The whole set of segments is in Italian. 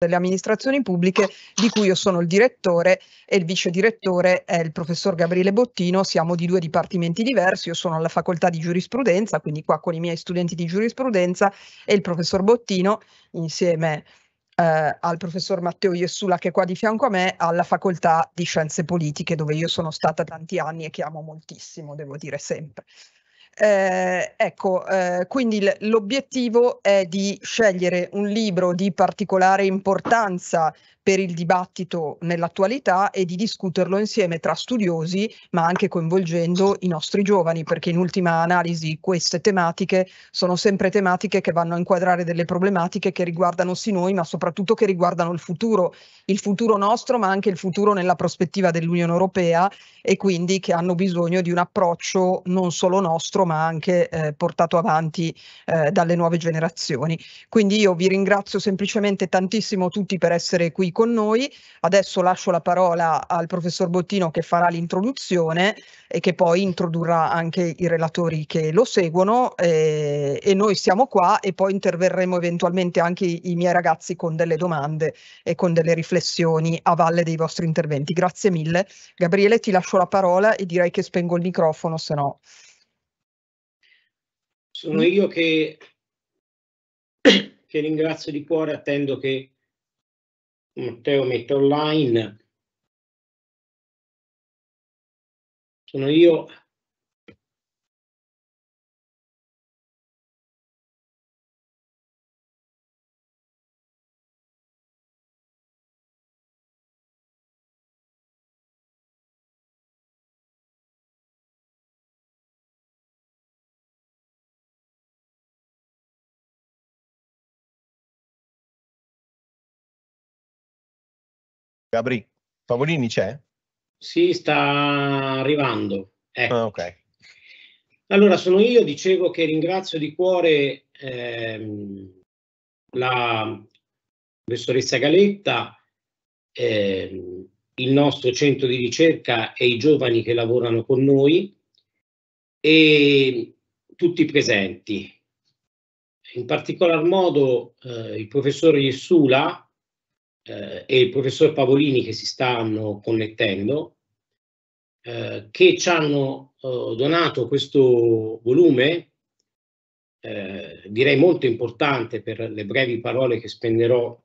delle amministrazioni pubbliche di cui io sono il direttore e il vice direttore è il professor Gabriele Bottino, siamo di due dipartimenti diversi, io sono alla facoltà di giurisprudenza, quindi qua con i miei studenti di giurisprudenza e il professor Bottino insieme eh, al professor Matteo Iessula che è qua di fianco a me alla facoltà di scienze politiche dove io sono stata tanti anni e che amo moltissimo, devo dire sempre. Eh, ecco, eh, quindi l- l'obiettivo è di scegliere un libro di particolare importanza per il dibattito nell'attualità e di discuterlo insieme tra studiosi, ma anche coinvolgendo i nostri giovani, perché in ultima analisi queste tematiche sono sempre tematiche che vanno a inquadrare delle problematiche che riguardano sì noi, ma soprattutto che riguardano il futuro, il futuro nostro, ma anche il futuro nella prospettiva dell'Unione Europea e quindi che hanno bisogno di un approccio non solo nostro, ma anche eh, portato avanti eh, dalle nuove generazioni. Quindi io vi ringrazio semplicemente tantissimo tutti per essere qui con noi. Adesso lascio la parola al professor Bottino che farà l'introduzione e che poi introdurrà anche i relatori che lo seguono e, eh, e noi siamo qua e poi interverremo eventualmente anche i, i miei ragazzi con delle domande e con delle riflessioni a valle dei vostri interventi. Grazie mille. Gabriele ti lascio la parola e direi che spengo il microfono, se no... Sono io che che ringrazio di cuore, attendo che Matteo metto online. Sono io Gabri, Pavolini c'è? Sì, sta arrivando. Ecco. Ah, okay. Allora, sono io, dicevo che ringrazio di cuore ehm, la professoressa Galetta, ehm, il nostro centro di ricerca e i giovani che lavorano con noi e tutti i presenti. In particolar modo eh, il professor Issula, eh, e il professor Pavolini che si stanno connettendo, eh, che ci hanno eh, donato questo volume, eh, direi molto importante per le brevi parole che spenderò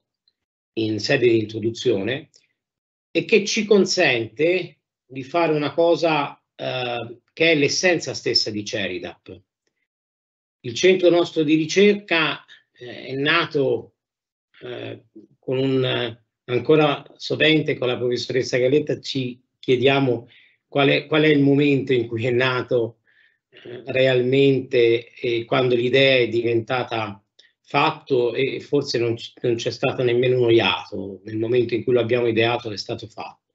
in sede di introduzione, e che ci consente di fare una cosa eh, che è l'essenza stessa di Ceridap. Il centro nostro di ricerca eh, è nato eh, con un, eh, ancora sovente con la professoressa Galetta ci chiediamo qual è, qual è il momento in cui è nato eh, realmente e quando l'idea è diventata fatto e forse non, non c'è stato nemmeno uno iato nel momento in cui lo abbiamo ideato è stato fatto.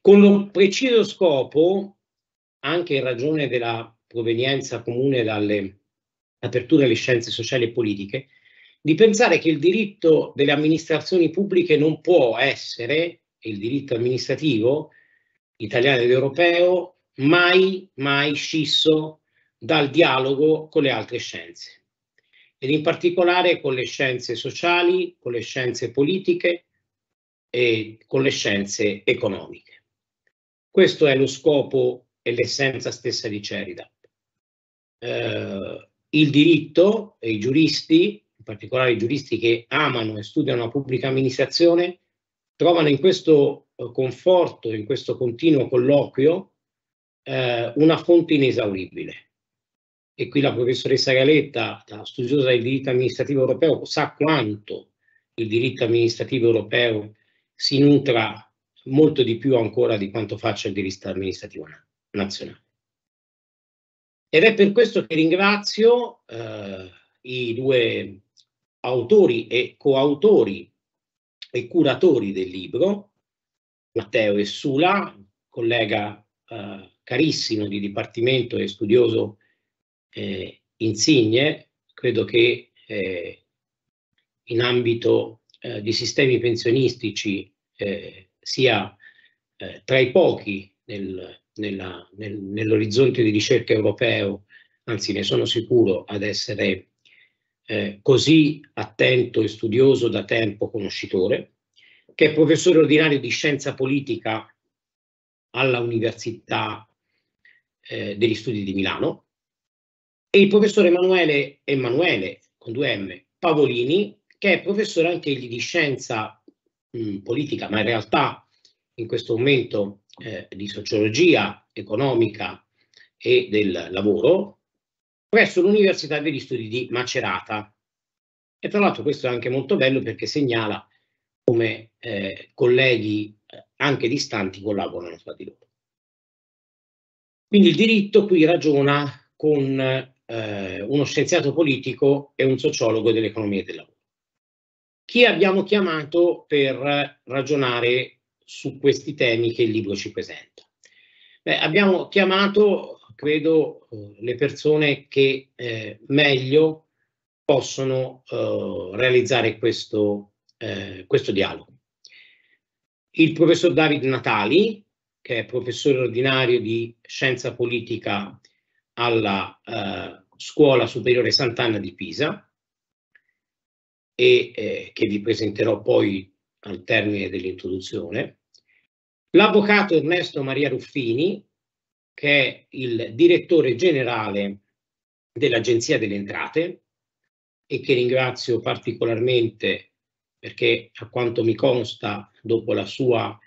Con un preciso scopo, anche in ragione della provenienza comune dalle aperture alle scienze sociali e politiche, di pensare che il diritto delle amministrazioni pubbliche non può essere, il diritto amministrativo italiano ed europeo, mai, mai scisso dal dialogo con le altre scienze ed in particolare con le scienze sociali, con le scienze politiche e con le scienze economiche. Questo è lo scopo e l'essenza stessa di Ceridap. Eh, il diritto e i giuristi in particolare i giuristi che amano e studiano la pubblica amministrazione, trovano in questo eh, conforto, in questo continuo colloquio, eh, una fonte inesauribile. E qui la professoressa Galetta, studiosa del diritto amministrativo europeo, sa quanto il diritto amministrativo europeo si nutra molto di più ancora di quanto faccia il diritto amministrativo nazionale. Ed è per questo che ringrazio eh, i due autori e coautori e curatori del libro, Matteo Essula, collega eh, carissimo di dipartimento e studioso eh, insigne, credo che eh, in ambito eh, di sistemi pensionistici eh, sia eh, tra i pochi nel, nel, nell'orizzonte di ricerca europeo, anzi ne sono sicuro, ad essere eh, così attento e studioso da tempo conoscitore, che è professore ordinario di scienza politica alla Università eh, degli Studi di Milano, e il professore Emanuele, Emanuele con 2M Pavolini, che è professore anche egli di scienza mh, politica, ma in realtà in questo momento eh, di sociologia economica e del lavoro presso l'Università degli Studi di Macerata. E tra l'altro questo è anche molto bello perché segnala come eh, colleghi eh, anche distanti collaborano tra di loro. Quindi il diritto qui ragiona con eh, uno scienziato politico e un sociologo dell'economia e del lavoro. Chi abbiamo chiamato per ragionare su questi temi che il libro ci presenta? Beh, abbiamo chiamato credo, eh, le persone che eh, meglio possono eh, realizzare questo, eh, questo dialogo. Il professor David Natali, che è professore ordinario di scienza politica alla eh, Scuola Superiore Sant'Anna di Pisa, e eh, che vi presenterò poi al termine dell'introduzione, l'avvocato Ernesto Maria Ruffini, che è il direttore generale dell'Agenzia delle Entrate e che ringrazio particolarmente perché a quanto mi consta, dopo la sua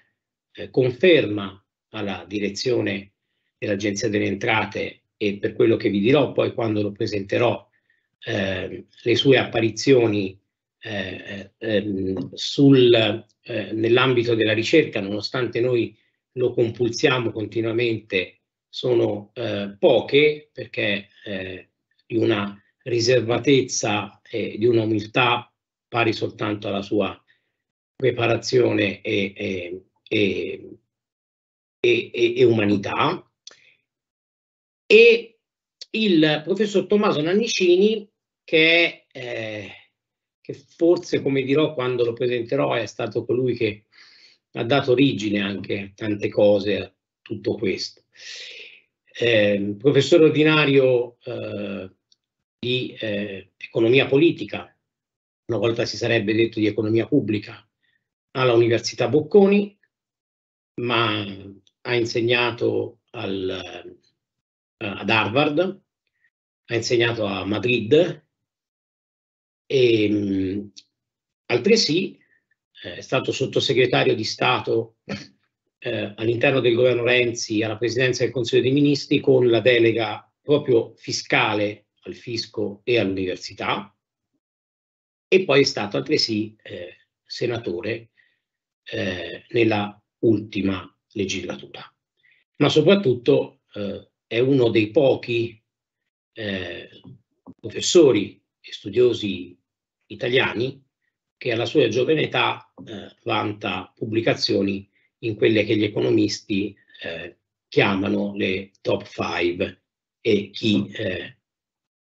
eh, conferma alla direzione dell'Agenzia delle Entrate e per quello che vi dirò poi quando lo presenterò, eh, le sue apparizioni eh, eh ehm, eh, nell'ambito della ricerca, nonostante noi lo compulsiamo continuamente sono eh, poche perché eh, di una riservatezza e di un'umiltà pari soltanto alla sua preparazione e, e, e, e umanità. E il professor Tommaso Nannicini, che, eh, che forse, come dirò quando lo presenterò, è stato colui che ha dato origine anche a tante cose, a tutto questo eh, professore ordinario eh, di eh, economia politica, una volta si sarebbe detto di economia pubblica, alla Università Bocconi, ma ha insegnato al, eh, ad Harvard, ha insegnato a Madrid e ehm, altresì eh, è stato sottosegretario di Stato eh, all'interno del governo Renzi alla presidenza del Consiglio dei Ministri con la delega proprio fiscale al fisco e all'università e poi è stato altresì eh, senatore eh, nella ultima legislatura. Ma soprattutto eh, è uno dei pochi eh, professori e studiosi italiani che alla sua giovane età eh, vanta pubblicazioni in quelle che gli economisti eh, chiamano le top five e chi eh,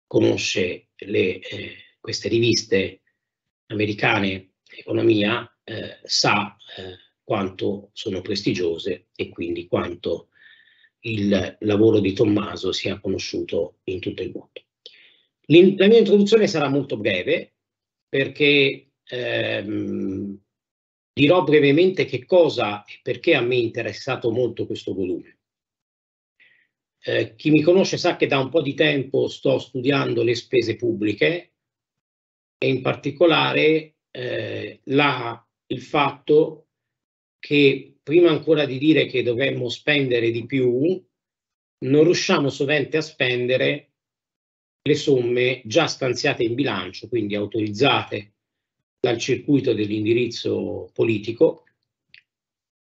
conosce le, eh, queste riviste americane economia eh, sa eh, quanto sono prestigiose e quindi quanto il lavoro di Tommaso sia conosciuto in tutto il mondo. La mia introduzione sarà molto breve perché ehm, Dirò brevemente che cosa e perché a me è interessato molto questo volume. Eh, chi mi conosce sa che da un po' di tempo sto studiando le spese pubbliche e in particolare eh, la, il fatto che prima ancora di dire che dovremmo spendere di più, non riusciamo sovente a spendere le somme già stanziate in bilancio, quindi autorizzate dal circuito dell'indirizzo politico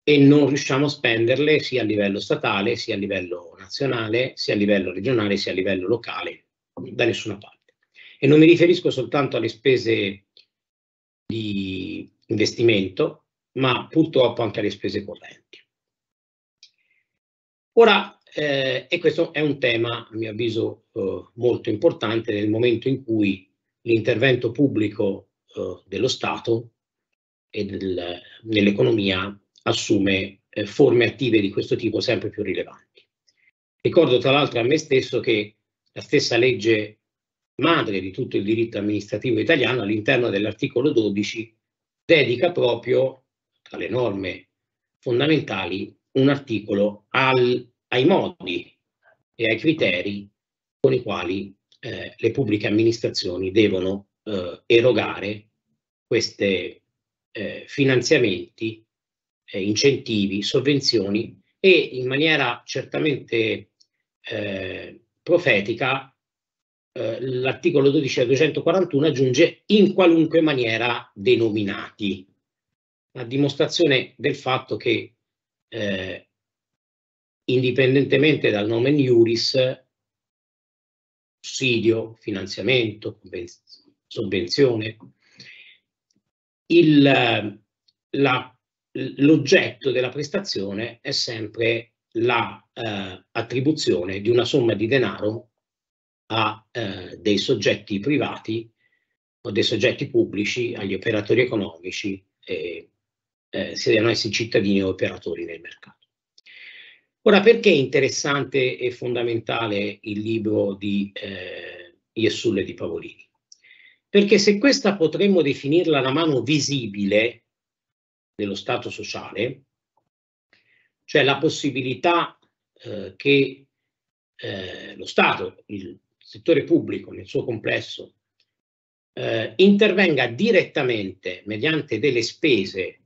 e non riusciamo a spenderle sia a livello statale, sia a livello nazionale, sia a livello regionale, sia a livello locale, da nessuna parte. E non mi riferisco soltanto alle spese di investimento, ma purtroppo anche alle spese correnti. Ora, eh, e questo è un tema, a mio avviso, eh, molto importante nel momento in cui l'intervento pubblico eh, dello Stato e del, nell'economia assume eh, forme attive di questo tipo sempre più rilevanti. Ricordo tra l'altro a me stesso che la stessa legge madre di tutto il diritto amministrativo italiano all'interno dell'articolo 12 dedica proprio tra le norme fondamentali un articolo al, ai modi e ai criteri con i quali eh, le pubbliche amministrazioni devono eh, erogare questi eh, finanziamenti, eh, incentivi, sovvenzioni e in maniera certamente eh, profetica eh, l'articolo 12 del 241 aggiunge in qualunque maniera denominati, a dimostrazione del fatto che eh, indipendentemente dal nome in iuris, sussidio, finanziamento, sovvenzione. Il, la, l'oggetto della prestazione è sempre l'attribuzione la, eh, di una somma di denaro a eh, dei soggetti privati o dei soggetti pubblici, agli operatori economici, e, eh, siano essi cittadini o operatori nel mercato. Ora, perché è interessante e fondamentale il libro di eh, Jessulle di Pavolini? Perché se questa potremmo definirla la mano visibile dello Stato sociale, cioè la possibilità eh, che eh, lo Stato, il settore pubblico nel suo complesso, eh, intervenga direttamente mediante delle spese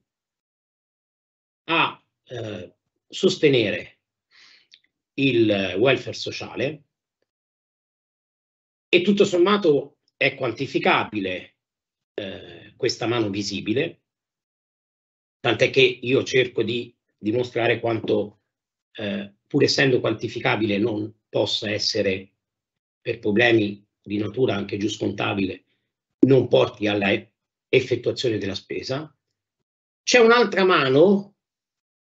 a eh, sostenere il eh, welfare sociale e tutto sommato è quantificabile eh, questa mano visibile, tant'è che io cerco di dimostrare quanto, eh, pur essendo quantificabile, non possa essere per problemi di natura anche giusto contabile, non porti alla effettuazione della spesa. C'è un'altra mano,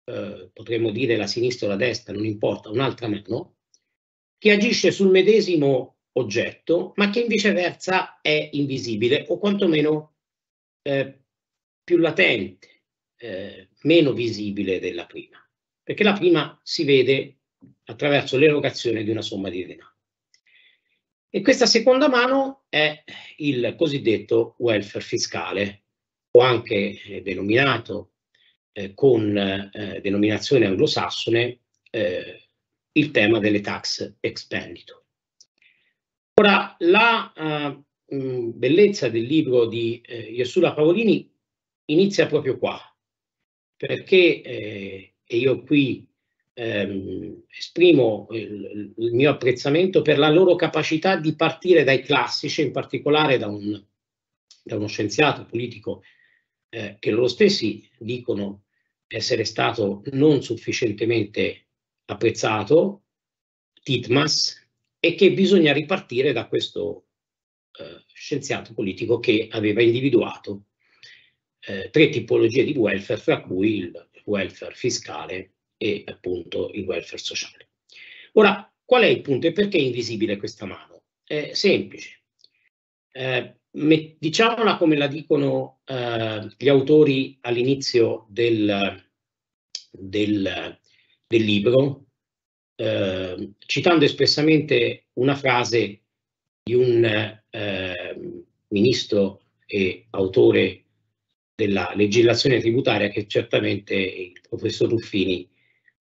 eh, potremmo dire la sinistra o la destra, non importa, un'altra mano, che agisce sul medesimo oggetto, ma che viceversa è invisibile o quantomeno eh, più latente, eh, meno visibile della prima, perché la prima si vede attraverso l'erogazione di una somma di denaro. E questa seconda mano è il cosiddetto welfare fiscale, o anche eh, denominato eh, con eh, denominazione anglosassone eh, il tema delle tax expenditure. Ora, la uh, bellezza del libro di eh, Yasula Paolini inizia proprio qua, perché, eh, e io qui ehm, esprimo il, il, mio apprezzamento per la loro capacità di partire dai classici, in particolare da, un, da uno scienziato politico eh, che loro stessi dicono essere stato non sufficientemente apprezzato, Titmas, e che bisogna ripartire da questo eh, scienziato politico che aveva individuato eh, tre tipologie di welfare, fra cui il welfare fiscale e appunto il welfare sociale. Ora, qual è il punto e perché è invisibile questa mano? È semplice. Eh, diciamola come la dicono eh, gli autori all'inizio del, del, del libro, eh, citando espressamente una frase di un eh, ministro e autore della legislazione tributaria che certamente il professor Ruffini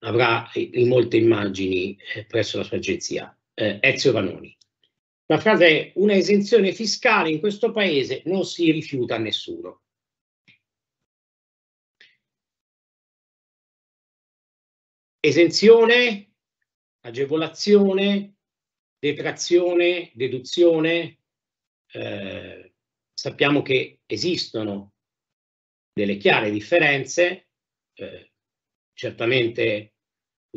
avrà in molte immagini eh, presso la sua agenzia, eh, Ezio Vanoni. La frase è una esenzione fiscale in questo paese non si rifiuta a nessuno. Esenzione agevolazione, detrazione, deduzione. Eh, sappiamo che esistono delle chiare differenze, eh, certamente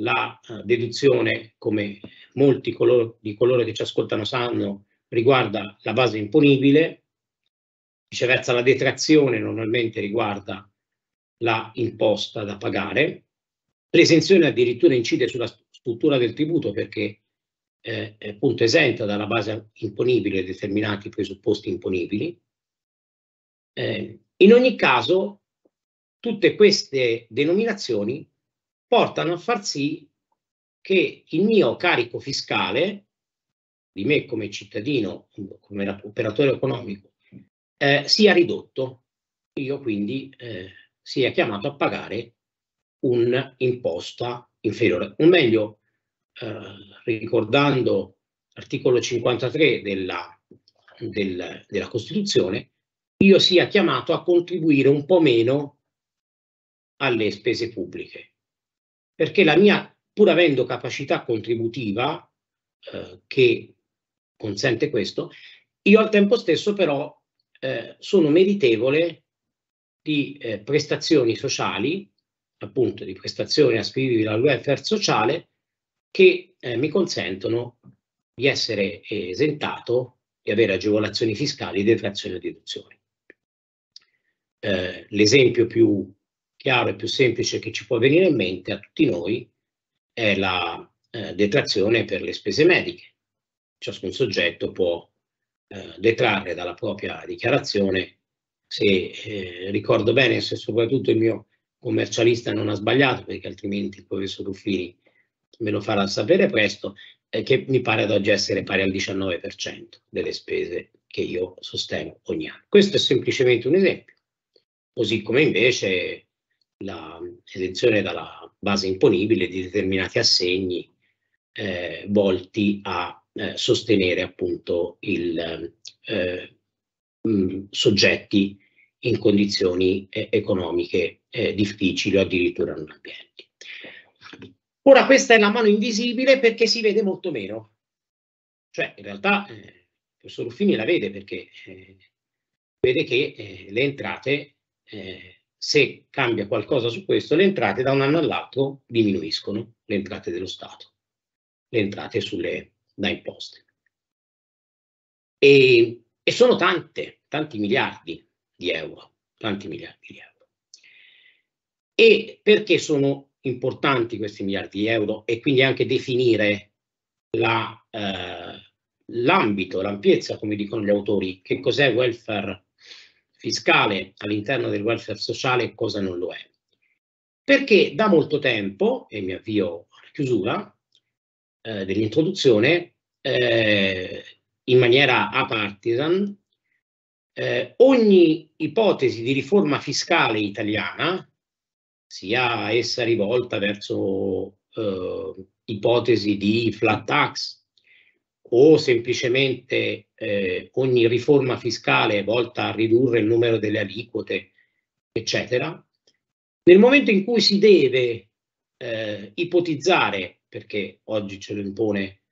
la eh, deduzione, come molti coloro, di coloro che ci ascoltano sanno, riguarda la base imponibile, viceversa la detrazione normalmente riguarda la imposta da pagare, l'esenzione addirittura incide sulla struttura del tributo perché eh, è appunto esenta dalla base imponibile determinati presupposti imponibili. Eh, in ogni caso, tutte queste denominazioni portano a far sì che il mio carico fiscale, di me come cittadino, come operatore economico, eh, sia ridotto. Io quindi eh, sia chiamato a pagare un'imposta inferiore, o meglio, eh, ricordando l'articolo 53 della, del, della Costituzione, io sia chiamato a contribuire un po' meno alle spese pubbliche, perché la mia, pur avendo capacità contributiva eh, che consente questo, io al tempo stesso però eh, sono meritevole di eh, prestazioni sociali appunto di prestazioni ascrivibili al welfare sociale che eh, mi consentono di essere esentato, di avere agevolazioni fiscali, detrazioni o deduzioni. Eh, l'esempio più chiaro e più semplice che ci può venire in mente a tutti noi è la eh, detrazione per le spese mediche. Ciascun soggetto può eh, detrarre dalla propria dichiarazione, se eh, ricordo bene, se soprattutto il mio commercialista non ha sbagliato, perché altrimenti il professor Ruffini me lo farà sapere presto, eh, che mi pare ad oggi essere pari al 19% delle spese che io sostengo ogni anno. Questo è semplicemente un esempio, così come invece l'esenzione dalla base imponibile di determinati assegni eh, volti a eh, sostenere appunto il, mh, eh, mm, soggetti in condizioni eh, economiche eh, difficili o addirittura non ambienti. Ora questa è la mano invisibile perché si vede molto meno. Cioè in realtà eh, il professor Ruffini la vede perché eh, vede che eh, le entrate, eh, se cambia qualcosa su questo, le entrate da un anno all'altro diminuiscono, le entrate dello Stato, le entrate sulle, da imposte. E, e sono tante, tanti miliardi, di euro, tanti miliardi di euro. E perché sono importanti questi miliardi di euro e quindi anche definire la, eh, l'ambito, l'ampiezza, come dicono gli autori, che cos'è welfare fiscale all'interno del welfare sociale e cosa non lo è. Perché da molto tempo, e mi avvio alla chiusura eh, dell'introduzione, eh, in maniera apartisan, eh, ogni ipotesi di riforma fiscale italiana, sia essa rivolta verso eh, ipotesi di flat tax o semplicemente eh, ogni riforma fiscale volta a ridurre il numero delle aliquote, eccetera, nel momento in cui si deve eh, ipotizzare, perché oggi ce lo impone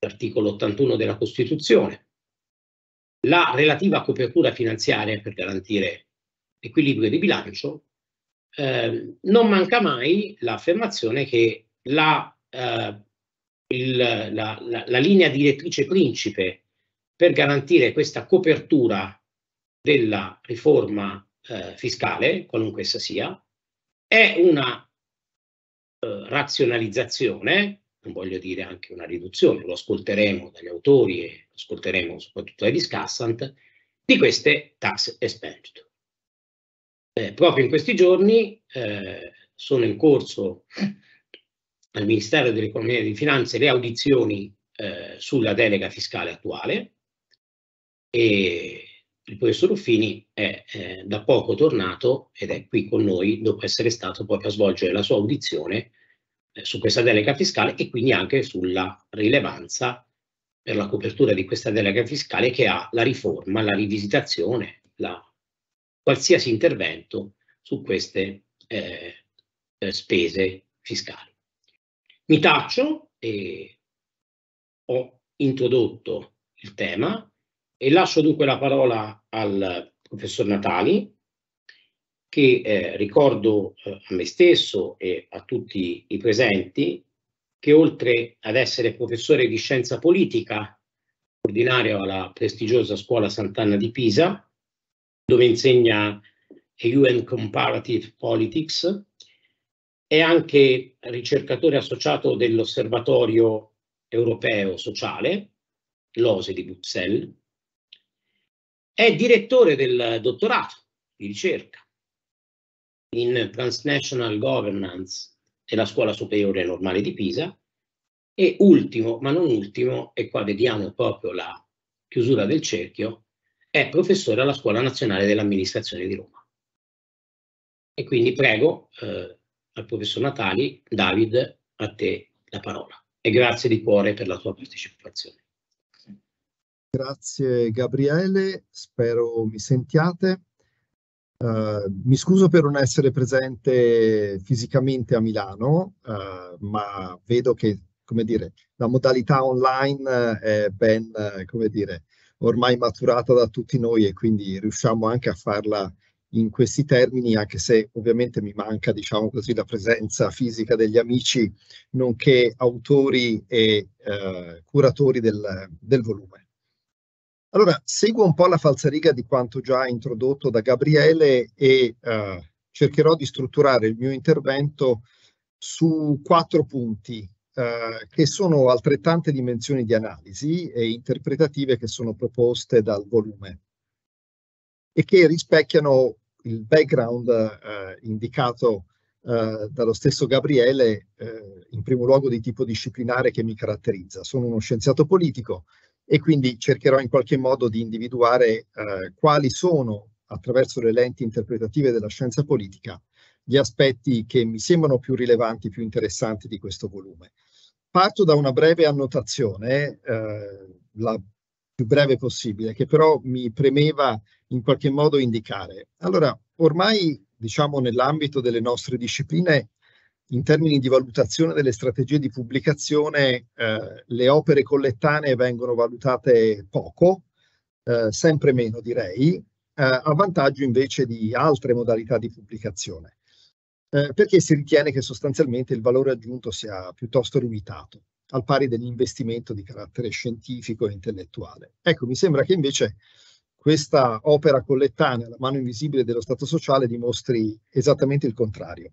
l'articolo 81 della Costituzione, la relativa copertura finanziaria per garantire equilibrio di bilancio, eh, non manca mai l'affermazione che la, eh, il, la, la, la, linea direttrice principe per garantire questa copertura della riforma eh, fiscale, qualunque essa sia, è una eh, razionalizzazione non voglio dire anche una riduzione, lo ascolteremo dagli autori e lo ascolteremo soprattutto dai discussant, di queste tax expenditure. Eh, proprio in questi giorni eh, sono in corso al Ministero dell'Economia e delle Finanze le audizioni eh, sulla delega fiscale attuale e il professor Ruffini è eh, da poco tornato ed è qui con noi dopo essere stato proprio a svolgere la sua audizione eh, su questa delega fiscale e quindi anche sulla rilevanza per la copertura di questa delega fiscale che ha la riforma, la rivisitazione, la, qualsiasi intervento su queste eh, eh spese fiscali. Mi taccio e ho introdotto il tema e lascio dunque la parola al professor Natali che eh, ricordo eh, a me stesso e a tutti i presenti che oltre ad essere professore di scienza politica, ordinario alla prestigiosa scuola Sant'Anna di Pisa, dove insegna UN Comparative Politics, è anche ricercatore associato dell'Osservatorio Europeo Sociale, l'OSE di Bruxelles, è direttore del dottorato di ricerca in Transnational Governance della Scuola Superiore Normale di Pisa e ultimo, ma non ultimo, e qua vediamo proprio la chiusura del cerchio, è professore alla Scuola Nazionale dell'Amministrazione di Roma. E quindi prego eh, al professor Natali, David, a te la parola e grazie di cuore per la tua partecipazione. Grazie Gabriele, spero mi sentiate. Uh, mi scuso per non essere presente fisicamente a Milano, uh, ma vedo che dire, la modalità online eh, è ben dire, ormai maturata da tutti noi e quindi riusciamo anche a farla in questi termini, anche se ovviamente mi manca diciamo così, la presenza fisica degli amici, nonché autori e uh, curatori del, del volume. Allora, seguo un po' la falsariga di quanto già introdotto da Gabriele e eh, cercherò di strutturare il mio intervento su quattro punti eh, che sono altrettante dimensioni di analisi e interpretative che sono proposte dal volume e che rispecchiano il background eh, indicato eh, dallo stesso Gabriele, eh, in primo luogo di tipo disciplinare che mi caratterizza. Sono uno scienziato politico e quindi cercherò in qualche modo di individuare eh, quali sono, attraverso le lenti interpretative della scienza politica, gli aspetti che mi sembrano più rilevanti, più interessanti di questo volume. Parto da una breve annotazione, eh, la più breve possibile, che però mi premeva in qualche modo indicare. Allora, ormai diciamo nell'ambito delle nostre discipline in termini di valutazione delle strategie di pubblicazione, eh, le opere collettanee vengono valutate poco, eh, sempre meno direi, eh, a vantaggio invece di altre modalità di pubblicazione, eh, perché si ritiene che sostanzialmente il valore aggiunto sia piuttosto limitato, al pari dell'investimento di carattere scientifico e intellettuale. Ecco, mi sembra che invece questa opera collettanea, la mano invisibile dello Stato sociale, dimostri esattamente il contrario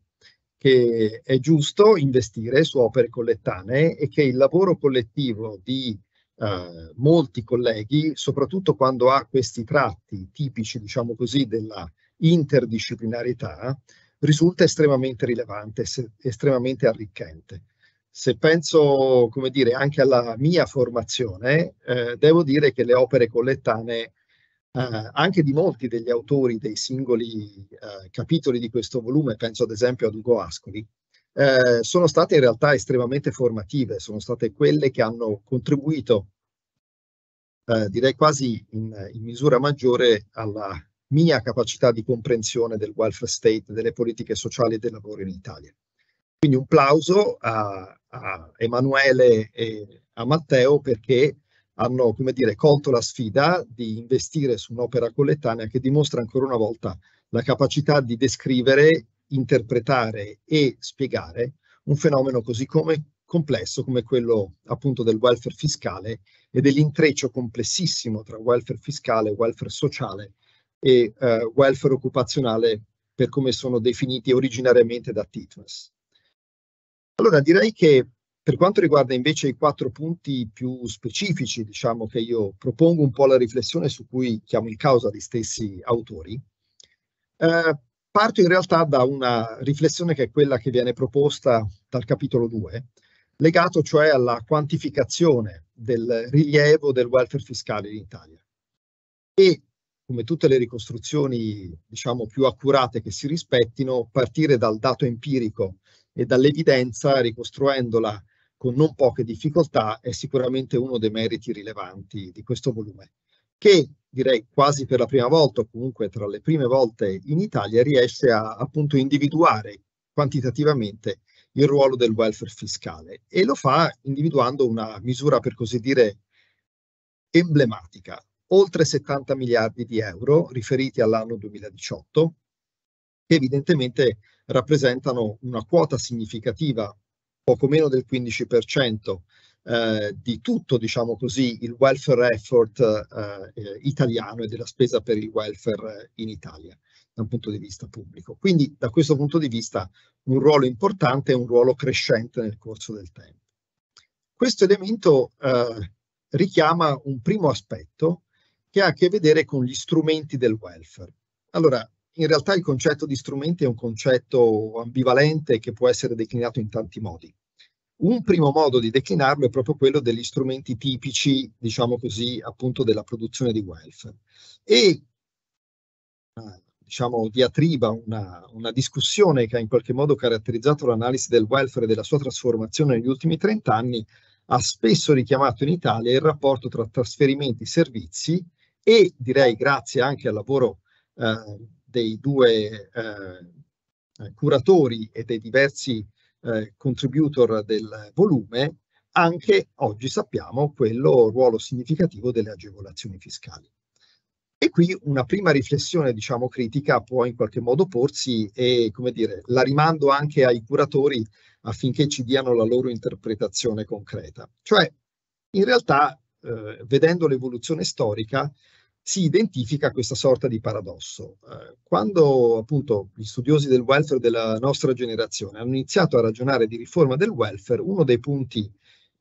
che è giusto investire su opere collettanee e che il lavoro collettivo di eh, molti colleghi, soprattutto quando ha questi tratti tipici, diciamo così, della interdisciplinarietà, risulta estremamente rilevante, se, estremamente arricchente. Se penso, come dire, anche alla mia formazione, eh, devo dire che le opere collettane eh, anche di molti degli autori dei singoli eh, capitoli di questo volume, penso ad esempio ad Ugo Ascoli, eh, sono state in realtà estremamente formative, sono state quelle che hanno contribuito, eh, direi quasi in, in misura maggiore, alla mia capacità di comprensione del welfare state, delle politiche sociali e del lavoro in Italia. Quindi un plauso a, a Emanuele e a Matteo perché hanno come dire, colto la sfida di investire su un'opera collettanea che dimostra ancora una volta la capacità di descrivere, interpretare e spiegare un fenomeno così come complesso come quello appunto del welfare fiscale e dell'intreccio complessissimo tra welfare fiscale, welfare sociale e eh, welfare occupazionale per come sono definiti originariamente da Titmus. Allora direi che per quanto riguarda invece i quattro punti più specifici, diciamo che io propongo un po' la riflessione su cui chiamo in causa gli stessi autori, eh, parto in realtà da una riflessione che è quella che viene proposta dal capitolo 2, legato cioè alla quantificazione del rilievo del welfare fiscale in Italia. E come tutte le ricostruzioni diciamo, più accurate che si rispettino, partire dal dato empirico e dall'evidenza, ricostruendola con non poche difficoltà è sicuramente uno dei meriti rilevanti di questo volume, che direi quasi per la prima volta, o comunque tra le prime volte in Italia, riesce a appunto individuare quantitativamente il ruolo del welfare fiscale e lo fa individuando una misura per così dire emblematica, oltre 70 miliardi di euro riferiti all'anno 2018, che evidentemente rappresentano una quota significativa poco meno del 15% eh, di tutto, diciamo così, il welfare effort eh, eh, italiano e della spesa per il welfare in Italia da un punto di vista pubblico. Quindi da questo punto di vista un ruolo importante e un ruolo crescente nel corso del tempo. Questo elemento eh, richiama un primo aspetto che ha a che vedere con gli strumenti del welfare. Allora, in realtà il concetto di strumenti è un concetto ambivalente che può essere declinato in tanti modi. Un primo modo di declinarlo è proprio quello degli strumenti tipici, diciamo così, appunto della produzione di welfare. E diciamo diatriba, una, una discussione che ha in qualche modo caratterizzato l'analisi del welfare e della sua trasformazione negli ultimi 30 anni, ha spesso richiamato in Italia il rapporto tra trasferimenti e servizi e direi grazie anche al lavoro eh, dei due eh, eh, curatori e dei diversi eh, contributor del volume, anche oggi sappiamo quello ruolo significativo delle agevolazioni fiscali. E qui una prima riflessione, diciamo, critica può in qualche modo porsi e, come dire, la rimando anche ai curatori affinché ci diano la loro interpretazione concreta. Cioè, in realtà, eh, vedendo l'evoluzione storica, si identifica questa sorta di paradosso. Eh, quando appunto gli studiosi del welfare della nostra generazione hanno iniziato a ragionare di riforma del welfare, uno dei punti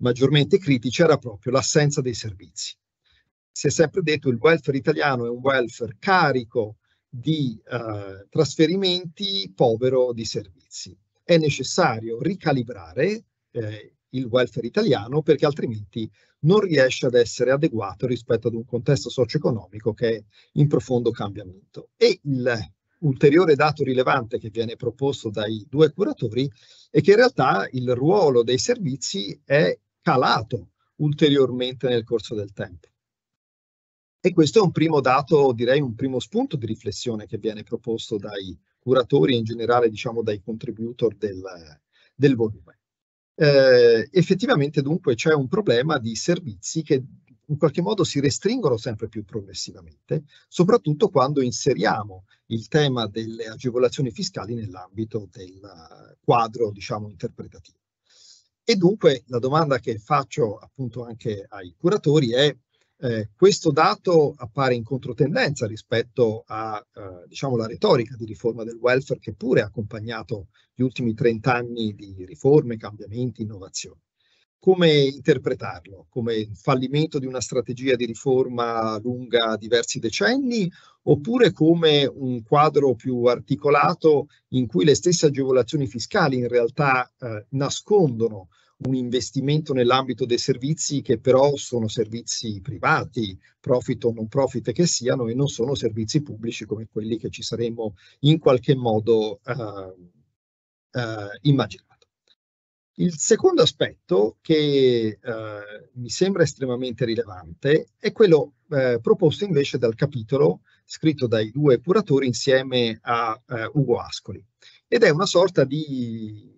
maggiormente critici era proprio l'assenza dei servizi. Si è sempre detto che il welfare italiano è un welfare carico di eh, trasferimenti, povero di servizi. È necessario ricalibrare eh, il welfare italiano perché altrimenti non riesce ad essere adeguato rispetto ad un contesto socio-economico che è in profondo cambiamento. E l'ulteriore dato rilevante che viene proposto dai due curatori è che in realtà il ruolo dei servizi è calato ulteriormente nel corso del tempo. E questo è un primo dato, direi un primo spunto di riflessione che viene proposto dai curatori e in generale diciamo dai contributor del, del volume eh, effettivamente dunque c'è un problema di servizi che in qualche modo si restringono sempre più progressivamente, soprattutto quando inseriamo il tema delle agevolazioni fiscali nell'ambito del quadro, diciamo, interpretativo. E dunque la domanda che faccio appunto anche ai curatori è eh, questo dato appare in controtendenza rispetto alla eh, diciamo, retorica di riforma del welfare che pure ha accompagnato gli ultimi 30 anni di riforme, cambiamenti, innovazioni. Come interpretarlo? Come il fallimento di una strategia di riforma lunga diversi decenni oppure come un quadro più articolato in cui le stesse agevolazioni fiscali in realtà eh, nascondono un investimento nell'ambito dei servizi che però sono servizi privati, profit o non profit che siano, e non sono servizi pubblici come quelli che ci saremmo in qualche modo eh, eh, immaginati. Il secondo aspetto che eh, mi sembra estremamente rilevante è quello eh, proposto invece dal capitolo scritto dai due curatori insieme a eh, Ugo Ascoli ed è una sorta di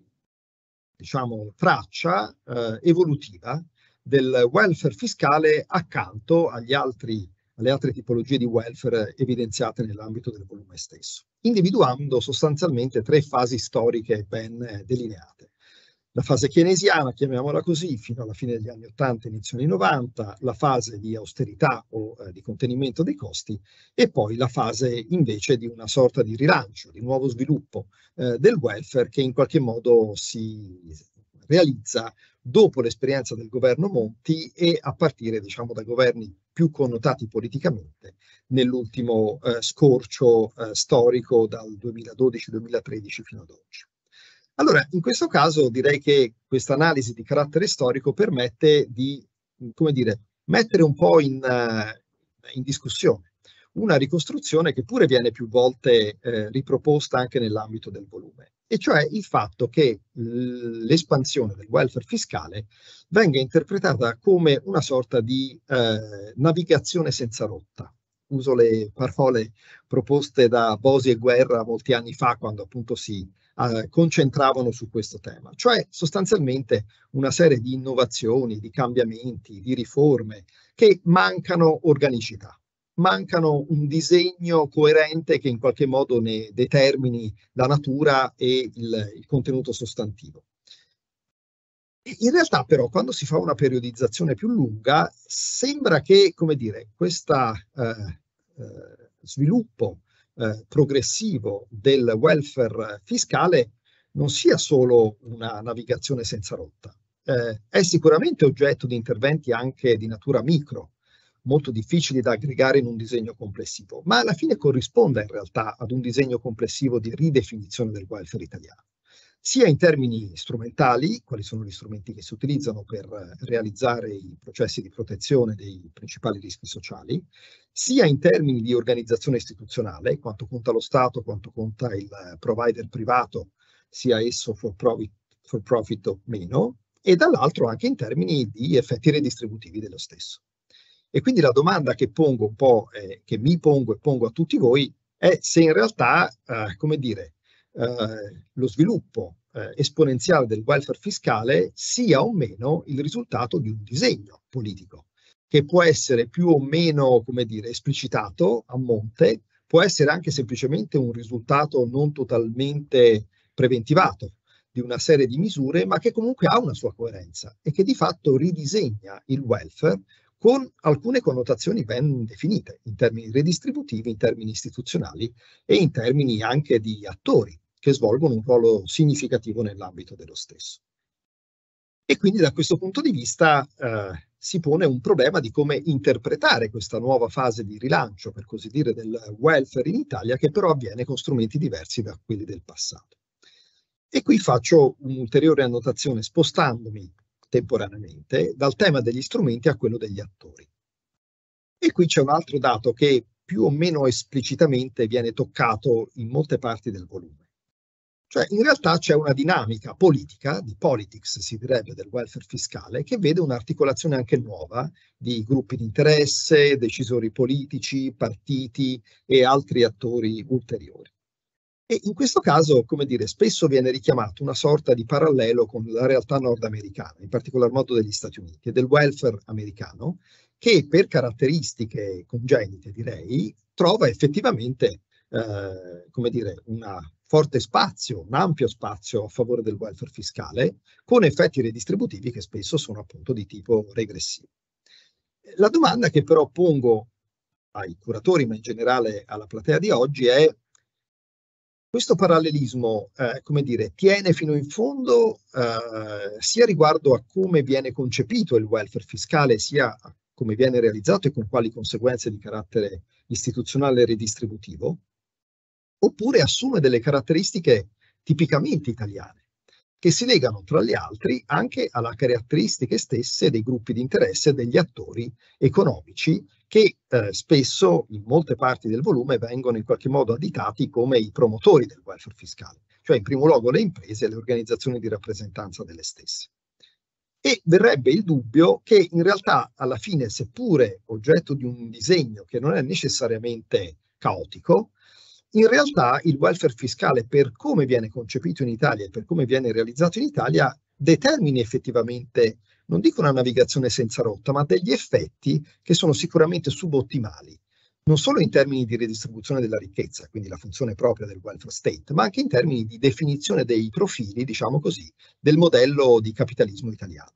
diciamo, traccia eh, evolutiva del welfare fiscale accanto agli altri, alle altre tipologie di welfare evidenziate nell'ambito del volume stesso, individuando sostanzialmente tre fasi storiche ben delineate la fase keynesiana, chiamiamola così, fino alla fine degli anni 80, inizio anni 90, la fase di austerità o eh, di contenimento dei costi e poi la fase invece di una sorta di rilancio, di nuovo sviluppo eh, del welfare che in qualche modo si realizza dopo l'esperienza del governo Monti e a partire diciamo da governi più connotati politicamente nell'ultimo eh, scorcio eh, storico dal 2012-2013 fino ad oggi. Allora, in questo caso direi che questa analisi di carattere storico permette di, come dire, mettere un po' in, eh, in discussione una ricostruzione che pure viene più volte eh, riproposta anche nell'ambito del volume, e cioè il fatto che l'espansione del welfare fiscale venga interpretata come una sorta di eh, navigazione senza rotta. Uso le parole proposte da Bosi e Guerra molti anni fa, quando appunto si eh, concentravano su questo tema, cioè sostanzialmente una serie di innovazioni, di cambiamenti, di riforme che mancano organicità, mancano un disegno coerente che in qualche modo ne determini la natura e il, il contenuto sostantivo. In realtà però quando si fa una periodizzazione più lunga sembra che, come dire, questo eh, eh, sviluppo eh, progressivo del welfare fiscale non sia solo una navigazione senza rotta, eh, è sicuramente oggetto di interventi anche di natura micro, molto difficili da aggregare in un disegno complessivo, ma alla fine corrisponde in realtà ad un disegno complessivo di ridefinizione del welfare italiano sia in termini strumentali, quali sono gli strumenti che si utilizzano per eh, realizzare i processi di protezione dei principali rischi sociali, sia in termini di organizzazione istituzionale, quanto conta lo Stato, quanto conta il eh, provider privato, sia esso for profit, for profit o meno, e dall'altro anche in termini di effetti redistributivi dello stesso. E quindi la domanda che pongo un po', eh, che mi pongo e pongo a tutti voi, è se in realtà, eh, come dire, Certo. eh, lo sviluppo eh, esponenziale del welfare fiscale sia o meno il risultato di un disegno politico, che può essere più o meno, come dire, esplicitato a monte, può essere anche semplicemente un risultato non totalmente preventivato di una serie di misure, ma che comunque ha una sua coerenza e che di fatto ridisegna il welfare con alcune connotazioni ben definite in termini redistributivi, in termini istituzionali e in termini anche di attori che svolgono un ruolo significativo nell'ambito dello stesso. E quindi da questo punto di vista eh, si pone un problema di come interpretare questa nuova fase di rilancio, per così dire, del welfare in Italia, che però avviene con strumenti diversi da quelli del passato. E qui faccio un'ulteriore annotazione spostandomi temporaneamente dal tema degli strumenti a quello degli attori. E qui c'è un altro dato che più o meno esplicitamente viene toccato in molte parti del volume. Cioè, in realtà c'è una dinamica politica, di politics si direbbe, del welfare fiscale, che vede un'articolazione anche nuova di gruppi di interesse, decisori politici, partiti e altri attori ulteriori. E in questo caso, come dire, spesso viene richiamato una sorta di parallelo con la realtà nordamericana, in particolar modo degli Stati Uniti e del welfare americano, che per caratteristiche congenite, direi, trova effettivamente, eh, come dire, una forte spazio, un ampio spazio a favore del welfare fiscale, con effetti redistributivi che spesso sono appunto di tipo regressivo. La domanda che però pongo ai curatori, ma in generale alla platea di oggi, è questo parallelismo, eh, come dire, tiene fino in fondo eh, sia riguardo a come viene concepito il welfare fiscale, sia a come viene realizzato e con quali conseguenze di carattere istituzionale e redistributivo, oppure assume delle caratteristiche tipicamente italiane, che si legano tra gli altri anche alle caratteristiche stesse dei gruppi di interesse degli attori economici che eh, spesso in molte parti del volume vengono in qualche modo additati come i promotori del welfare fiscale, cioè in primo luogo le imprese e le organizzazioni di rappresentanza delle stesse. E verrebbe il dubbio che in realtà alla fine, seppure oggetto di un disegno che non è necessariamente caotico, in realtà il welfare fiscale, per come viene concepito in Italia e per come viene realizzato in Italia, determina effettivamente, non dico una navigazione senza rotta, ma degli effetti che sono sicuramente subottimali, non solo in termini di redistribuzione della ricchezza, quindi la funzione propria del welfare state, ma anche in termini di definizione dei profili, diciamo così, del modello di capitalismo italiano.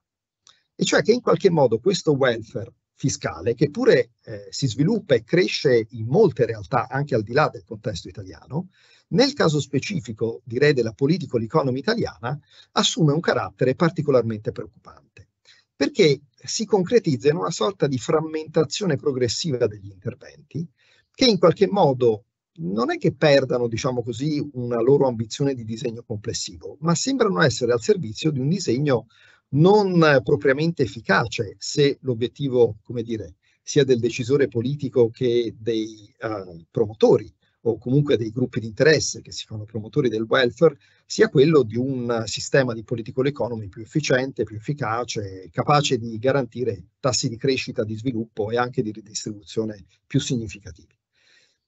E cioè che in qualche modo questo welfare fiscale che pure eh, si sviluppa e cresce in molte realtà anche al di là del contesto italiano, nel caso specifico direi della political economy italiana assume un carattere particolarmente preoccupante perché si concretizza in una sorta di frammentazione progressiva degli interventi che in qualche modo non è che perdano, diciamo così, una loro ambizione di disegno complessivo, ma sembrano essere al servizio di un disegno non propriamente efficace se l'obiettivo, come dire, sia del decisore politico che dei uh, promotori o comunque dei gruppi di interesse che si fanno promotori del welfare, sia quello di un sistema di political economy più efficiente, più efficace, capace di garantire tassi di crescita, di sviluppo e anche di ridistribuzione più significativi.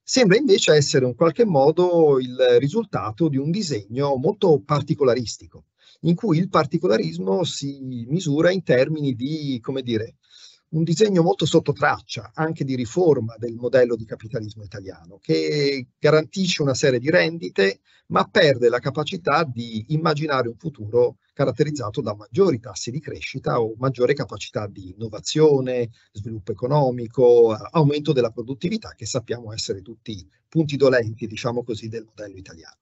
Sembra invece essere in qualche modo il risultato di un disegno molto particolaristico, in cui il particolarismo si misura in termini di, come dire, un disegno molto sottotraccia anche di riforma del modello di capitalismo italiano che garantisce una serie di rendite ma perde la capacità di immaginare un futuro caratterizzato da maggiori tassi di crescita o maggiore capacità di innovazione, sviluppo economico, aumento della produttività che sappiamo essere tutti punti dolenti, diciamo così, del modello italiano.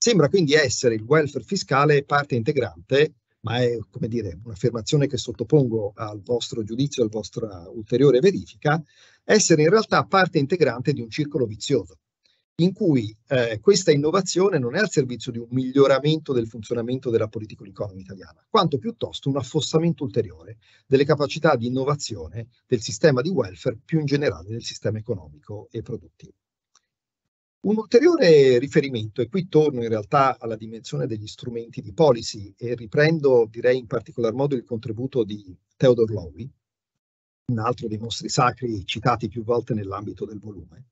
Sembra quindi essere il welfare fiscale parte integrante, ma è come dire, un'affermazione che sottopongo al vostro giudizio, alla vostra eh, ulteriore verifica, essere in realtà parte integrante di un circolo vizioso in cui eh, questa innovazione non è al servizio di un miglioramento del funzionamento della political economy italiana, quanto piuttosto un affossamento ulteriore delle capacità di innovazione del sistema di welfare più in generale del sistema economico e produttivo. Un ulteriore riferimento, e qui torno in realtà alla dimensione degli strumenti di policy e riprendo direi in particolar modo il contributo di Theodore Lowy, un altro dei nostri sacri citati più volte nell'ambito del volume,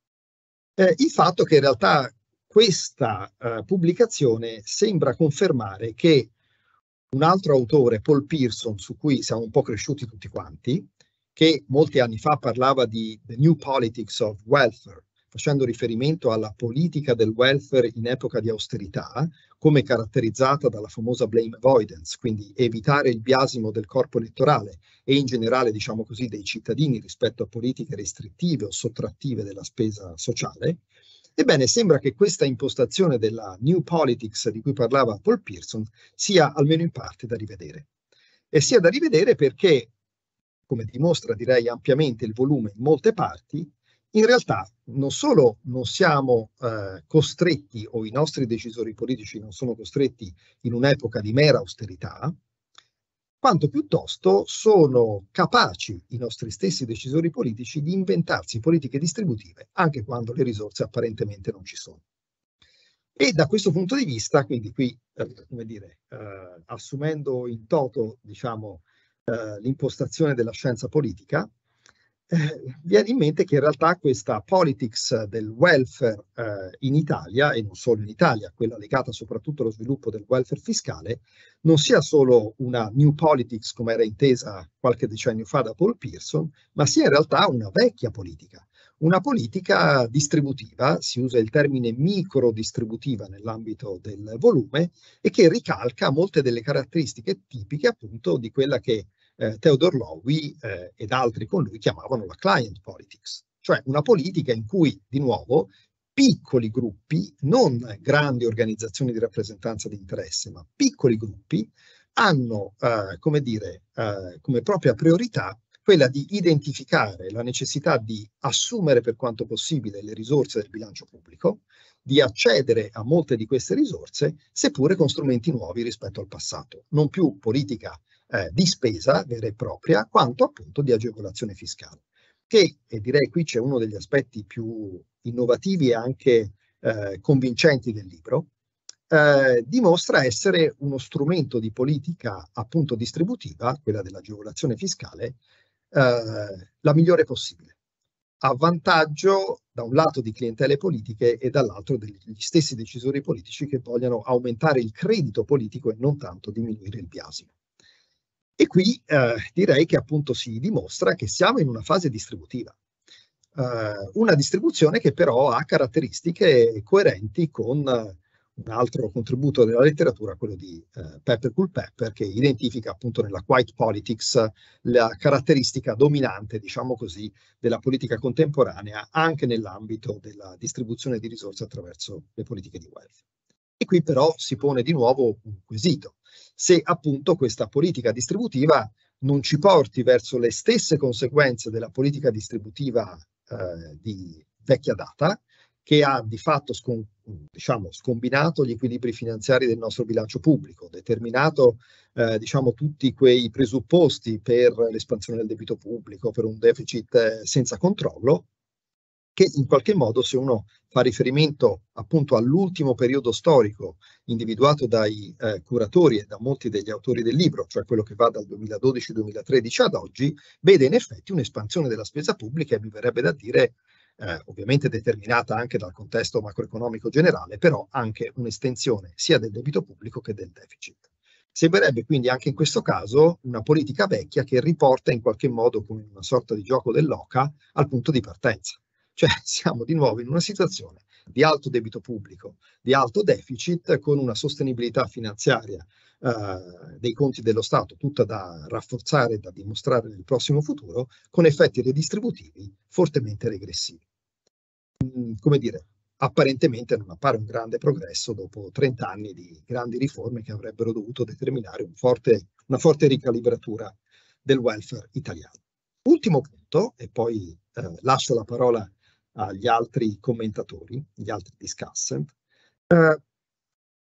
eh, il fatto che in realtà questa eh, pubblicazione sembra confermare che un altro autore, Paul Pearson, su cui siamo un po' cresciuti tutti quanti, che molti anni fa parlava di The New Politics of Welfare, facendo riferimento alla politica del welfare in epoca di austerità, come caratterizzata dalla famosa blame avoidance, quindi evitare il biasimo del corpo elettorale e in generale, diciamo così, dei cittadini rispetto a politiche restrittive o sottrattive della spesa sociale. Ebbene, sembra che questa impostazione della New Politics di cui parlava Paul Pearson sia almeno in parte da rivedere. E sia da rivedere perché come dimostra direi ampiamente il volume in molte parti, in realtà non solo non siamo eh, costretti o i nostri decisori politici non sono costretti in un'epoca di mera austerità, quanto piuttosto sono capaci i nostri stessi decisori politici di inventarsi politiche distributive anche quando le risorse apparentemente non ci sono. E da questo punto di vista, quindi qui, eh, come dire, eh, assumendo in toto, diciamo, eh, l'impostazione della scienza politica, eh, viene in mente che in realtà questa politics del welfare eh, in Italia, e non solo in Italia, quella legata soprattutto allo sviluppo del welfare fiscale, non sia solo una new politics come era intesa qualche decennio fa da Paul Pearson, ma sia in realtà una vecchia politica. Una politica distributiva, si usa il termine micro distributiva nell'ambito del volume, e che ricalca molte delle caratteristiche tipiche appunto di quella che eh, Theodore Lowy eh, ed altri con lui chiamavano la client politics, cioè una politica in cui, di nuovo, piccoli gruppi, non grandi organizzazioni di rappresentanza di interesse, ma piccoli gruppi, hanno eh, come, dire, eh, come propria priorità quella di identificare la necessità di assumere per quanto possibile le risorse del bilancio pubblico, di accedere a molte di queste risorse, seppure con strumenti nuovi rispetto al passato, non più politica eh, di spesa vera e propria, quanto appunto di agevolazione fiscale, che e direi qui c'è uno degli aspetti più innovativi e anche eh, convincenti del libro, eh, dimostra essere uno strumento di politica appunto distributiva, quella dell'agevolazione fiscale, eh, la migliore possibile, a vantaggio da un lato di clientele politiche e dall'altro degli stessi decisori politici che vogliono aumentare il credito politico e non tanto diminuire il biasimo. E qui eh, direi che appunto si dimostra che siamo in una fase distributiva, eh, una distribuzione che però ha caratteristiche coerenti con eh, un altro contributo della letteratura, quello di eh, Pepper Cool Pepper, che identifica appunto nella White Politics la caratteristica dominante, diciamo così, della politica contemporanea anche nell'ambito della distribuzione di risorse attraverso le politiche di welfare. E qui però si pone di nuovo un quesito. Se appunto questa politica distributiva non ci porti verso le stesse conseguenze della politica distributiva eh, di vecchia data, che ha di fatto scon- diciamo, scombinato gli equilibri finanziari del nostro bilancio pubblico, determinato eh, diciamo, tutti quei presupposti per l'espansione del debito pubblico, per un deficit eh, senza controllo, che in qualche modo se uno fa riferimento appunto all'ultimo periodo storico individuato dai eh, curatori e da molti degli autori del libro, cioè quello che va dal 2012-2013 ad oggi, vede in effetti un'espansione della spesa pubblica e mi verrebbe da dire eh, ovviamente determinata anche dal contesto macroeconomico generale, però anche un'estensione sia del debito pubblico che del deficit. Sembrerebbe quindi anche in questo caso una politica vecchia che riporta in qualche modo come una sorta di gioco dell'oca al punto di partenza. Cioè siamo di nuovo in una situazione di alto debito pubblico, di alto deficit, con una sostenibilità finanziaria eh, dei conti dello Stato tutta da rafforzare, da dimostrare nel prossimo futuro, con effetti redistributivi fortemente regressivi. Mm, come dire, apparentemente non appare un grande progresso dopo 30 anni di grandi riforme che avrebbero dovuto determinare un forte, una forte ricalibratura del welfare italiano. Ultimo punto, e poi eh, lascio la parola agli altri commentatori, gli altri discussant, eh,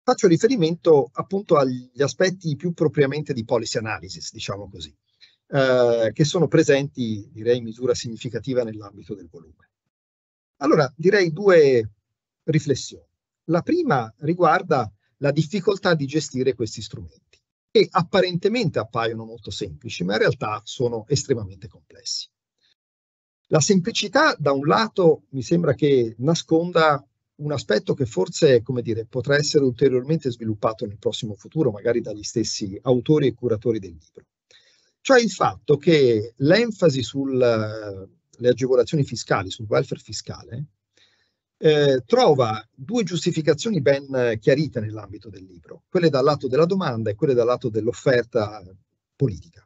faccio riferimento appunto agli aspetti più propriamente di policy analysis, diciamo così, eh, che sono presenti, direi, in misura significativa nell'ambito del volume. Allora, direi due riflessioni. La prima riguarda la difficoltà di gestire questi strumenti, che apparentemente appaiono molto semplici, ma in realtà sono estremamente complessi. La semplicità, da un lato, mi sembra che nasconda un aspetto che forse, come dire, potrà essere ulteriormente sviluppato nel prossimo futuro, magari dagli stessi autori e curatori del libro. Cioè il fatto che l'enfasi sulle agevolazioni fiscali, sul welfare fiscale, eh, trova due giustificazioni ben chiarite nell'ambito del libro, quelle dal lato della domanda e quelle dal lato dell'offerta politica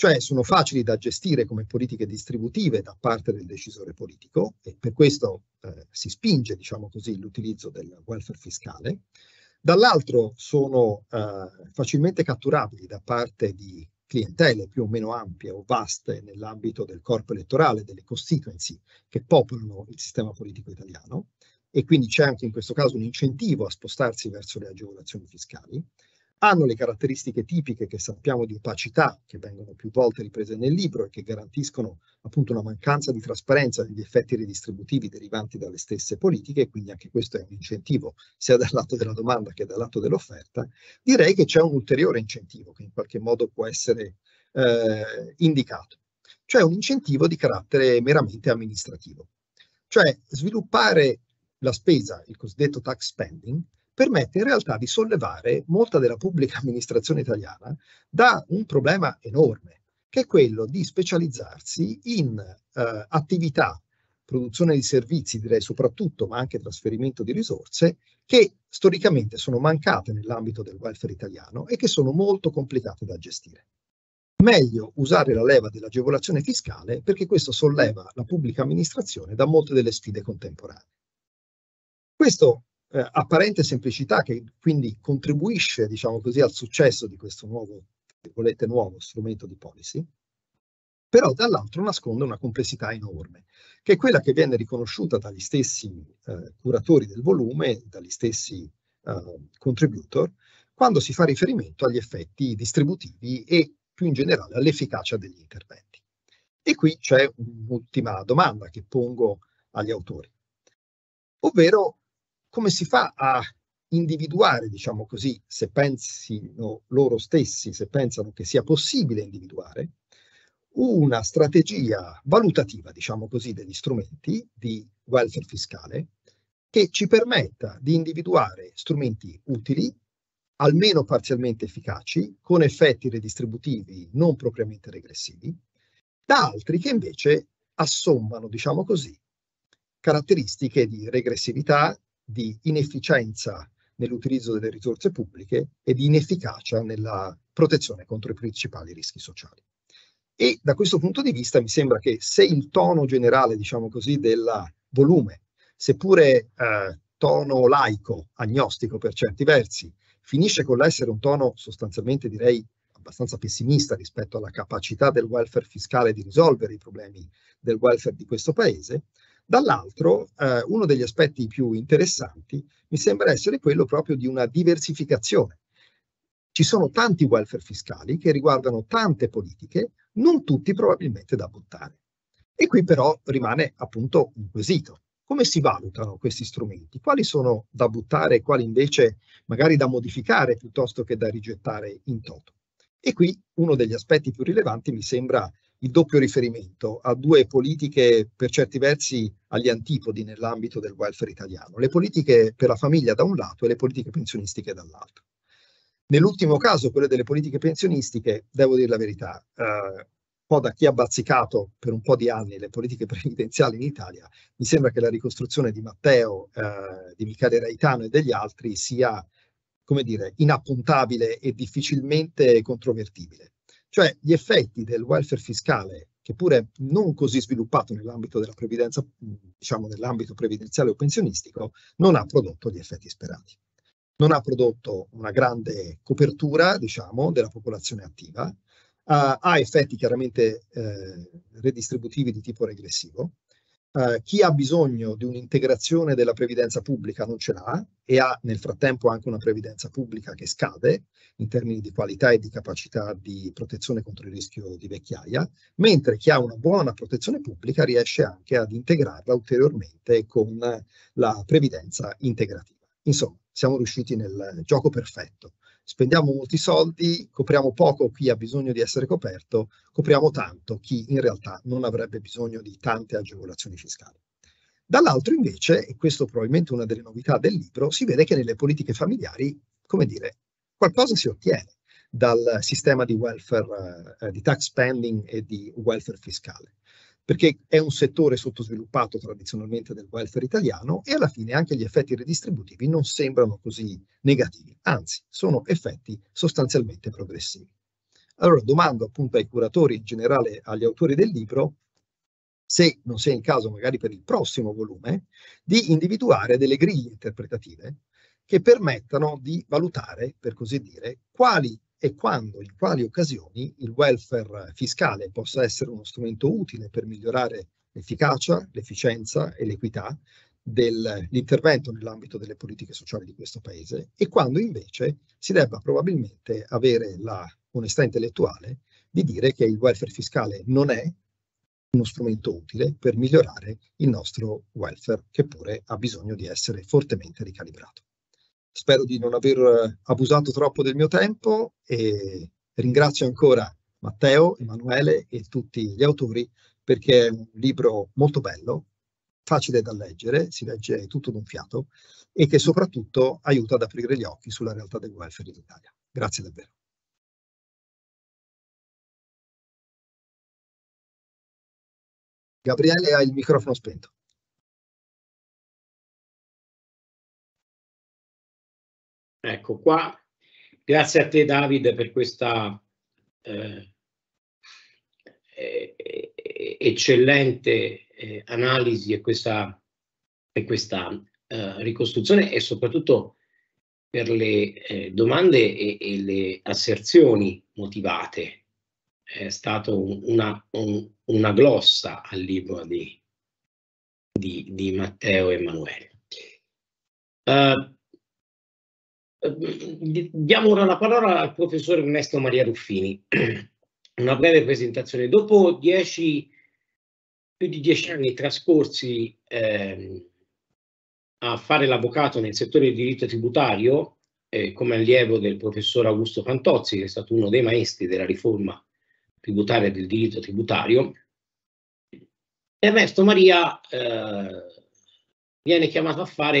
cioè sono facili da gestire come politiche distributive da parte del decisore politico e per questo eh, si spinge, diciamo così, l'utilizzo del welfare fiscale. Dall'altro sono eh, facilmente catturabili da parte di clientele più o meno ampie o vaste nell'ambito del corpo elettorale, delle constituency che popolano il sistema politico italiano e quindi c'è anche in questo caso un incentivo a spostarsi verso le agevolazioni fiscali hanno le caratteristiche tipiche che sappiamo di opacità, che vengono più volte riprese nel libro e che garantiscono appunto una mancanza di trasparenza degli effetti redistributivi derivanti dalle stesse politiche, quindi anche questo è un incentivo sia dal lato della domanda che dal lato dell'offerta, direi che c'è un ulteriore incentivo che in qualche modo può essere eh, indicato, cioè un incentivo di carattere meramente amministrativo, cioè sviluppare la spesa, il cosiddetto tax spending, permette in realtà di sollevare molta della pubblica amministrazione italiana da un problema enorme, che è quello di specializzarsi in eh, attività, produzione di servizi, direi soprattutto, ma anche trasferimento di risorse, che storicamente sono mancate nell'ambito del welfare italiano e che sono molto complicate da gestire meglio usare la leva dell'agevolazione fiscale perché questo solleva la pubblica amministrazione da molte delle sfide contemporanee. Questo eh, apparente semplicità che quindi contribuisce, diciamo così, al successo di questo nuovo, nuovo strumento di policy, però dall'altro nasconde una complessità enorme, che è quella che viene riconosciuta dagli stessi eh, curatori del volume, dagli stessi eh, contributor, quando si fa riferimento agli effetti distributivi e più in generale all'efficacia degli interventi. E qui c'è un'ultima domanda che pongo agli autori, ovvero come si fa a individuare, diciamo così, se pensino loro stessi, se pensano che sia possibile individuare, una strategia valutativa, diciamo così, degli strumenti di welfare fiscale che ci permetta di individuare strumenti utili, almeno parzialmente efficaci, con effetti redistributivi non propriamente regressivi, da altri che invece assommano, diciamo così, caratteristiche di regressività, di inefficienza nell'utilizzo delle risorse pubbliche e di inefficacia nella protezione contro i principali rischi sociali. E da questo punto di vista mi sembra che se il tono generale, diciamo così, del volume, seppure eh, tono laico, agnostico per certi versi, finisce con l'essere un tono sostanzialmente direi abbastanza pessimista rispetto alla capacità del welfare fiscale di risolvere i problemi del welfare di questo paese, Dall'altro, eh, uno degli aspetti più interessanti mi sembra essere quello proprio di una diversificazione. Ci sono tanti welfare fiscali che riguardano tante politiche, non tutti probabilmente da buttare. E qui però rimane appunto un quesito. Come si valutano questi strumenti? Quali sono da buttare e quali invece magari da modificare piuttosto che da rigettare in toto? E qui uno degli aspetti più rilevanti mi sembra il doppio riferimento a due politiche per certi versi agli antipodi nell'ambito del welfare italiano, le politiche per la famiglia da un lato e le politiche pensionistiche dall'altro. Nell'ultimo caso, quelle delle politiche pensionistiche, devo dire la verità, eh, da chi ha bazzicato per un po' di anni le politiche previdenziali in Italia, mi sembra che la ricostruzione di Matteo, eh, di Michele Raitano e degli altri sia, come dire, inappuntabile e difficilmente controvertibile. Cioè gli effetti del welfare fiscale, che pure non così sviluppato nell'ambito della previdenza, diciamo nell'ambito previdenziale o pensionistico, non ha prodotto gli effetti sperati. Non ha prodotto una grande copertura, diciamo, della popolazione attiva, ha, effetti chiaramente eh, redistributivi di tipo regressivo eh, chi ha bisogno di un'integrazione della previdenza pubblica non ce l'ha e ha nel frattempo anche una previdenza pubblica che scade in termini di qualità e di capacità di protezione contro il rischio di vecchiaia, mentre chi ha una buona protezione pubblica riesce anche ad integrarla ulteriormente con la previdenza integrativa. Insomma, siamo riusciti nel gioco perfetto spendiamo molti soldi, copriamo poco chi ha bisogno di essere coperto, copriamo tanto chi in realtà non avrebbe bisogno di tante agevolazioni fiscali. Dall'altro invece, e questo probabilmente una delle novità del libro, si vede che nelle politiche familiari, come dire, qualcosa si ottiene dal sistema di welfare, eh, di tax spending e di welfare fiscale perché è un settore sottosviluppato tradizionalmente del welfare italiano e alla fine anche gli effetti redistributivi non sembrano così negativi, anzi sono effetti sostanzialmente progressivi. Allora domando appunto ai curatori in generale, agli autori del libro, se non sia il caso magari per il prossimo volume, di individuare delle griglie interpretative che permettano di valutare, per così dire, quali e quando, in quali occasioni, il welfare fiscale possa essere uno strumento utile per migliorare l'efficacia, l'efficienza e l'equità dell'intervento nell'ambito delle politiche sociali di questo Paese e quando invece si debba probabilmente avere la onestà intellettuale di dire che il welfare fiscale non è uno strumento utile per migliorare il nostro welfare che pure ha bisogno di essere fortemente ricalibrato. Spero di non aver eh, abusato troppo del mio tempo e ringrazio ancora Matteo, Emanuele e tutti gli autori perché è un libro molto bello, facile da leggere, si legge tutto d'un fiato e che soprattutto aiuta ad aprire gli occhi sulla realtà del welfare in Italia. Grazie davvero. Gabriele ha il microfono spento. Ecco qua, grazie a te Davide per questa eh, eh, eccellente eh, analisi e questa, e questa eh, ricostruzione e soprattutto per le eh, domande e, e, le asserzioni motivate. È stata un, una, un, una, glossa al libro di, di, di Matteo Emanuele. Uh, Ehm, diamo ora la parola al professor Ernesto Maria Ruffini. Una breve presentazione. Dopo dieci, più di dieci anni trascorsi eh, a fare l'avvocato nel settore del diritto tributario, eh, come allievo del professor Augusto Fantozzi, che è stato uno dei maestri della riforma tributaria del diritto tributario, Ernesto Maria eh, viene chiamato a,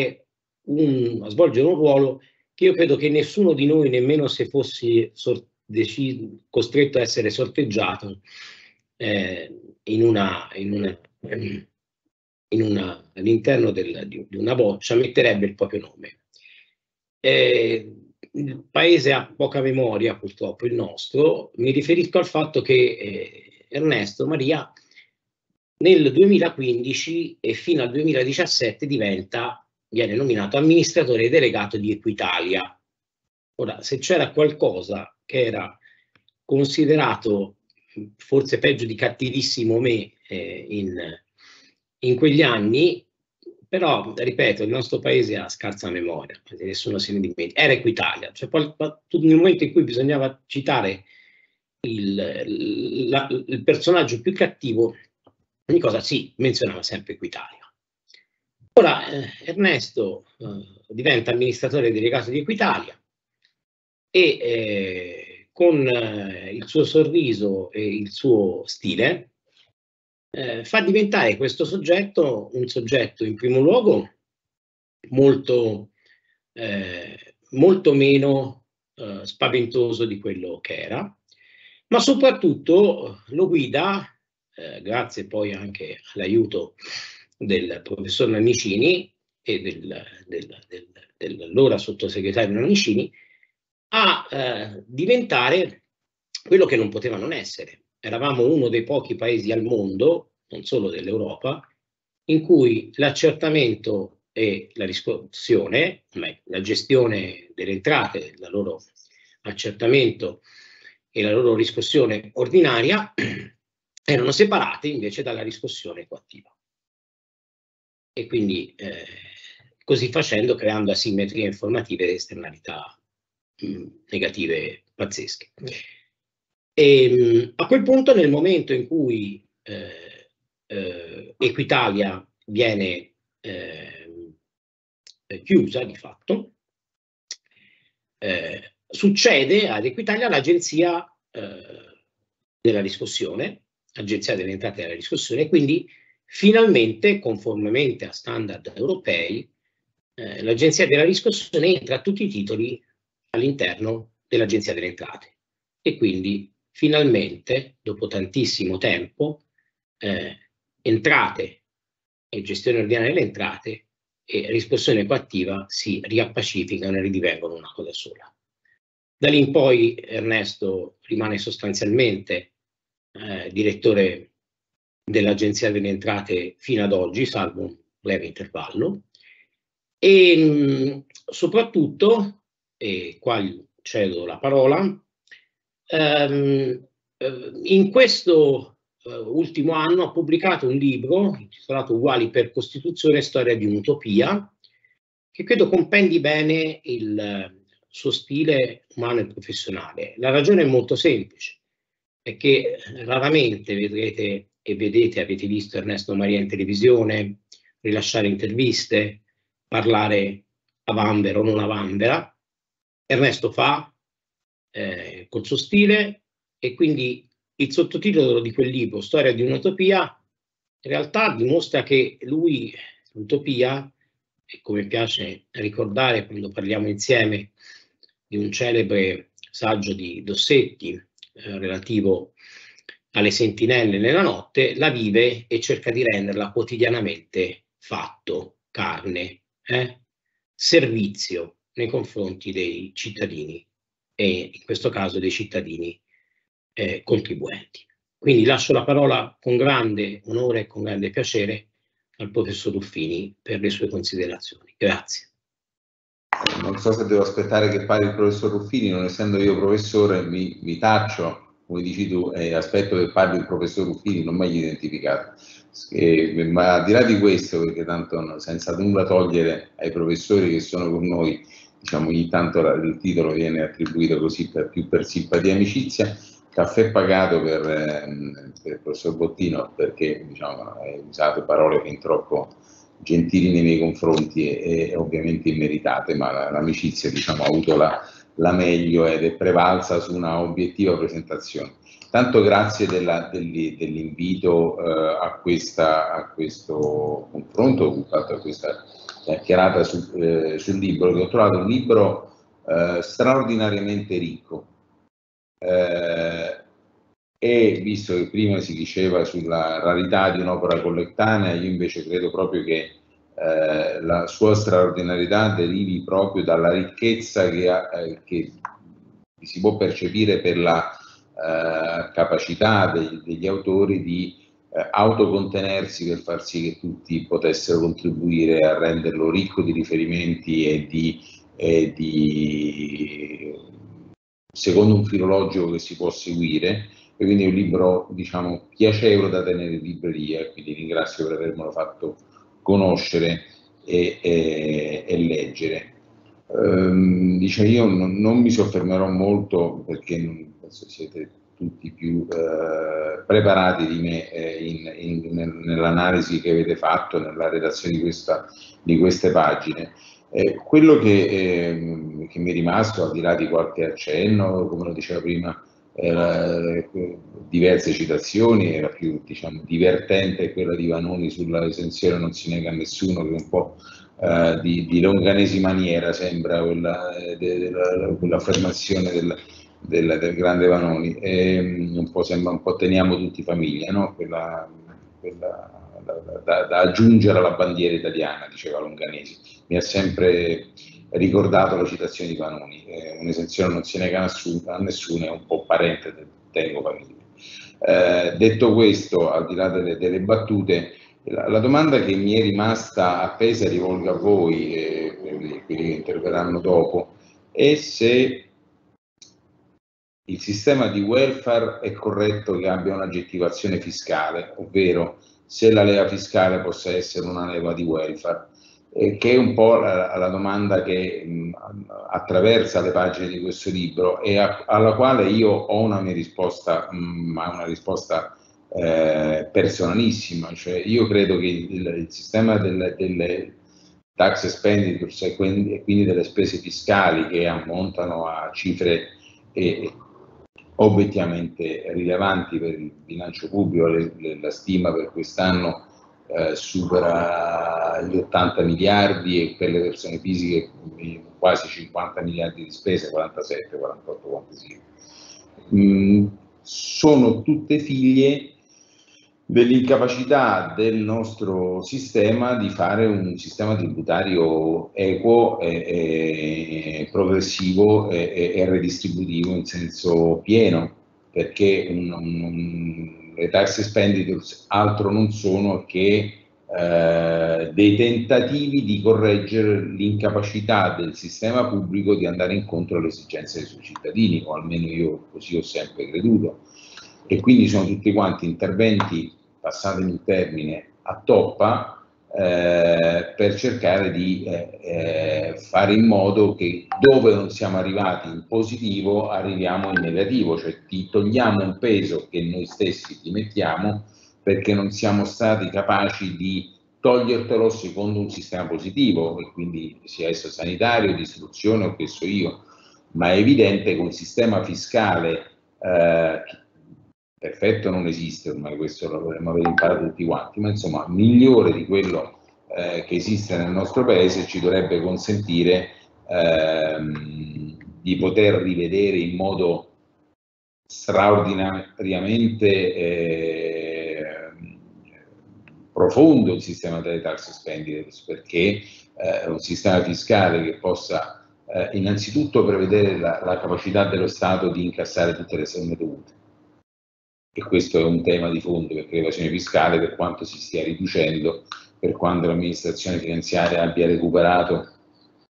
un, a svolgere un ruolo che io credo che nessuno di noi, nemmeno se fossi costretto a essere sorteggiato eh, in una, in una, in una, all'interno del, di, di, una boccia, metterebbe il proprio nome. Eh, il paese ha poca memoria, purtroppo, il nostro. Mi riferisco al fatto che eh, Ernesto Maria nel 2015 e fino al 2017 diventa viene nominato amministratore delegato di Equitalia. Ora, se c'era qualcosa che era considerato forse peggio di cattivissimo me eh, in, in quegli anni, però ripeto, il nostro paese ha scarsa memoria, nessuno se ne dimentica, era Equitalia, cioè poi nel momento in cui bisognava citare il, la, il personaggio più cattivo, ogni cosa si sì, menzionava sempre Equitalia. Ora eh, Ernesto eh, diventa amministratore delegato di Equitalia e eh, con eh, il suo sorriso e il suo stile eh, fa diventare questo soggetto un soggetto in primo luogo molto, molto meno spaventoso di quello che era, ma soprattutto lo guida, eh, grazie poi anche all'aiuto del professor Nannicini e del, del, del, dell'allora sottosegretario Nannicini a eh, diventare quello che non poteva non essere. Eravamo uno dei pochi paesi al mondo, non solo dell'Europa, in cui l'accertamento e la riscossione, la gestione delle entrate, il loro accertamento e la loro riscossione ordinaria erano separate invece dalla riscossione coattiva e quindi eh, così facendo creando asimmetrie informative ed esternalità mh, mm, negative pazzesche. E, ehm, a quel punto, nel momento in cui eh, eh, Equitalia viene eh, chiusa di fatto, eh, succede ad Equitalia l'agenzia eh, della riscossione, agenzia delle entrate della riscossione, quindi Finalmente, conformemente a standard europei, eh, l'Agenzia della riscossione entra a tutti i titoli all'interno dell'Agenzia delle Entrate e quindi finalmente, dopo tantissimo tempo, eh, entrate e gestione ordinaria delle entrate e riscossione coattiva si riappacificano e ridivengono una cosa sola. Da lì in poi Ernesto rimane sostanzialmente eh, direttore dell'Agenzia delle Entrate fino ad oggi, salvo un breve intervallo. E soprattutto, e qua cedo la parola, ehm, eh, in questo eh, ultimo anno ha pubblicato un libro intitolato Uguali per Costituzione, Storia di un'Utopia, che credo compendi bene il eh, suo stile umano e professionale. La ragione è molto semplice, è che raramente vedrete e vedete, avete visto Ernesto Maria in televisione, rilasciare interviste, parlare a vanvera o non a vanvera. Ernesto fa eh, col suo stile e quindi il sottotitolo di quel libro, Storia di un'utopia, in realtà dimostra che lui, l'utopia, e come piace ricordare quando parliamo insieme di un celebre saggio di Dossetti eh, relativo a alle sentinelle nella notte, la vive e cerca di renderla quotidianamente fatto, carne, eh? servizio nei confronti dei cittadini e in questo caso dei cittadini eh, contribuenti. Quindi lascio la parola con grande onore e con grande piacere al professor Ruffini per le sue considerazioni. Grazie. Non so se devo aspettare che parli il professor Ruffini, non essendo io professore mi, mi taccio come dici tu, è aspetto che parli il professor Ruffini, non mai identificato. Eh, ma al di là di questo, perché tanto senza nulla togliere ai professori che sono con noi, diciamo ogni tanto il titolo viene attribuito così per, più per simpatia e amicizia, caffè pagato per, ehm, per, il professor Bottino perché diciamo, ha usato parole fin troppo gentili nei miei confronti e, e ovviamente immeritate, ma l'amicizia diciamo, ha avuto la la meglio ed è prevalsa su una obiettiva presentazione. Tanto grazie dell'invito eh, a, questa, a questo confronto, a questa chiacchierata su, eh, sul libro, che ho trovato un libro eh, straordinariamente ricco. Eh, e visto che prima si diceva sulla rarità di un'opera collettanea, io invece credo proprio che eh, la sua straordinarietà derivi proprio dalla ricchezza che, ha, eh, che si può percepire per la eh, capacità dei, degli autori di eh, autocontenersi per far sì che tutti potessero contribuire a renderlo ricco di riferimenti e di, e di secondo un filologico che si può seguire e quindi è un libro diciamo piacevole da tenere in libreria quindi ringrazio per avermelo fatto conoscere e, e, e leggere. Ehm, dice, io non, non, mi soffermerò molto perché penso siete tutti più eh, preparati di me eh, in, in, nell'analisi che avete fatto, nella redazione di, questa, di queste pagine. Eh, quello che, ehm, che, mi è rimasto, al di là di qualche accenno, come lo diceva prima eh, diverse citazioni, la più diciamo, divertente è quella di Vanoni sulla sull'esenzione non si nega a nessuno, che un po' eh, di, di, longanesi maniera sembra quella, eh, della, quell'affermazione del, del, del, grande Vanoni, e, mm, un po' sembra un po' teniamo tutti famiglia, no? quella, quella da, da, da, aggiungere alla bandiera italiana, diceva Longanesi. Mi ha sempre ricordato la citazione di Panoni, eh, un'esenzione non si nega a nessuno, è un po' parente del Tengo Vanini. Eh, detto questo, al di là delle, delle battute, la, la, domanda che mi è rimasta appesa, rivolgo a voi, eh, quelli che interverranno dopo, è se il sistema di welfare è corretto che abbia un'aggettivazione fiscale, ovvero se la leva fiscale possa essere una leva di welfare che è un po' la, la domanda che mh, attraversa le pagine di questo libro e a, alla quale io ho una mia risposta, ma una risposta eh, personalissima, cioè io credo che il, il sistema delle, delle tax expenditures e quindi, e quindi, delle spese fiscali che ammontano a cifre eh, obiettivamente rilevanti per il bilancio pubblico, le, le, la stima per quest'anno eh, supera gli 80 miliardi e per le persone fisiche quasi 50 miliardi di spese, 47, 48 quanti sia. Mm, sono tutte figlie dell'incapacità del nostro sistema di fare un sistema tributario equo e, e progressivo e, e, redistributivo in senso pieno, perché un, un le tax expenditures altro non sono che eh, dei tentativi di correggere l'incapacità del sistema pubblico di andare incontro alle esigenze dei suoi cittadini, o almeno io così ho sempre creduto. E quindi sono tutti quanti interventi, passatemi il termine, a toppa, eh, per cercare di eh, eh, fare in modo che dove non siamo arrivati in positivo arriviamo in negativo, cioè ti togliamo un peso che noi stessi ti mettiamo perché non siamo stati capaci di togliertelo secondo un sistema positivo e quindi sia esso sanitario, di istruzione o che so io, ma è evidente che un sistema fiscale eh, perfetto non esiste ormai questo lo dovremmo aver imparato tutti quanti ma insomma migliore di quello eh, che esiste nel nostro paese ci dovrebbe consentire ehm, di poter rivedere in modo straordinariamente eh, profondo il sistema delle tax expenditures perché eh, un sistema fiscale che possa eh, innanzitutto prevedere la, la capacità dello Stato di incassare tutte le somme dovute e questo è un tema di fondo perché l'evasione fiscale per quanto si stia riducendo, per quanto l'amministrazione finanziaria abbia recuperato,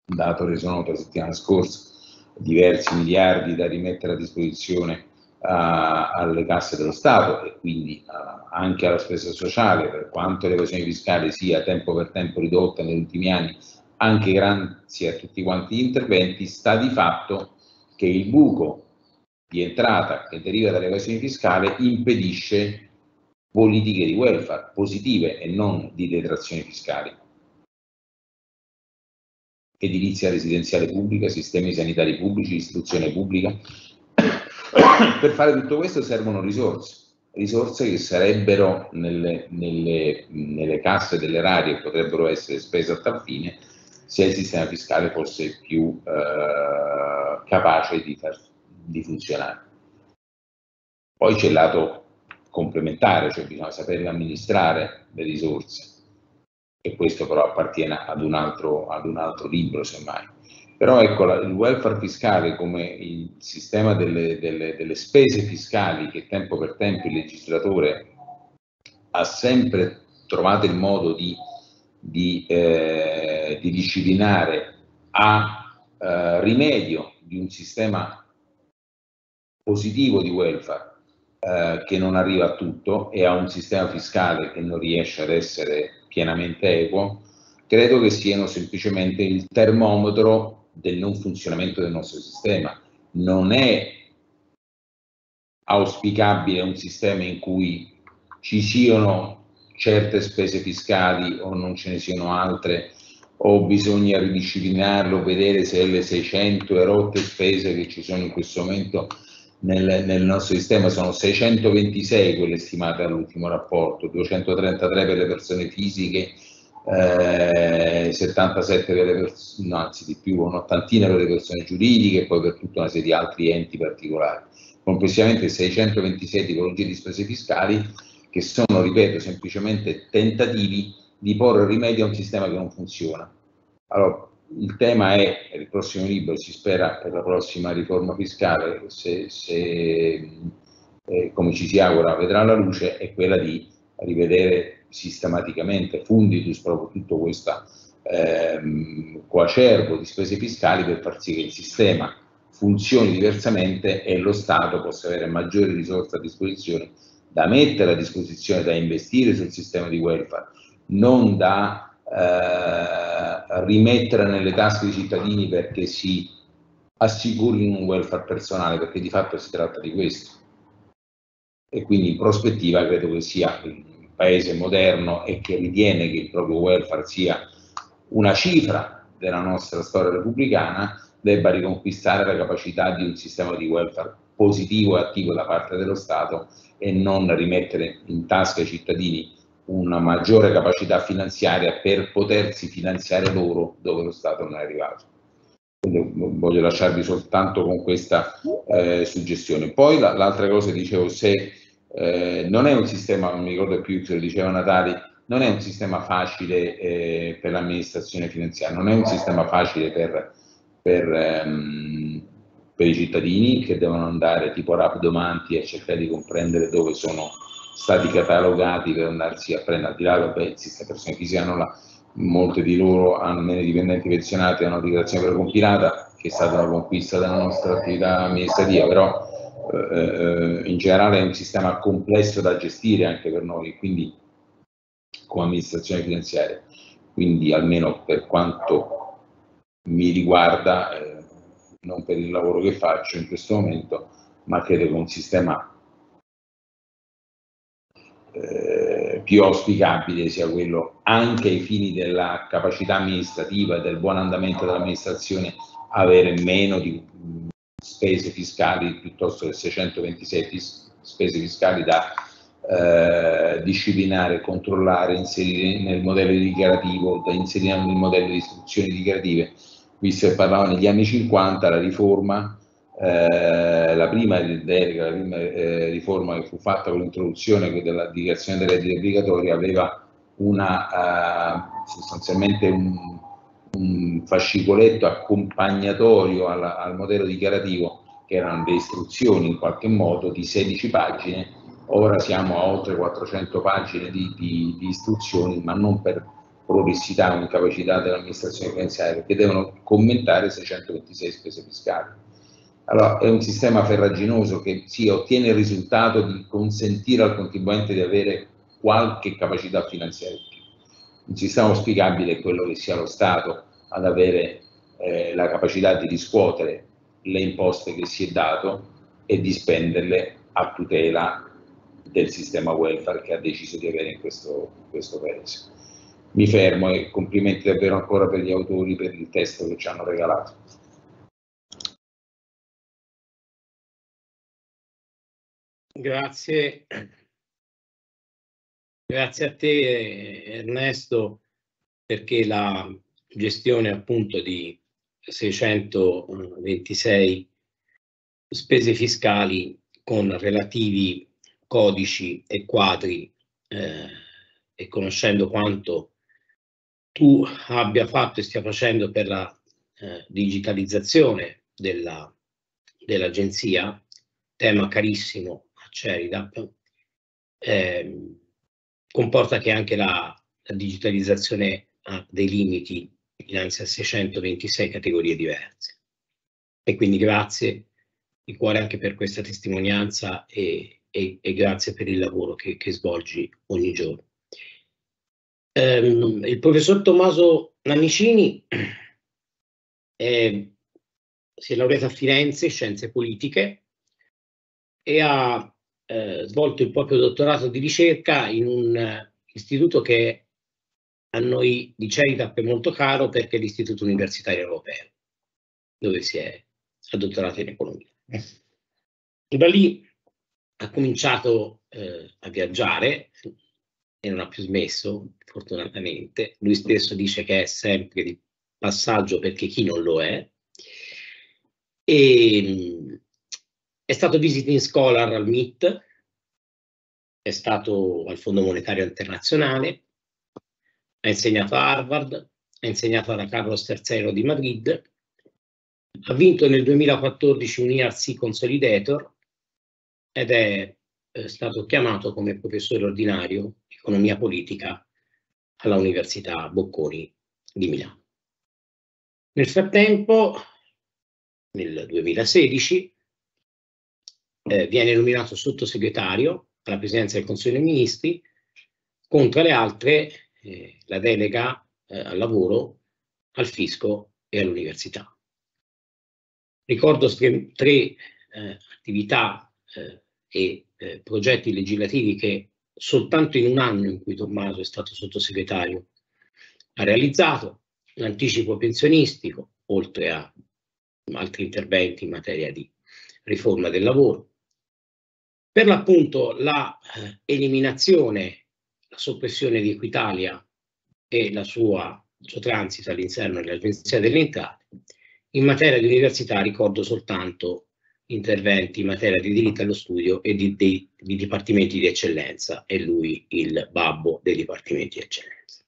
dato reso noto la settimana scorsa, diversi miliardi da rimettere a disposizione a, alle casse dello Stato e quindi a, anche alla spesa sociale, per quanto l'evasione fiscale sia tempo per tempo ridotta negli ultimi anni, anche grazie a tutti quanti gli interventi, sta di fatto che il buco di entrata che deriva dalle questioni fiscali impedisce politiche di welfare positive e non di detrazioni fiscali. Edilizia residenziale pubblica, sistemi sanitari pubblici, istruzione pubblica. per fare tutto questo servono risorse, risorse che sarebbero nelle, nelle, nelle casse dell'erario e potrebbero essere spese a tal fine se il sistema fiscale fosse più eh, capace di far di funzionare. Poi c'è il lato complementare, cioè bisogna saperne amministrare le risorse, e questo però appartiene ad un altro, ad un altro libro semmai. Però ecco, il welfare fiscale come il sistema delle, delle, delle spese fiscali che tempo per tempo il legislatore ha sempre trovato il modo di, di, eh, di disciplinare a eh, rimedio di un sistema positivo di welfare eh, che non arriva a tutto e a un sistema fiscale che non riesce ad essere pienamente equo, credo che siano semplicemente il termometro del non funzionamento del nostro sistema. Non è auspicabile un sistema in cui ci siano certe spese fiscali o non ce ne siano altre o bisogna ridisciplinarlo, vedere se le 600 erotte spese che ci sono in questo momento nel, nel, nostro sistema sono 626 quelle stimate all'ultimo rapporto, 233 per le persone fisiche, eh, 77 per le persone, no, anzi di più, un'ottantina per le persone giuridiche e poi per tutta una serie di altri enti particolari. Complessivamente 626 tipologie di spese fiscali che sono, ripeto, semplicemente tentativi di porre rimedio a un sistema che non funziona. Allora, il tema è il prossimo libro, si spera per la prossima riforma fiscale, se, se eh, come ci si augura vedrà la luce, è quella di rivedere sistematicamente, funditus, proprio tutto questo ehm, coacervo di spese fiscali per far sì che il sistema funzioni diversamente e lo Stato possa avere maggiori risorse a disposizione da mettere a disposizione, da investire sul sistema di welfare, non da eh, rimettere nelle tasche dei cittadini perché si assicurino un welfare personale, perché di fatto si tratta di questo. E quindi in prospettiva credo che sia un paese moderno e che ritiene che il proprio welfare sia una cifra della nostra storia repubblicana, debba riconquistare la capacità di un sistema di welfare positivo e attivo da parte dello Stato e non rimettere in tasca ai cittadini una maggiore capacità finanziaria per potersi finanziare loro dove lo Stato non è arrivato. Quindi voglio lasciarvi soltanto con questa eh, suggestione. Poi l'altra cosa dicevo, se eh, non è un sistema, non mi ricordo più se lo diceva Natali, non è un sistema facile eh, per l'amministrazione finanziaria, non è un sistema facile per, per, ehm, per i cittadini che devono andare tipo rapidomanti a cercare di comprendere dove sono stati catalogati per andarsi a prendere, al di là, vabbè, esiste persone fisiche, hanno la, molte di loro, hanno meno dipendenti pensionati, hanno una dichiarazione precompilata, che è stata una conquista della nostra attività amministrativa, però eh, eh, in generale è un sistema complesso da gestire anche per noi, quindi come amministrazione finanziaria. Quindi almeno per quanto mi riguarda, eh, non per il lavoro che faccio in questo momento, ma credo che un sistema eh, più auspicabile sia quello anche ai fini della capacità amministrativa e del buon andamento dell'amministrazione avere meno di mm, spese fiscali piuttosto che 626 fis- spese fiscali da eh, disciplinare, controllare, inserire nel modello dichiarativo, da inserire nel modello di istruzioni dichiarative. Qui si parlava negli anni 50, la riforma eh, la prima delega, la prima eh, riforma che fu fatta con l'introduzione della dichiarazione delle redditi obbligatoria aveva una, eh, sostanzialmente un, un, fascicoletto accompagnatorio al, al modello dichiarativo che erano le istruzioni in qualche modo di 16 pagine ora siamo a oltre 400 pagine di, di, di istruzioni, ma non per prolissità o incapacità dell'amministrazione finanziaria, perché devono commentare 626 spese fiscali. Allora, è un sistema ferraginoso che sì, ottiene il risultato di consentire al contribuente di avere qualche capacità finanziaria in più. Un sistema auspicabile è quello che sia lo Stato ad avere eh, la capacità di riscuotere le imposte che si è dato e di spenderle a tutela del sistema welfare che ha deciso di avere in questo, in questo paese. Mi fermo e complimenti davvero ancora per gli autori per il testo che ci hanno regalato. Grazie. Grazie a te Ernesto perché la gestione appunto di 626 spese fiscali con relativi codici e quadri eh, e conoscendo quanto tu abbia fatto e stia facendo per la eh, digitalizzazione dell'agenzia, dell tema carissimo Ceridap, eh, comporta che anche la, la digitalizzazione ha dei limiti innanzi a 626 categorie diverse. E quindi grazie di cuore anche per questa testimonianza e, e, e grazie per il lavoro che, che svolgi ogni giorno. Um, il professor Tommaso Nannicini eh, si è laureato a Firenze in Scienze Politiche e ha eh, svolto il proprio dottorato di ricerca in un eh, istituto che a noi di CERITAP è molto caro perché è l'Istituto Universitario Europeo, dove si è dottorato in economia. E da lì ha cominciato eh, a viaggiare e non ha più smesso, fortunatamente. Lui stesso dice che è sempre di passaggio perché chi non lo è. E, è stato visiting scholar al MIT, è stato al Fondo Monetario Internazionale, ha insegnato a Harvard, ha insegnato alla Carlos III di Madrid, ha vinto nel 2014 un ERC Consolidator ed è eh, stato chiamato come professore ordinario di economia politica alla Università Bocconi di Milano. Nel frattempo, nel 2016, eh, viene nominato sottosegretario alla presidenza del Consiglio dei Ministri, con tra le altre eh, la delega eh, al lavoro, al fisco e all'università. Ricordo tre, tre eh, attività eh, e eh, progetti legislativi che soltanto in un anno in cui Tommaso è stato sottosegretario ha realizzato, l'anticipo pensionistico, oltre a altri interventi in materia di riforma del lavoro, per l'appunto la eh, eliminazione, la soppressione di Equitalia e la sua, il suo transito all'interno dell'Agenzia delle Entrate, in materia di università ricordo soltanto interventi in materia di diritto allo studio e di, di, di dipartimenti di eccellenza e lui il babbo dei dipartimenti di eccellenza.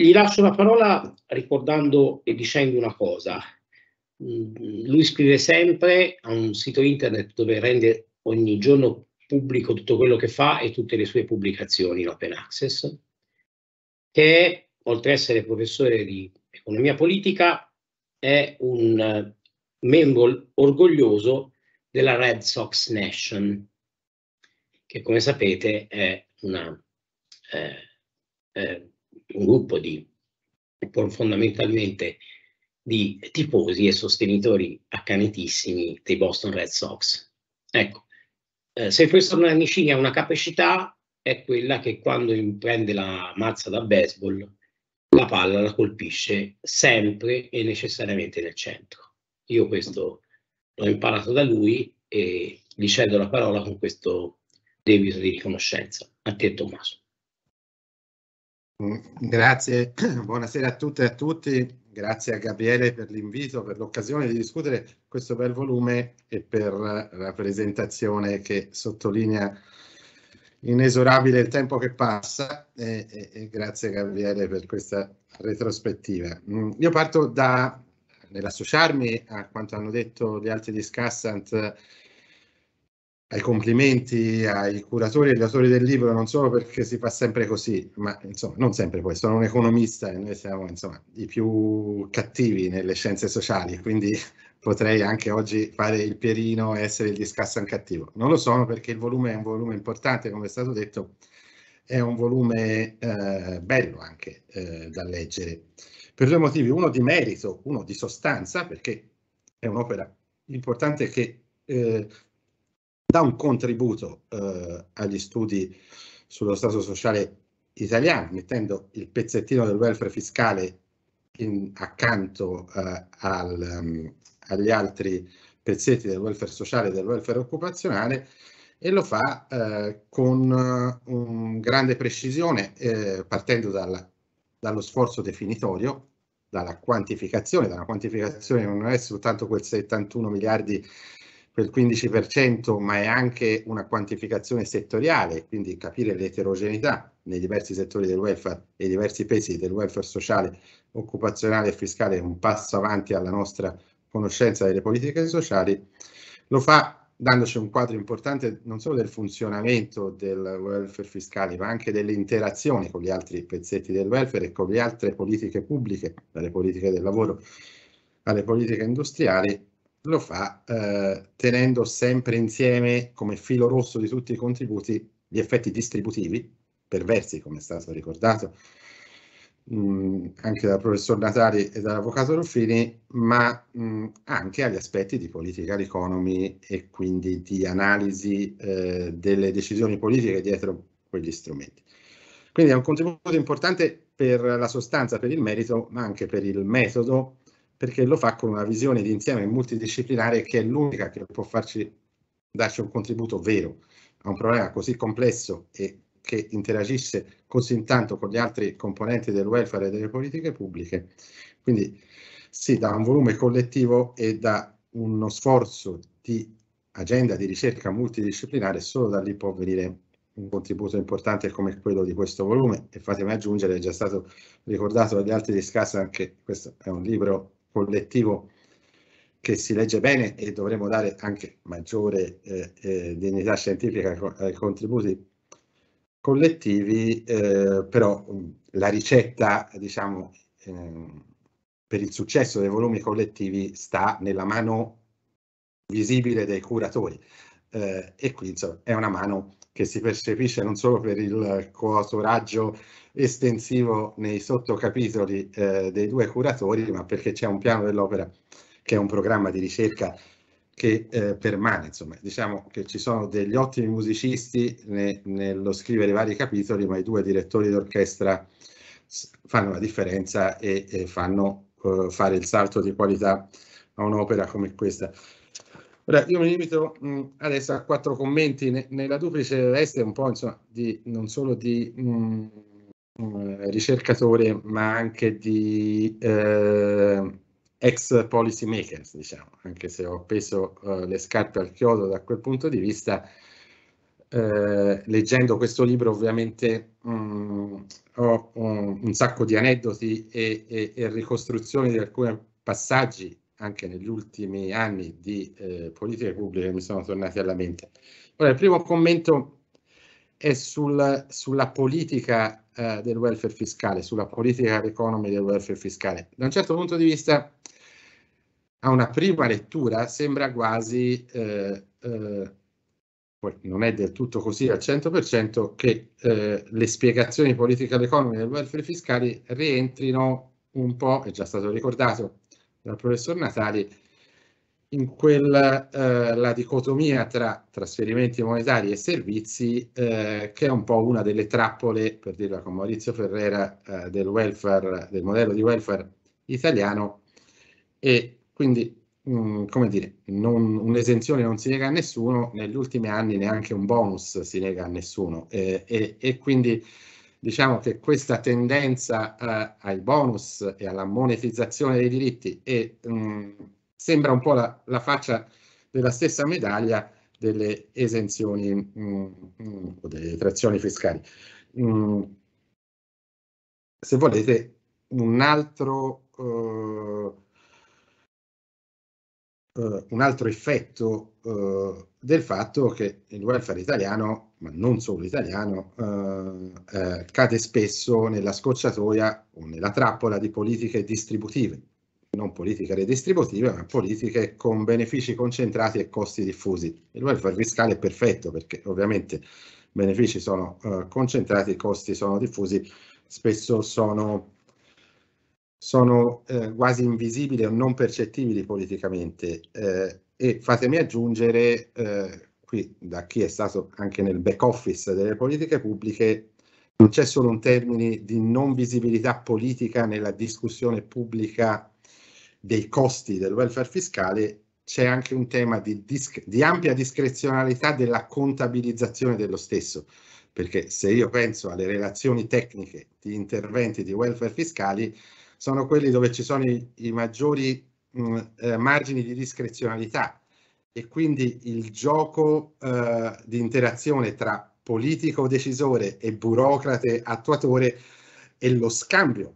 Gli lascio la parola ricordando e dicendo una cosa, lui scrive sempre, ha un sito internet dove rende ogni giorno pubblico tutto quello che fa e tutte le sue pubblicazioni in open access, che oltre ad essere professore di economia politica è un eh, membro orgoglioso della Red Sox Nation, che come sapete è una, eh, eh, un gruppo di fondamentalmente di tifosi e sostenitori accanitissimi dei Boston Red Sox. Ecco, eh, se Preston Manicini ha una capacità è quella che quando prende la mazza da baseball la palla la colpisce sempre e necessariamente nel centro. Io questo l'ho imparato da lui e gli cedo la parola con questo debito di riconoscenza. A te Tommaso. Grazie, buonasera a tutte e a tutti. Grazie a Gabriele per l'invito, per l'occasione di discutere questo bel volume e per la presentazione che sottolinea inesorabile il tempo che passa e, e, e grazie Gabriele per questa retrospettiva. Mm, io parto da, nell'associarmi a quanto hanno detto gli altri discussant, Scassant, ai complimenti ai curatori e agli autori del libro, non solo perché si fa sempre così, ma insomma, non sempre poi, sono un economista e noi siamo insomma, i più cattivi nelle scienze sociali, quindi potrei anche oggi fare il pierino e essere il discassan cattivo. Non lo sono perché il volume è un volume importante, come è stato detto, è un volume eh, bello anche eh, da leggere, per due motivi, uno di merito, uno di sostanza, perché è un'opera importante che eh, dà un contributo eh, agli studi sullo stato sociale italiano, mettendo il pezzettino del welfare fiscale in, accanto eh, al, um, agli altri pezzetti del welfare sociale e del welfare occupazionale e lo fa eh, con uh, un grande precisione eh, partendo dalla, dallo sforzo definitorio, dalla quantificazione, dalla quantificazione non è soltanto quel 71 miliardi quel 15%, ma è anche una quantificazione settoriale, quindi capire l'eterogeneità nei diversi settori del welfare e i diversi pesi del welfare sociale, occupazionale e fiscale è un passo avanti alla nostra conoscenza delle politiche sociali, lo fa dandoci un quadro importante non solo del funzionamento del welfare fiscale, ma anche delle interazioni con gli altri pezzetti del welfare e con le altre politiche pubbliche, dalle politiche del lavoro alle politiche industriali, lo fa eh, tenendo sempre insieme come filo rosso di tutti i contributi gli effetti distributivi, perversi come è stato ricordato mh, mm, anche dal professor Natali e dall'avvocato Ruffini, ma mh, mm, anche agli aspetti di political economy e quindi di analisi eh, delle decisioni politiche dietro quegli strumenti. Quindi è un contributo importante per la sostanza, per il merito, ma anche per il metodo perché lo fa con una visione di insieme multidisciplinare che è l'unica che può farci darci un contributo vero a un problema così complesso e che interagisce così tanto con gli altri componenti del welfare e delle politiche pubbliche. Quindi sì, da un volume collettivo e da uno sforzo di agenda di ricerca multidisciplinare, solo da lì può venire un contributo importante come quello di questo volume e fatemi aggiungere, è già stato ricordato dagli altri di Scassa, anche questo è un libro collettivo che si legge bene e dovremmo dare anche maggiore eh, eh, dignità scientifica ai contributi collettivi, eh, però mm, la ricetta, diciamo, ehm, per il successo dei volumi collettivi sta nella mano visibile dei curatori eh, e qui insomma, è una mano che si percepisce non solo per il coautoraggio estensivo nei sottocapitoli eh, dei due curatori, ma perché c'è un piano dell'opera che è un programma di ricerca che eh, permane. Insomma, diciamo che ci sono degli ottimi musicisti ne, nello scrivere vari capitoli, ma i due direttori d'orchestra fanno la differenza e, e fanno eh, fare il salto di qualità a un'opera come questa. Ora io mi limito mh, mm, adesso a quattro commenti ne, nella duplice veste un po' insomma, di, non solo di mh, mm, mm, ricercatore ma anche di eh, ex policy makers diciamo anche se ho appeso eh, le scarpe al chiodo da quel punto di vista eh, leggendo questo libro ovviamente ho un, un, sacco di aneddoti e, e, e ricostruzioni di alcuni passaggi anche negli ultimi anni di eh, politiche pubbliche mi sono tornati alla mente. Ora, il primo commento è sul, sulla politica eh, del welfare fiscale, sulla politica economy del welfare fiscale. Da un certo punto di vista, a una prima lettura sembra quasi, eh, eh poi non è del tutto così al 100%, che eh, le spiegazioni political economy del welfare fiscale rientrino un po', è già stato ricordato, dal professor Natali, in quella eh, dicotomia tra trasferimenti monetari e servizi, eh, che è un po' una delle trappole, per dirla con Maurizio Ferrera, eh, del, welfare, del modello di welfare italiano. E quindi, mh, mm, come dire, non, un'esenzione non si nega a nessuno, negli ultimi anni neanche un bonus si nega a nessuno. Eh, e, e quindi diciamo che questa tendenza eh, ai bonus e alla monetizzazione dei diritti è, mh, mm, sembra un po' la, la, faccia della stessa medaglia delle esenzioni mh, mm, mh, mm, o delle detrazioni fiscali. se volete, un altro, uh, uh, un altro effetto uh, del fatto che il welfare italiano ma non solo italiano, eh, eh, cade spesso nella scocciatoia o nella trappola di politiche distributive, non politiche redistributive, ma politiche con benefici concentrati e costi diffusi. Il welfare fiscale è perfetto perché ovviamente benefici sono uh, concentrati, i costi sono diffusi, spesso sono, sono eh, quasi invisibili o non percettibili politicamente. Eh, e fatemi aggiungere eh, qui da chi è stato anche nel back office delle politiche pubbliche, non c'è solo un termine di non visibilità politica nella discussione pubblica dei costi del welfare fiscale, c'è anche un tema di, disc- di ampia discrezionalità della contabilizzazione dello stesso, perché se io penso alle relazioni tecniche di interventi di welfare fiscali, sono quelli dove ci sono i, i maggiori mh, eh, margini di discrezionalità e quindi il gioco eh, di interazione tra politico decisore e burocrate attuatore e lo scambio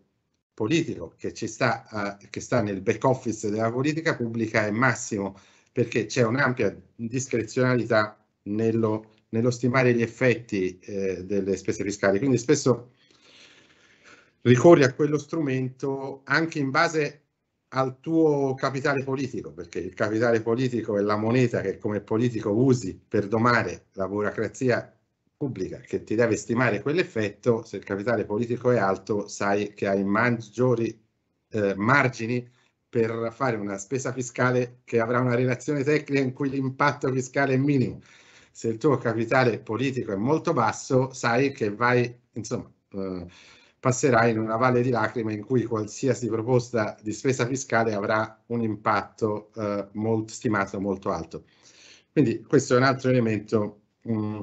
politico che, ci sta, eh, che sta nel back office della politica pubblica è massimo perché c'è un'ampia discrezionalità nello, nello, stimare gli effetti eh, delle spese fiscali. Quindi spesso ricorri a quello strumento anche in base al tuo capitale politico, perché il capitale politico è la moneta che come politico usi per domare la burocrazia pubblica che ti deve stimare quell'effetto, se il capitale politico è alto sai che hai maggiori eh, margini per fare una spesa fiscale che avrà una relazione tecnica in cui l'impatto fiscale è minimo. Se il tuo capitale politico è molto basso sai che vai, insomma... Eh, passerà in una valle di lacrime in cui qualsiasi proposta di spesa fiscale avrà un impatto eh, molto stimato molto alto. Quindi questo è un altro elemento mh, mm,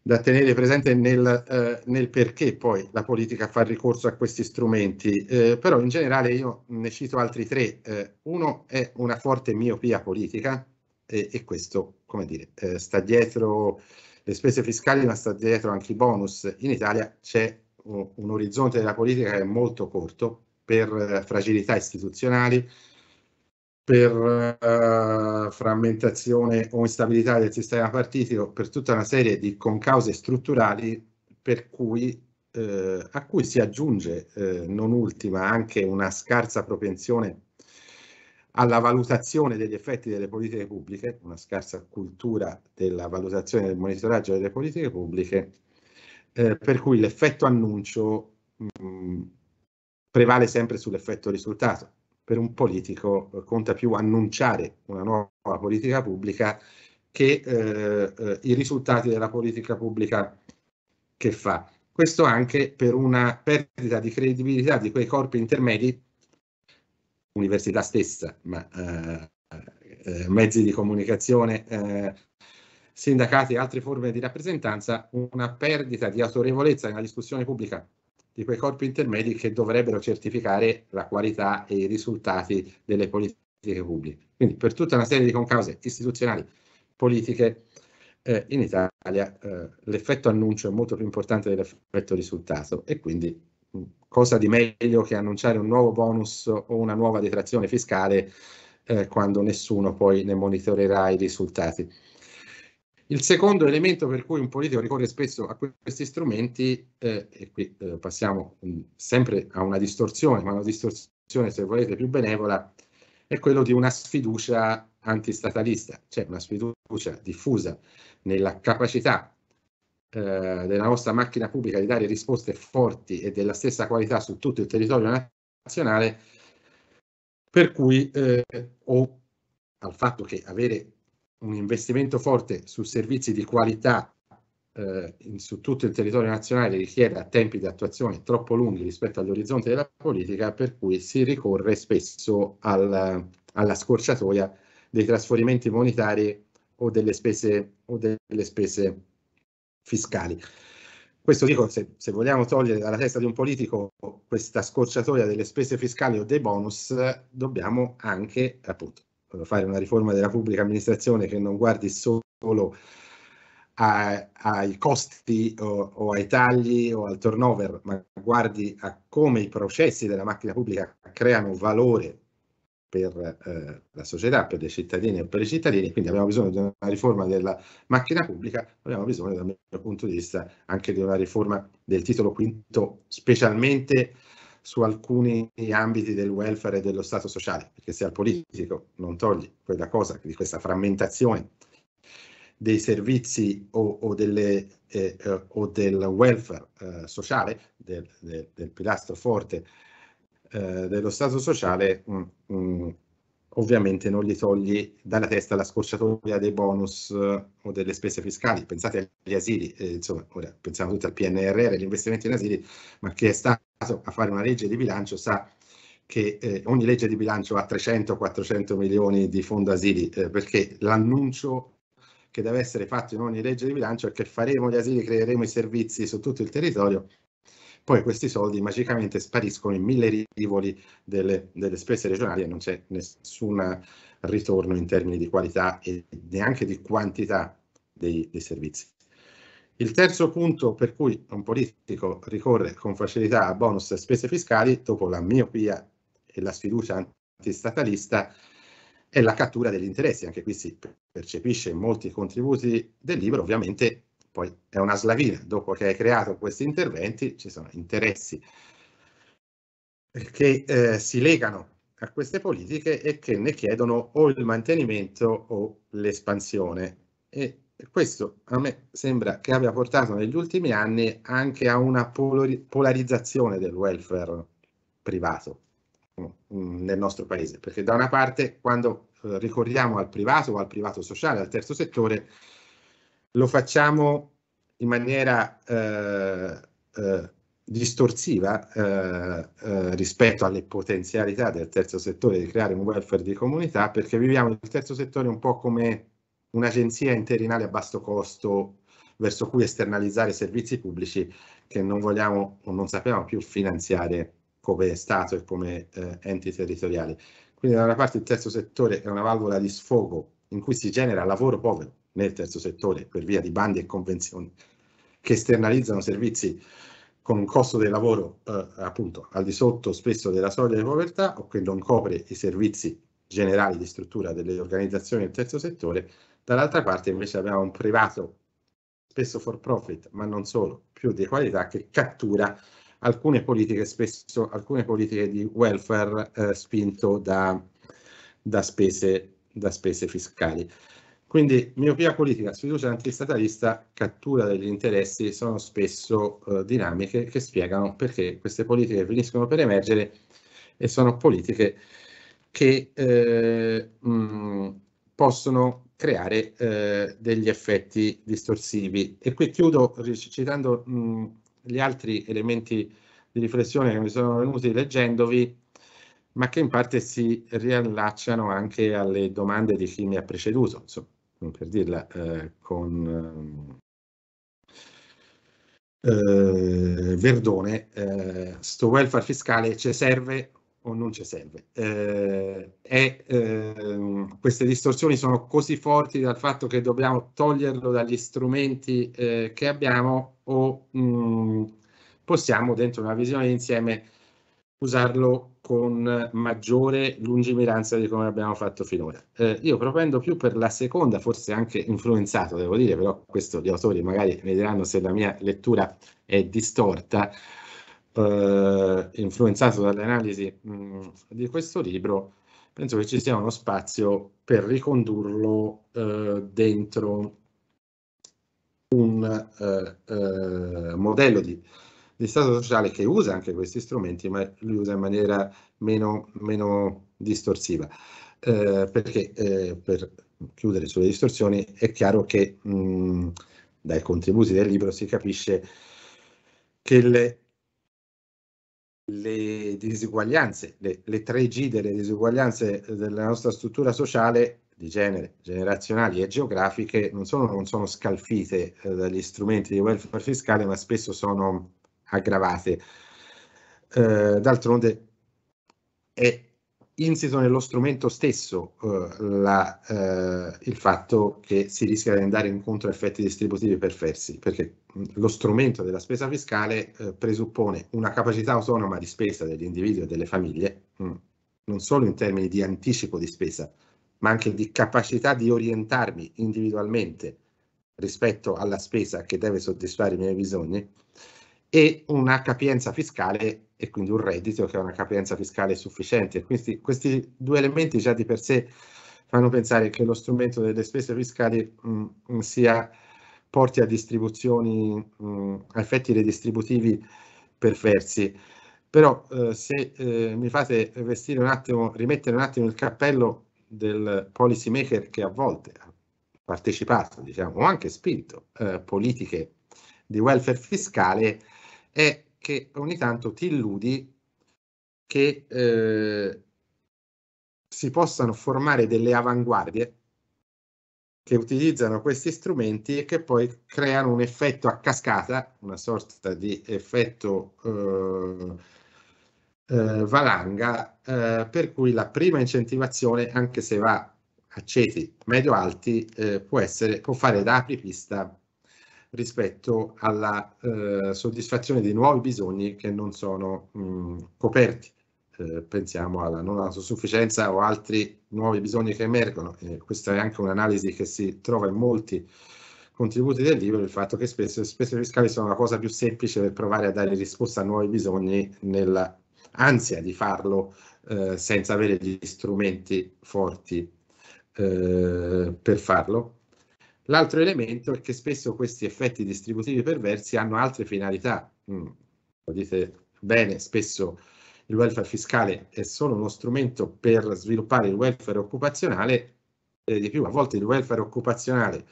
da tenere presente nel, eh, nel, perché poi la politica fa ricorso a questi strumenti, eh, però in generale io ne cito altri tre. Eh, uno è una forte miopia politica e, e questo, come dire, eh, sta dietro le spese fiscali ma sta dietro anche i bonus. In Italia c'è un orizzonte della politica che è molto corto per eh, fragilità istituzionali, per eh, frammentazione o instabilità del sistema partitico, per tutta una serie di concause strutturali per cui, eh, a cui si aggiunge eh, non ultima anche una scarsa propensione alla valutazione degli effetti delle politiche pubbliche, una scarsa cultura della valutazione e del monitoraggio delle politiche pubbliche eh, per cui l'effetto annuncio mh, mm, prevale sempre sull'effetto risultato. Per un politico eh, conta più annunciare una nuova politica pubblica che eh, eh, i risultati della politica pubblica che fa. Questo anche per una perdita di credibilità di quei corpi intermedi, università stessa, ma eh, mezzi di comunicazione, sindacati e altre forme di rappresentanza, una perdita di autorevolezza nella discussione pubblica di quei corpi intermedi che dovrebbero certificare la qualità e i risultati delle politiche pubbliche. Quindi per tutta una serie di concause istituzionali, politiche, eh, in Italia eh, l'effetto annuncio è molto più importante dell'effetto risultato e quindi cosa di meglio che annunciare un nuovo bonus o una nuova detrazione fiscale eh, quando nessuno poi ne monitorerà i risultati. Il secondo elemento per cui un politico ricorre spesso a questi strumenti, eh, e qui eh, passiamo mm, sempre a una distorsione, ma una distorsione se volete più benevola, è quello di una sfiducia antistatalista, cioè una sfiducia diffusa nella capacità eh, della nostra macchina pubblica di dare risposte forti e della stessa qualità su tutto il territorio nazionale, per cui eh, o al fatto che avere un investimento forte su servizi di qualità eh, in, su tutto il territorio nazionale richiede a tempi di attuazione troppo lunghi rispetto all'orizzonte della politica, per cui si ricorre spesso al, alla scorciatoia dei trasferimenti monetari o delle spese, o delle spese fiscali. Questo dico, se, se, vogliamo togliere dalla testa di un politico questa scorciatoia delle spese fiscali o dei bonus, dobbiamo anche appunto eh, fare una riforma della pubblica amministrazione che non guardi solo a, ai costi o, eh, o, ai tagli o al turnover, ma guardi a come i processi della macchina pubblica creano valore per eh, la società, per le cittadine e per i cittadini, quindi abbiamo bisogno di una riforma della macchina pubblica, abbiamo bisogno dal mio punto di vista anche di una riforma del titolo quinto, specialmente su alcuni ambiti del welfare e dello Stato sociale, perché se al politico non togli quella cosa di questa frammentazione dei servizi o, o, delle, eh, eh, o del welfare eh, sociale, del, del, del, pilastro forte eh, dello Stato sociale, mh, mh, ovviamente non gli togli dalla testa la scorciatoia dei bonus eh, o delle spese fiscali. Pensate agli asili, eh, insomma, ora pensiamo tutti al PNRR, agli investimenti in asili, ma chi è stato a fare una legge di bilancio sa che eh, ogni legge di bilancio ha 300-400 milioni di fondo asili, eh, perché l'annuncio che deve essere fatto in ogni legge di bilancio è che faremo gli asili, creeremo i servizi su tutto il territorio poi questi soldi magicamente spariscono in mille rivoli delle, delle spese regionali e non c'è nessun ritorno in termini di qualità e neanche di quantità dei, dei servizi. Il terzo punto per cui un politico ricorre con facilità a bonus e spese fiscali, dopo la miopia e la sfiducia antistatalista, è la cattura degli interessi. Anche qui si percepisce in molti contributi del libro, ovviamente poi è una slavina, dopo che hai creato questi interventi ci sono interessi che eh, si legano a queste politiche e che ne chiedono o il mantenimento o l'espansione. E questo a me sembra che abbia portato negli ultimi anni anche a una polarizzazione del welfare privato mm, nel nostro paese, perché da una parte quando eh, ricorriamo al privato o al privato sociale, al terzo settore, lo facciamo in maniera eh, eh, distorsiva eh, eh, rispetto alle potenzialità del terzo settore di creare un welfare di comunità perché viviamo il terzo settore un po' come un'agenzia interinale a basso costo verso cui esternalizzare servizi pubblici che non vogliamo o non sappiamo più finanziare come Stato e come eh, enti territoriali. Quindi da una parte il terzo settore è una valvola di sfogo in cui si genera lavoro povero, nel terzo settore per via di bandi e convenzioni che esternalizzano servizi con un costo del lavoro eh, appunto al di sotto spesso della soglia di povertà o che non copre i servizi generali di struttura delle organizzazioni del terzo settore, dall'altra parte invece abbiamo un privato spesso for profit, ma non solo, più di qualità che cattura alcune politiche, spesso alcune politiche di welfare eh, spinto da, da, spese, da spese fiscali. Quindi miopia politica, sfiducia antistatalista, cattura degli interessi sono spesso eh, dinamiche che spiegano perché queste politiche finiscono per emergere e sono politiche che eh, mh, mm, possono creare eh, degli effetti distorsivi. E qui chiudo citando mh, mm, gli altri elementi di riflessione che mi sono venuti leggendovi ma che in parte si riallacciano anche alle domande di chi mi ha preceduto. Insomma per dirla, eh, con ehm, eh, Verdone, eh, sto welfare fiscale ci serve o non ci serve. Eh, e, ehm, queste distorsioni sono così forti dal fatto che dobbiamo toglierlo dagli strumenti eh, che abbiamo o mh, mm, possiamo, dentro una visione insieme, usarlo con maggiore lungimiranza di come abbiamo fatto finora. Eh, io propendo più per la seconda, forse anche influenzato, devo dire, però questo gli autori magari vedranno se la mia lettura è distorta, eh, influenzato dall'analisi mm, di questo libro, penso che ci sia uno spazio per ricondurlo eh, dentro un eh, eh, modello di di Stato sociale che usa anche questi strumenti, ma li usa in maniera meno, meno distorsiva. Eh, perché eh, per chiudere sulle distorsioni è chiaro che mh, mm, dai contributi del libro si capisce che le, le disuguaglianze, le, le 3G delle disuguaglianze della nostra struttura sociale di genere, generazionali e geografiche non solo non sono scalfite eh, dagli strumenti di welfare fiscale, ma spesso sono aggravate. Eh, d'altronde è insito nello strumento stesso eh, la, eh, il fatto che si rischia di andare incontro a effetti distributivi perversi, perché lo strumento della spesa fiscale eh, presuppone una capacità autonoma di spesa degli individui e delle famiglie, mh, non solo in termini di anticipo di spesa, ma anche di capacità di orientarmi individualmente rispetto alla spesa che deve soddisfare i miei bisogni, e una capienza fiscale e quindi un reddito che ha una capienza fiscale sufficiente. Quindi questi due elementi già di per sé fanno pensare che lo strumento delle spese fiscali mh, sia, porti a distribuzioni, mh, effetti redistributivi perversi. Però eh, se eh, mi fate vestire un attimo, rimettere un attimo il cappello del policy maker che a volte ha partecipato, diciamo, o anche spinto eh, politiche di welfare fiscale, è che ogni tanto ti illudi che eh, si possano formare delle avanguardie che utilizzano questi strumenti e che poi creano un effetto a cascata, una sorta di effetto eh, eh, valanga, eh, per cui la prima incentivazione, anche se va a ceti medio-alti, eh, può, essere, può fare da apripista rispetto alla eh, soddisfazione di nuovi bisogni che non sono mh, mm, coperti. Eh, pensiamo alla non autosufficienza o altri nuovi bisogni che emergono. Eh, questa è anche un'analisi che si trova in molti contributi del libro, il fatto che spesso le spese fiscali sono la cosa più semplice per provare a dare risposta a nuovi bisogni nell'ansia di farlo eh, senza avere gli strumenti forti eh, per farlo L'altro elemento è che spesso questi effetti distributivi perversi hanno altre finalità. Mm, lo dite bene, spesso il welfare fiscale è solo uno strumento per sviluppare il welfare occupazionale e di più, a volte il welfare occupazionale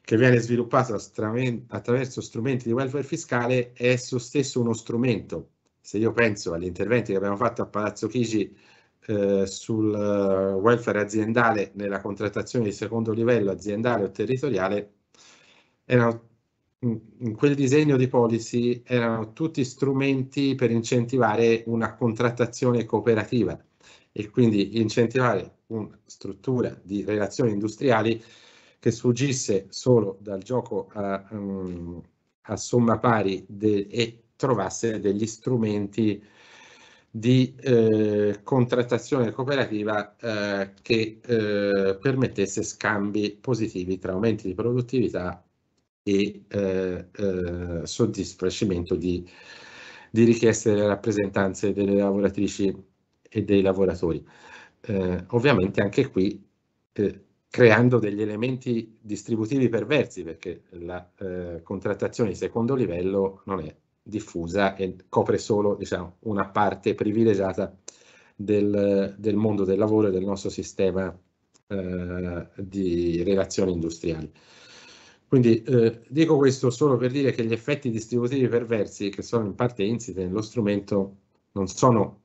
che viene sviluppato attraverso strumenti di welfare fiscale è esso stesso uno strumento. Se io penso agli interventi che abbiamo fatto a Palazzo Chigi eh, sul eh, welfare aziendale nella contrattazione di secondo livello aziendale o territoriale erano in quel disegno di policy erano tutti strumenti per incentivare una contrattazione cooperativa e quindi incentivare una struttura di relazioni industriali che sfuggisse solo dal gioco a, um, a somma pari de, e trovasse degli strumenti di eh, contrattazione cooperativa eh, che eh, permettesse scambi positivi tra aumenti di produttività e eh, eh, soddisfacimento di, di, richieste delle rappresentanze delle lavoratrici e dei lavoratori. Eh, ovviamente anche qui creando degli elementi distributivi perversi perché la contrattazione di secondo livello non è diffusa e copre solo diciamo, una parte privilegiata del, del, mondo del lavoro e del nostro sistema eh, di relazioni industriali. Quindi eh, dico questo solo per dire che gli effetti distributivi perversi, che sono in parte insiti nello strumento, non sono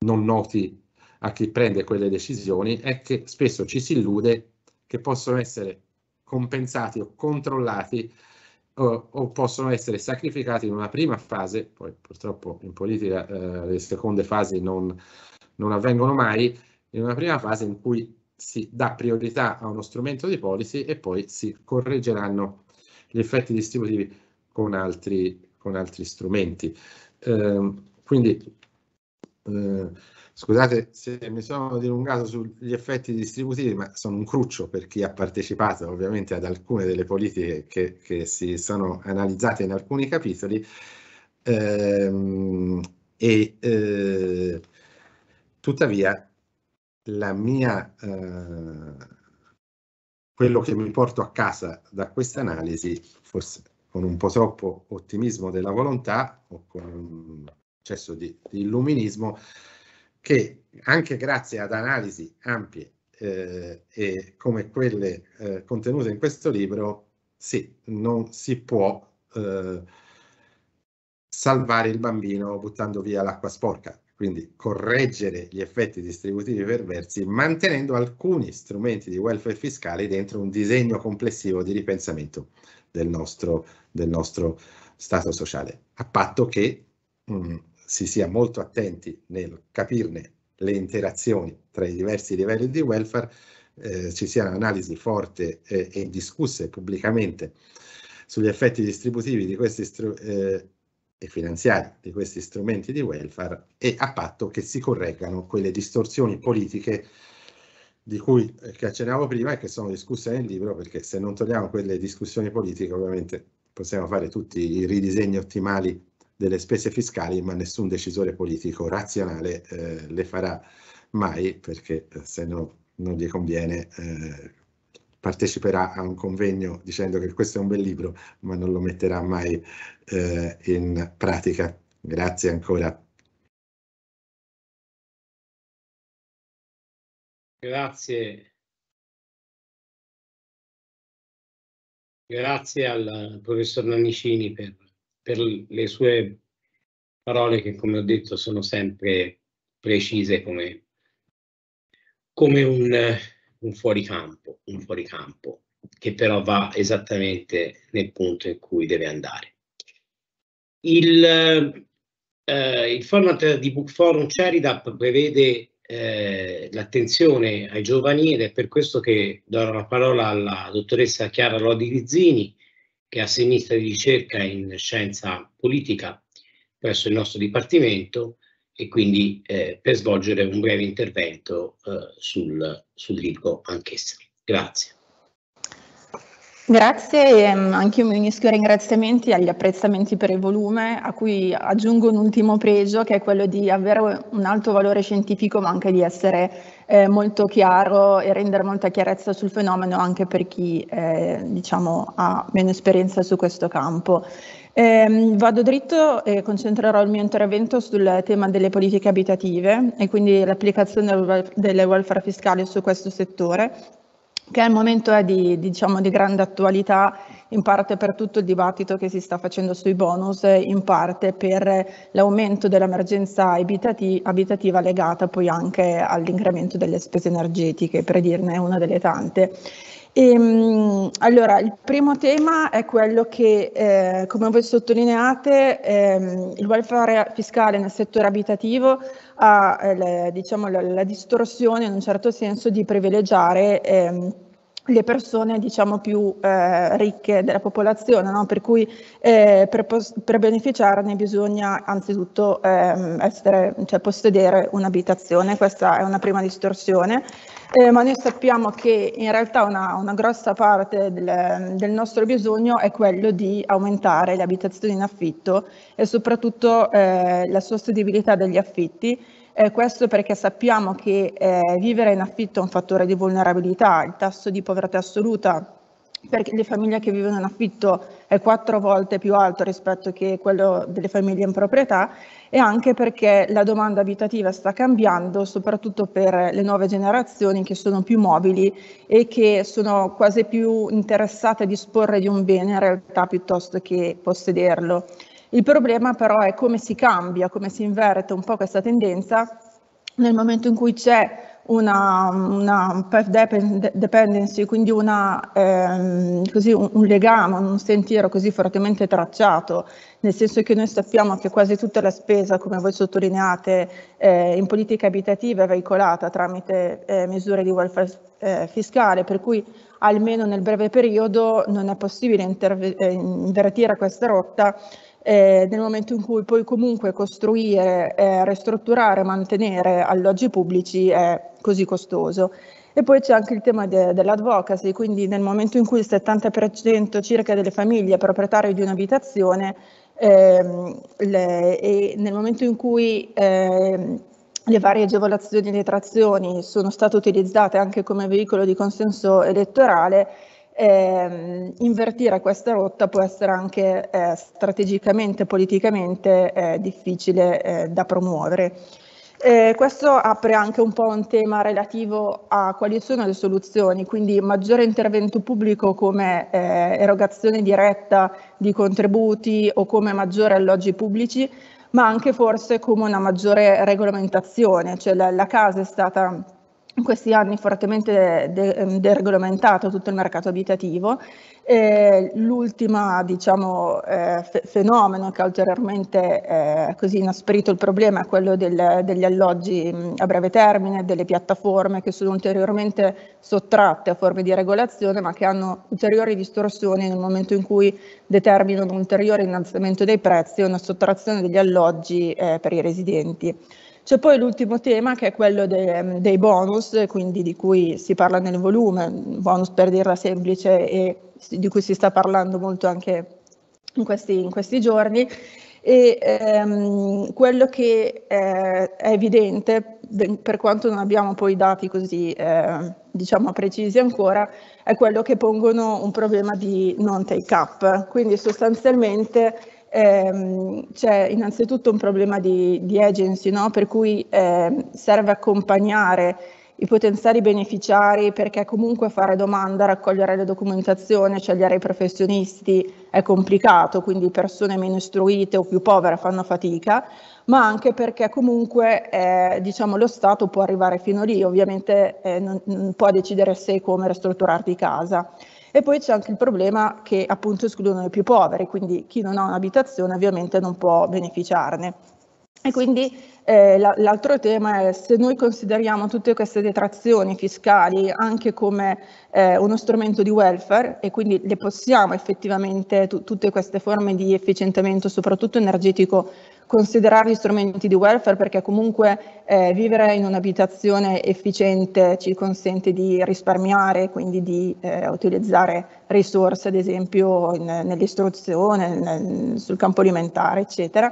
non noti a chi prende quelle decisioni, è che spesso ci si illude che possono essere compensati o controllati o, o, possono essere sacrificati in una prima fase, poi purtroppo in politica eh, le seconde fasi non, non, avvengono mai, in una prima fase in cui si dà priorità a uno strumento di policy e poi si correggeranno gli effetti distributivi con altri, con altri strumenti. Eh, quindi eh, scusate se mi sono dilungato sugli effetti distributivi, ma sono un cruccio per chi ha partecipato ovviamente ad alcune delle politiche che, che si sono analizzate in alcuni capitoli. Ehm, e eh, tuttavia la mia, eh, quello che mi porto a casa da questa analisi, forse con un po' troppo ottimismo della volontà o con processo di, di illuminismo che anche grazie ad analisi ampie eh, e come quelle eh, contenute in questo libro, sì, non si può eh, salvare il bambino buttando via l'acqua sporca, quindi correggere gli effetti distributivi perversi mantenendo alcuni strumenti di welfare fiscale dentro un disegno complessivo di ripensamento del nostro, del nostro stato sociale, a patto che mh, mm, si sia molto attenti nel capirne le interazioni tra i diversi livelli di welfare, eh, ci sia un'analisi forte eh, e discusse pubblicamente sugli effetti distributivi di questi eh, e finanziari di questi strumenti di welfare e a patto che si correggano quelle distorsioni politiche di cui eh, che accennavo prima e che sono discusse nel libro perché se non togliamo quelle discussioni politiche ovviamente possiamo fare tutti i ridisegni ottimali delle spese fiscali, ma nessun decisore politico razionale eh, le farà mai, perché eh, se no non gli conviene eh, parteciperà a un convegno dicendo che questo è un bel libro, ma non lo metterà mai eh, in pratica. Grazie ancora. Grazie. Grazie al professor Nannicini per per le sue parole che, come ho detto, sono sempre precise come, come un, un, fuoricampo, un fuoricampo, che però va esattamente nel punto in cui deve andare. Il, eh, il format di Book Forum Ceridap prevede eh, l'attenzione ai giovani ed è per questo che do la parola alla dottoressa Chiara Lodi Rizzini, che è a sinistra di ricerca in scienza politica presso il nostro dipartimento e quindi eh, per svolgere un breve intervento eh, sul, sul libro anch'essa. Grazie. Grazie, ehm, anche io mi unisco ai ringraziamenti e agli apprezzamenti per il volume, a cui aggiungo un ultimo pregio che è quello di avere un alto valore scientifico ma anche di essere eh, molto chiaro e rendere molta chiarezza sul fenomeno anche per chi eh, diciamo, ha meno esperienza su questo campo. Eh, vado dritto e concentrerò il mio intervento sul tema delle politiche abitative e quindi l'applicazione delle welfare fiscali su questo settore che al momento è eh, di, diciamo, di, grande attualità, in parte per tutto il dibattito che si sta facendo sui bonus, in parte per l'aumento dell'emergenza abitativa legata poi anche all'incremento delle spese energetiche, per dirne una delle tante. E, ehm, allora, il primo tema è quello che, eh, come voi sottolineate, ehm, il welfare fiscale nel settore abitativo ha eh, diciamo, la, la, distorsione in un certo senso di privilegiare ehm, le persone diciamo, più eh, ricche della popolazione, no? per cui eh, per, per, beneficiarne bisogna anzitutto ehm, essere, cioè, possedere un'abitazione, questa è una prima distorsione eh, ma noi sappiamo che in realtà una, una grossa parte del, del, nostro bisogno è quello di aumentare le abitazioni in affitto e soprattutto eh, la sostenibilità degli affitti. Eh, questo perché sappiamo che eh, vivere in affitto è un fattore di vulnerabilità, il tasso di povertà assoluta perché le famiglie che vivono in affitto è quattro volte più alto rispetto che quello delle famiglie in proprietà e anche perché la domanda abitativa sta cambiando, soprattutto per le nuove generazioni che sono più mobili e che sono quasi più interessate a disporre di un bene in realtà piuttosto che possederlo. Il problema però è come si cambia, come si inverte un po' questa tendenza nel momento in cui c'è una, una dependency, quindi una, ehm, così un, un, legame, un sentiero così fortemente tracciato, nel senso che noi sappiamo che quasi tutta la spesa, come voi sottolineate, eh, in politica abitativa è veicolata tramite eh, misure di welfare eh, fiscale, per cui almeno nel breve periodo non è possibile eh, invertire questa rotta eh, nel momento in cui puoi comunque costruire, eh, ristrutturare, mantenere alloggi pubblici è così costoso. E poi c'è anche il tema de dell'advocacy, quindi nel momento in cui il 70% circa delle famiglie è proprietario di un'abitazione ehm, e nel momento in cui ehm, le varie agevolazioni e le trazioni sono state utilizzate anche come veicolo di consenso elettorale, eh, invertire questa rotta può essere anche eh, strategicamente, politicamente eh, difficile eh, da promuovere. Eh, questo apre anche un po' un tema relativo a quali sono le soluzioni, quindi maggiore intervento pubblico come eh, erogazione diretta di contributi o come maggiori alloggi pubblici, ma anche forse come una maggiore regolamentazione, cioè la, la casa è stata in questi anni fortemente ehm, deregolamentato de de tutto il mercato abitativo. L'ultimo diciamo, eh, fenomeno che ha ulteriormente eh, così inasprito il problema è quello del, degli alloggi mm, a breve termine, delle piattaforme che sono ulteriormente sottratte a forme di regolazione ma che hanno ulteriori distorsioni nel momento in cui determinano un ulteriore innalzamento dei prezzi e una sottrazione degli alloggi eh, per i residenti. C'è poi l'ultimo tema che è quello de, dei bonus, quindi di cui si parla nel volume, bonus per dirla semplice e di cui si sta parlando molto anche in questi, in questi giorni. E ehm, quello che eh, è evidente, per quanto non abbiamo poi dati così eh, diciamo precisi ancora, è quello che pongono un problema di non take up. Quindi sostanzialmente ehm, c'è innanzitutto un problema di, di agency, no? per cui eh, serve accompagnare i potenziali beneficiari perché comunque fare domanda, raccogliere le documentazioni, scegliere i professionisti è complicato, quindi persone meno istruite o più povere fanno fatica, ma anche perché comunque eh, diciamo, lo Stato può arrivare fino lì, ovviamente eh, non, non, può decidere se e come ristrutturarti casa. E poi c'è anche il problema che appunto escludono i più poveri, quindi chi non ha un'abitazione ovviamente non può beneficiarne. E quindi eh, l'altro tema è se noi consideriamo tutte queste detrazioni fiscali anche come eh, uno strumento di welfare e quindi le possiamo effettivamente tutte queste forme di efficientamento soprattutto energetico considerare gli strumenti di welfare perché comunque eh, vivere in un'abitazione efficiente ci consente di risparmiare, quindi di eh, utilizzare risorse ad esempio nell'istruzione, nel, sul campo alimentare eccetera,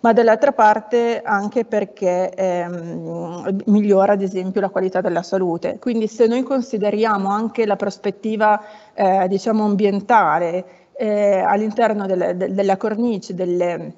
ma dall'altra parte anche perché ehm, migliora ad esempio la qualità della salute. Quindi se noi consideriamo anche la prospettiva eh, diciamo ambientale eh, all'interno del, de, della cornice delle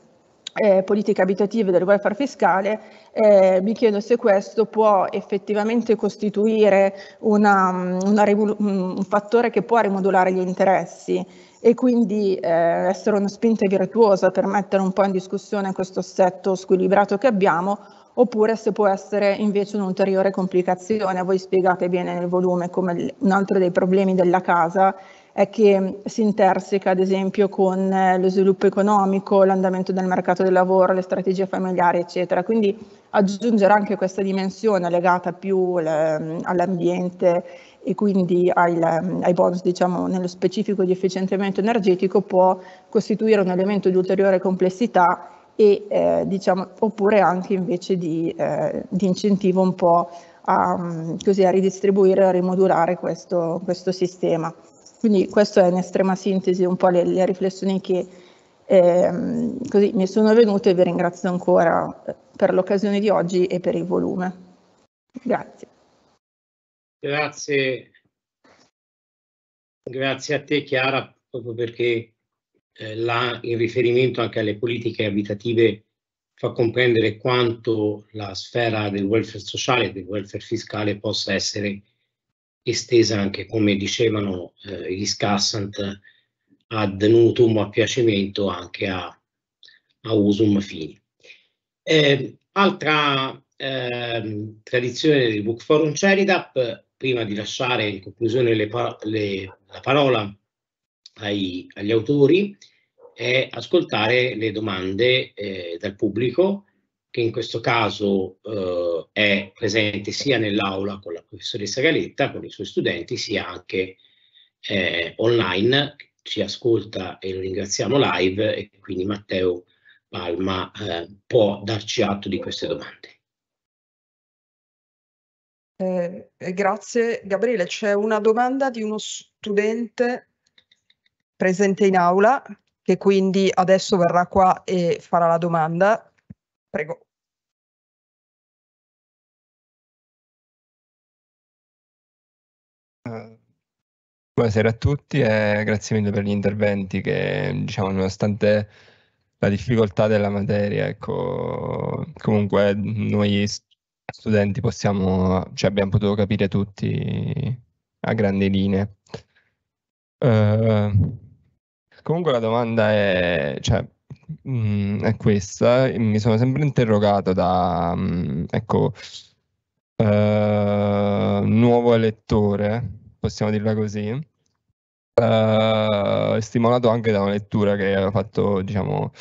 eh, politiche abitative del welfare fiscale, eh, mi chiedo se questo può effettivamente costituire una, mm, una, mm, un fattore che può rimodulare gli interessi e quindi eh, essere una spinta virtuosa per mettere un po' in discussione questo assetto squilibrato che abbiamo, oppure se può essere invece un'ulteriore complicazione. Voi spiegate bene nel volume come un altro dei problemi della casa è che mm, si interseca ad esempio con eh, lo sviluppo economico, l'andamento del mercato del lavoro, le strategie familiari, eccetera. Quindi aggiungere anche questa dimensione legata più mm, all'ambiente e quindi ai, mm, ai bonus, diciamo, nello specifico di efficientamento energetico può costituire un elemento di ulteriore complessità e, eh, diciamo, oppure anche invece di, eh, di incentivo un po' a, così, a ridistribuire, a rimodulare questo, questo sistema. Quindi questo è in estrema sintesi un po' le, le riflessioni che eh, così mi sono venute e vi ringrazio ancora eh, per l'occasione di oggi e per il volume. Grazie. Grazie. Grazie a te Chiara, proprio perché eh, là, in riferimento anche alle politiche abitative fa comprendere quanto la sfera del welfare sociale e del welfare fiscale possa essere estesa anche, come dicevano eh, gli Scassant, ad nutum a piacimento anche a, a usum fini. Eh, altra eh, tradizione del Book Forum Ceridap, prima di lasciare in conclusione le, le, la parola ai, agli autori, è ascoltare le domande eh, dal pubblico che in questo caso eh, è presente sia nell'aula con la professoressa Galetta, con i suoi studenti, sia anche eh, online, ci ascolta e lo ringraziamo live e quindi Matteo Palma eh, può darci atto di queste domande. Eh, grazie Gabriele, c'è una domanda di uno studente presente in aula che quindi adesso verrà qua e farà la domanda. Prego. Eh, buonasera a tutti e grazie mille per gli interventi che, diciamo, nonostante la difficoltà della materia, ecco, comunque noi studenti possiamo, cioè abbiamo potuto capire tutti a grandi linee. Uh, comunque la domanda è, cioè, mh, mm, è questa, mi sono sempre interrogato da, mh, mm, ecco, uh, nuovo elettore, possiamo dirla così, uh, stimolato anche da una lettura che aveva fatto, diciamo,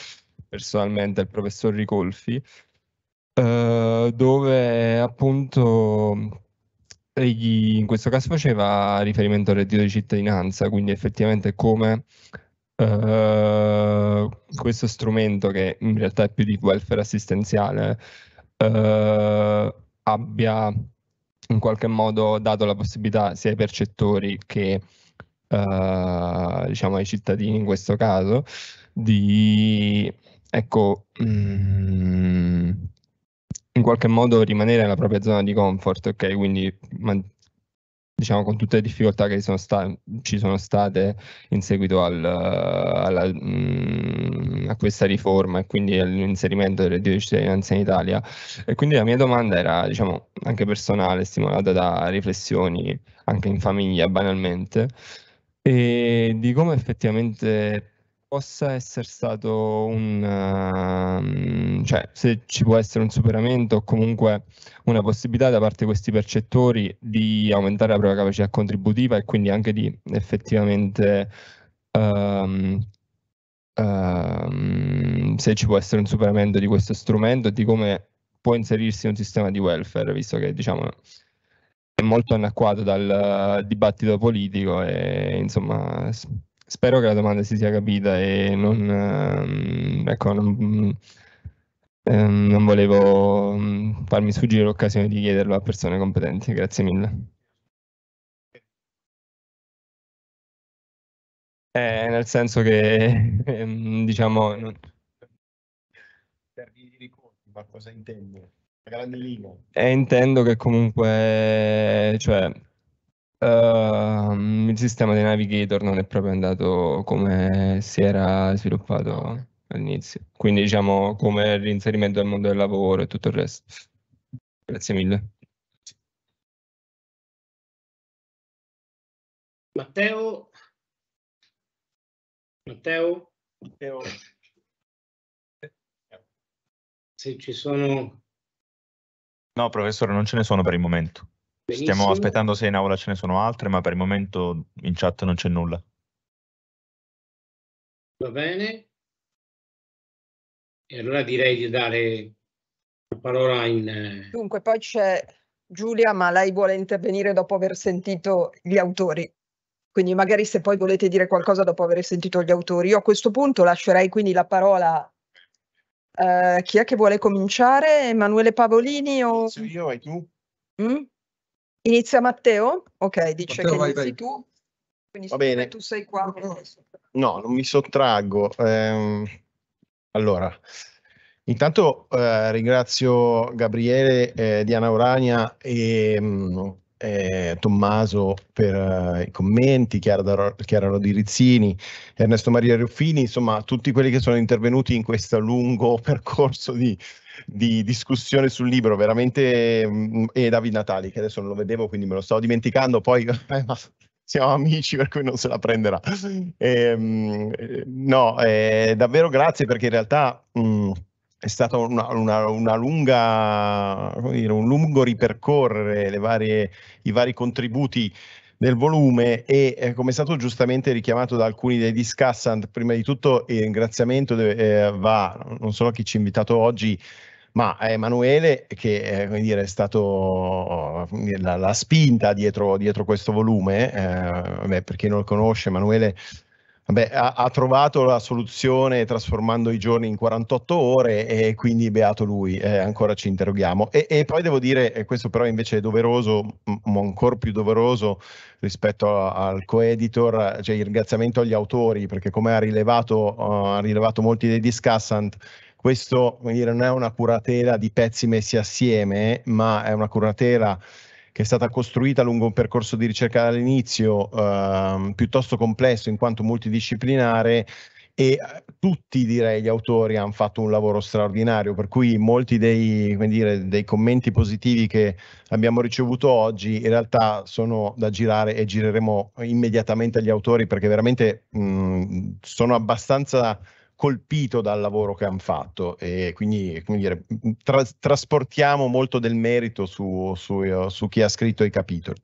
personalmente il professor Ricolfi, uh, dove appunto egli in questo caso faceva riferimento al reddito di cittadinanza, quindi effettivamente come Uh, questo strumento che in realtà è più di welfare assistenziale uh, abbia in qualche modo dato la possibilità sia ai percettori che eh, diciamo ai cittadini in questo caso di ecco mm, in qualche modo rimanere nella propria zona di comfort, ok? Quindi ma, diciamo con tutte le difficoltà che sono ci sono state in seguito al, alla, mm, questa riforma e quindi all'inserimento del reddito di cittadinanza in Italia. E quindi la mia domanda era, diciamo, anche personale, stimolata da riflessioni anche in famiglia, banalmente, e di come effettivamente possa essere stato un ehm, cioè se ci può essere un superamento o comunque una possibilità da parte di questi percettori di aumentare la propria capacità contributiva e quindi anche di effettivamente um, Ehm, se ci può essere un superamento di questo strumento e di come può inserirsi in un sistema di welfare, visto che diciamo è molto anacquato dal eh, dibattito politico e insomma spero che la domanda si sia capita e non, ehm, ecco, non, ehm, non volevo mm, farmi sfuggire l'occasione di chiederlo a persone competenti. Grazie mille. Eh, nel senso che, ehm, diciamo... Non... Termini di ricordi, ma cosa intendo? A grande linea. E eh, intendo che comunque, cioè, uh, il sistema dei navigator non è proprio andato come si era sviluppato all'inizio. Quindi diciamo come l'inserimento nel mondo del lavoro e tutto il resto. Grazie mille. Matteo Matteo? Matteo. Se ci sono... No, professore, non ce ne sono per il momento. Benissimo. Stiamo aspettando se in aula ce ne sono altre, ma per il momento in chat non c'è nulla. Va bene. E allora direi di dare la parola in... Eh, Dunque, poi c'è Giulia, ma lei vuole intervenire dopo aver sentito gli autori. Quindi magari se poi volete dire qualcosa dopo aver sentito gli autori. Io a questo punto lascerei quindi la parola Uh, chi è che vuole cominciare? Emanuele Pavolini o... Inizio io e tu. Mm? Inizia Matteo? Ok, dice Matteo, che vai, vai. tu. Quindi Va bene. tu sei qua. No, non mi sottraggo. Eh, allora, intanto eh, ringrazio Gabriele, eh, Diana Urania e mh, mm, eh, Tommaso per eh, i commenti, Chiara, da, Chiara Rodirizzini, Ernesto Maria Ruffini, insomma tutti quelli che sono intervenuti in questo lungo percorso di, di discussione sul libro, veramente, mh, mm, e Davide Natali, che adesso non lo vedevo quindi me lo stavo dimenticando, poi eh, ma siamo amici per cui non se la prenderà. E, ehm, mh, no, eh, davvero grazie perché in realtà... Mh, mm, è stato una, una, una lunga, dire, un lungo ripercorrere varie, i vari contributi del volume e eh, come è stato giustamente richiamato da alcuni dei discussant, prima di tutto il ringraziamento de, eh, va non solo a chi ci ha invitato oggi, ma a Emanuele che eh, dire, è stato la, la spinta dietro, dietro, questo volume, beh, per chi non lo conosce Emanuele Vabbè, ha, ha, trovato la soluzione trasformando i giorni in 48 ore e quindi beato lui, eh, ancora ci interroghiamo. E, e, poi devo dire, e questo però invece è doveroso, ma ancora più doveroso rispetto a, al coeditor, cioè il ringraziamento agli autori, perché come ha rilevato, uh, ha rilevato molti dei discussant, questo dire, non è una curatela di pezzi messi assieme, ma è una curatela che è stata costruita lungo un percorso di ricerca all'inizio eh, piuttosto complesso in quanto multidisciplinare e eh, tutti direi gli autori hanno fatto un lavoro straordinario per cui molti dei, dire, dei, commenti positivi che abbiamo ricevuto oggi in realtà sono da girare e gireremo immediatamente agli autori perché veramente mh, sono abbastanza colpito dal lavoro che hanno fatto e quindi dire, tra, trasportiamo molto del merito su, su, su, chi ha scritto i capitoli.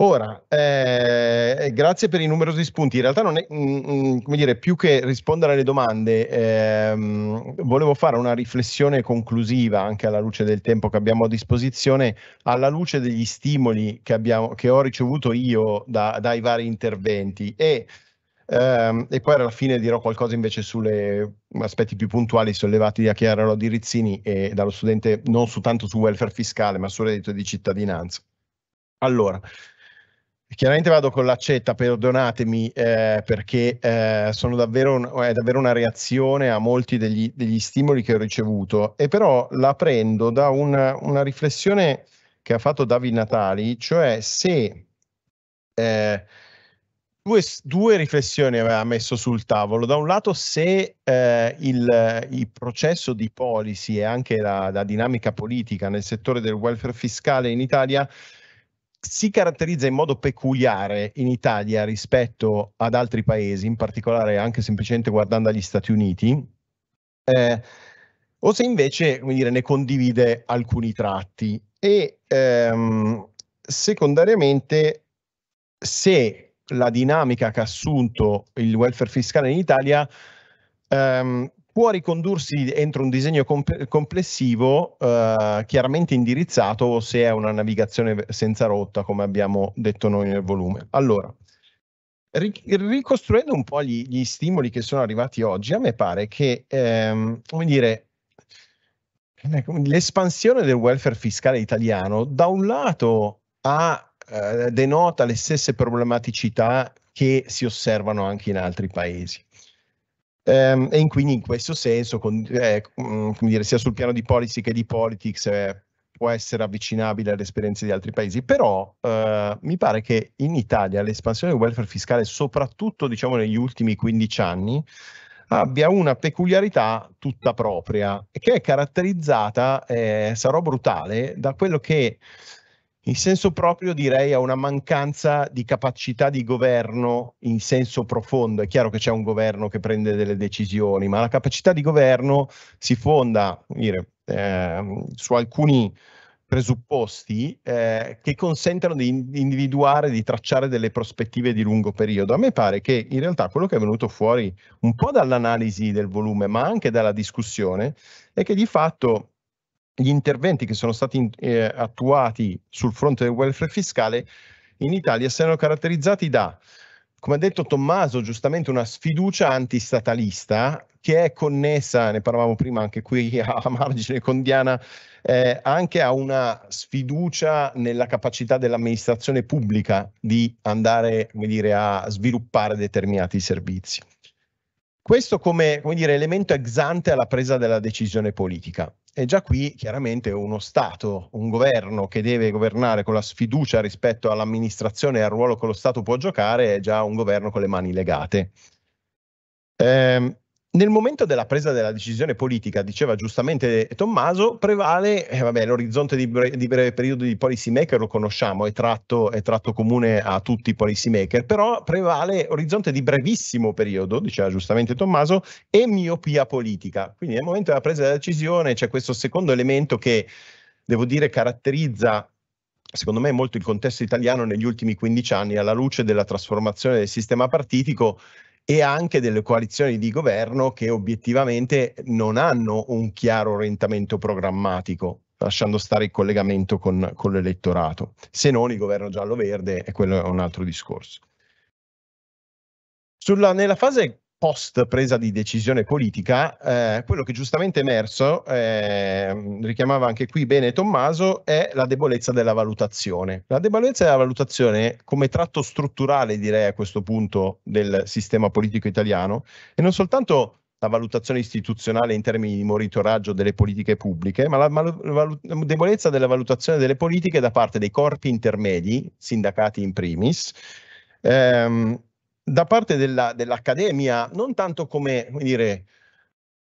Ora, eh, eh grazie per i numerosi spunti. In realtà, non è, mh, mm, mm, come dire, più che rispondere alle domande, ehm, volevo fare una riflessione conclusiva anche alla luce del tempo che abbiamo a disposizione, alla luce degli stimoli che, abbiamo, che ho ricevuto io da, dai vari interventi. E Um, e poi alla fine dirò qualcosa invece sulle aspetti più puntuali sollevati da Chiara Rodi Rizzini e dallo studente non soltanto su welfare fiscale ma sul reddito di cittadinanza. Allora, Chiaramente vado con l'accetta, perdonatemi, eh, perché eh, davvero un, è davvero una reazione a molti degli, degli, stimoli che ho ricevuto, e però la prendo da una, una riflessione che ha fatto Davi Natali, cioè se eh, Due, due, riflessioni aveva messo sul tavolo. Da un lato, se eh, il, il, processo di policy e anche la, la, dinamica politica nel settore del welfare fiscale in Italia si caratterizza in modo peculiare in Italia rispetto ad altri paesi, in particolare anche semplicemente guardando agli Stati Uniti, eh, o se invece dire, ne condivide alcuni tratti. E ehm, secondariamente, se la dinamica che ha assunto il welfare fiscale in Italia ehm, può ricondursi entro un disegno complessivo eh, chiaramente indirizzato se è una navigazione senza rotta, come abbiamo detto noi nel volume. Allora, ricostruendo un po' gli, gli stimoli che sono arrivati oggi, a me pare che, ehm, come dire, eh, l'espansione del welfare fiscale italiano da un lato ha eh, denota le stesse problematicità che si osservano anche in altri paesi. Ehm, e quindi in questo senso, con, eh, mm, dire, sia sul piano di policy che di politics, eh, può essere avvicinabile alle esperienze di altri paesi, però eh, mi pare che in Italia l'espansione del welfare fiscale, soprattutto diciamo, negli ultimi 15 anni, abbia una peculiarità tutta propria, che è caratterizzata, eh, sarò brutale, da quello che in senso proprio direi a una mancanza di capacità di governo in senso profondo. È chiaro che c'è un governo che prende delle decisioni, ma la capacità di governo si fonda dire, eh, su alcuni presupposti eh, che consentono di individuare, di tracciare delle prospettive di lungo periodo. A me pare che in realtà quello che è venuto fuori un po' dall'analisi del volume, ma anche dalla discussione, è che di fatto gli interventi che sono stati eh, attuati sul fronte del welfare fiscale in Italia siano caratterizzati da, come ha detto Tommaso, giustamente una sfiducia antistatalista che è connessa, ne parlavamo prima anche qui a, margine con Diana, eh, anche a una sfiducia nella capacità dell'amministrazione pubblica di andare dire, a sviluppare determinati servizi. Questo come, come dire, elemento exante alla presa della decisione politica. E già qui chiaramente uno Stato, un governo che deve governare con la sfiducia rispetto all'amministrazione e al ruolo che lo Stato può giocare, è già un governo con le mani legate. Eh, nel momento della presa della decisione politica, diceva giustamente Tommaso, prevale eh, vabbè, l'orizzonte di, bre- di, breve periodo di policy maker, lo conosciamo, è tratto, è tratto, comune a tutti i policy maker, però prevale orizzonte di brevissimo periodo, diceva giustamente Tommaso, e miopia politica. Quindi nel momento della presa della decisione c'è questo secondo elemento che, devo dire, caratterizza secondo me molto il contesto italiano negli ultimi 15 anni alla luce della trasformazione del sistema partitico e anche delle coalizioni di governo che obiettivamente non hanno un chiaro orientamento programmatico lasciando stare il collegamento con, con l'elettorato, se non il governo giallo-verde, e quello è un altro discorso. Sulla, nella fase post presa di decisione politica, eh, quello che giustamente è emerso, eh, richiamava anche qui bene Tommaso, è la debolezza della valutazione. La debolezza della valutazione come tratto strutturale, direi a questo punto, del sistema politico italiano, e non soltanto la valutazione istituzionale in termini di monitoraggio delle politiche pubbliche, ma la, valut- debolezza della valutazione delle politiche da parte dei corpi intermedi, sindacati in primis, ehm, da parte della, dell'Accademia, non tanto come, come dire,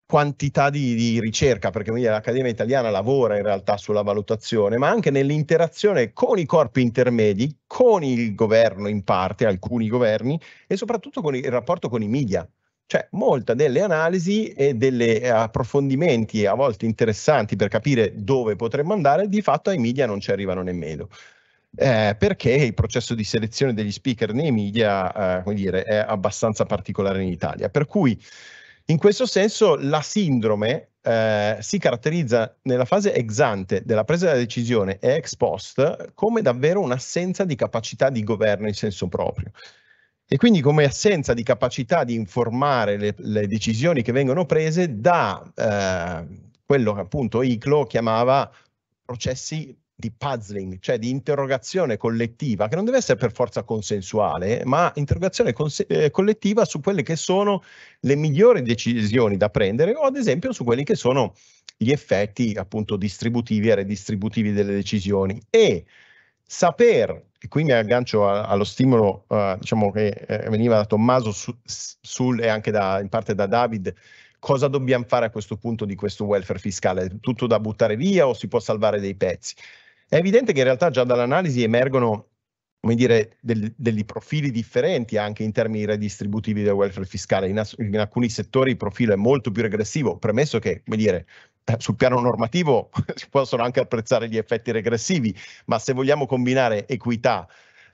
quantità di, di, ricerca, perché quindi l'Accademia Italiana lavora in realtà sulla valutazione, ma anche nell'interazione con i corpi intermedi, con il governo in parte, alcuni governi, e soprattutto con il, rapporto con i media. Cioè, molte delle analisi e degli eh, approfondimenti a volte interessanti per capire dove potremmo andare, di fatto ai media non ci arrivano nemmeno eh, perché il processo di selezione degli speaker nei media eh, dire, è abbastanza particolare in Italia. Per cui in questo senso la sindrome eh, si caratterizza nella fase ex ante della presa della decisione e ex post come davvero un'assenza di capacità di governo in senso proprio. E quindi come assenza di capacità di informare le, le decisioni che vengono prese da eh, quello che appunto Iclo chiamava processi di puzzling, cioè di interrogazione collettiva, che non deve essere per forza consensuale, ma interrogazione cons- eh, collettiva su quelle che sono le migliori decisioni da prendere o ad esempio su quelli che sono gli effetti appunto distributivi e redistributivi delle decisioni e saper, e qui mi aggancio a, allo stimolo uh, diciamo che eh, veniva da Tommaso su, sul, e anche da, in parte da David, cosa dobbiamo fare a questo punto di questo welfare fiscale? Tutto da buttare via o si può salvare dei pezzi? È evidente che in realtà già dall'analisi emergono come dire, del, degli profili differenti anche in termini redistributivi del welfare fiscale. In, in, alcuni settori il profilo è molto più regressivo, premesso che, come dire, eh, sul piano normativo si possono anche apprezzare gli effetti regressivi, ma se vogliamo combinare equità,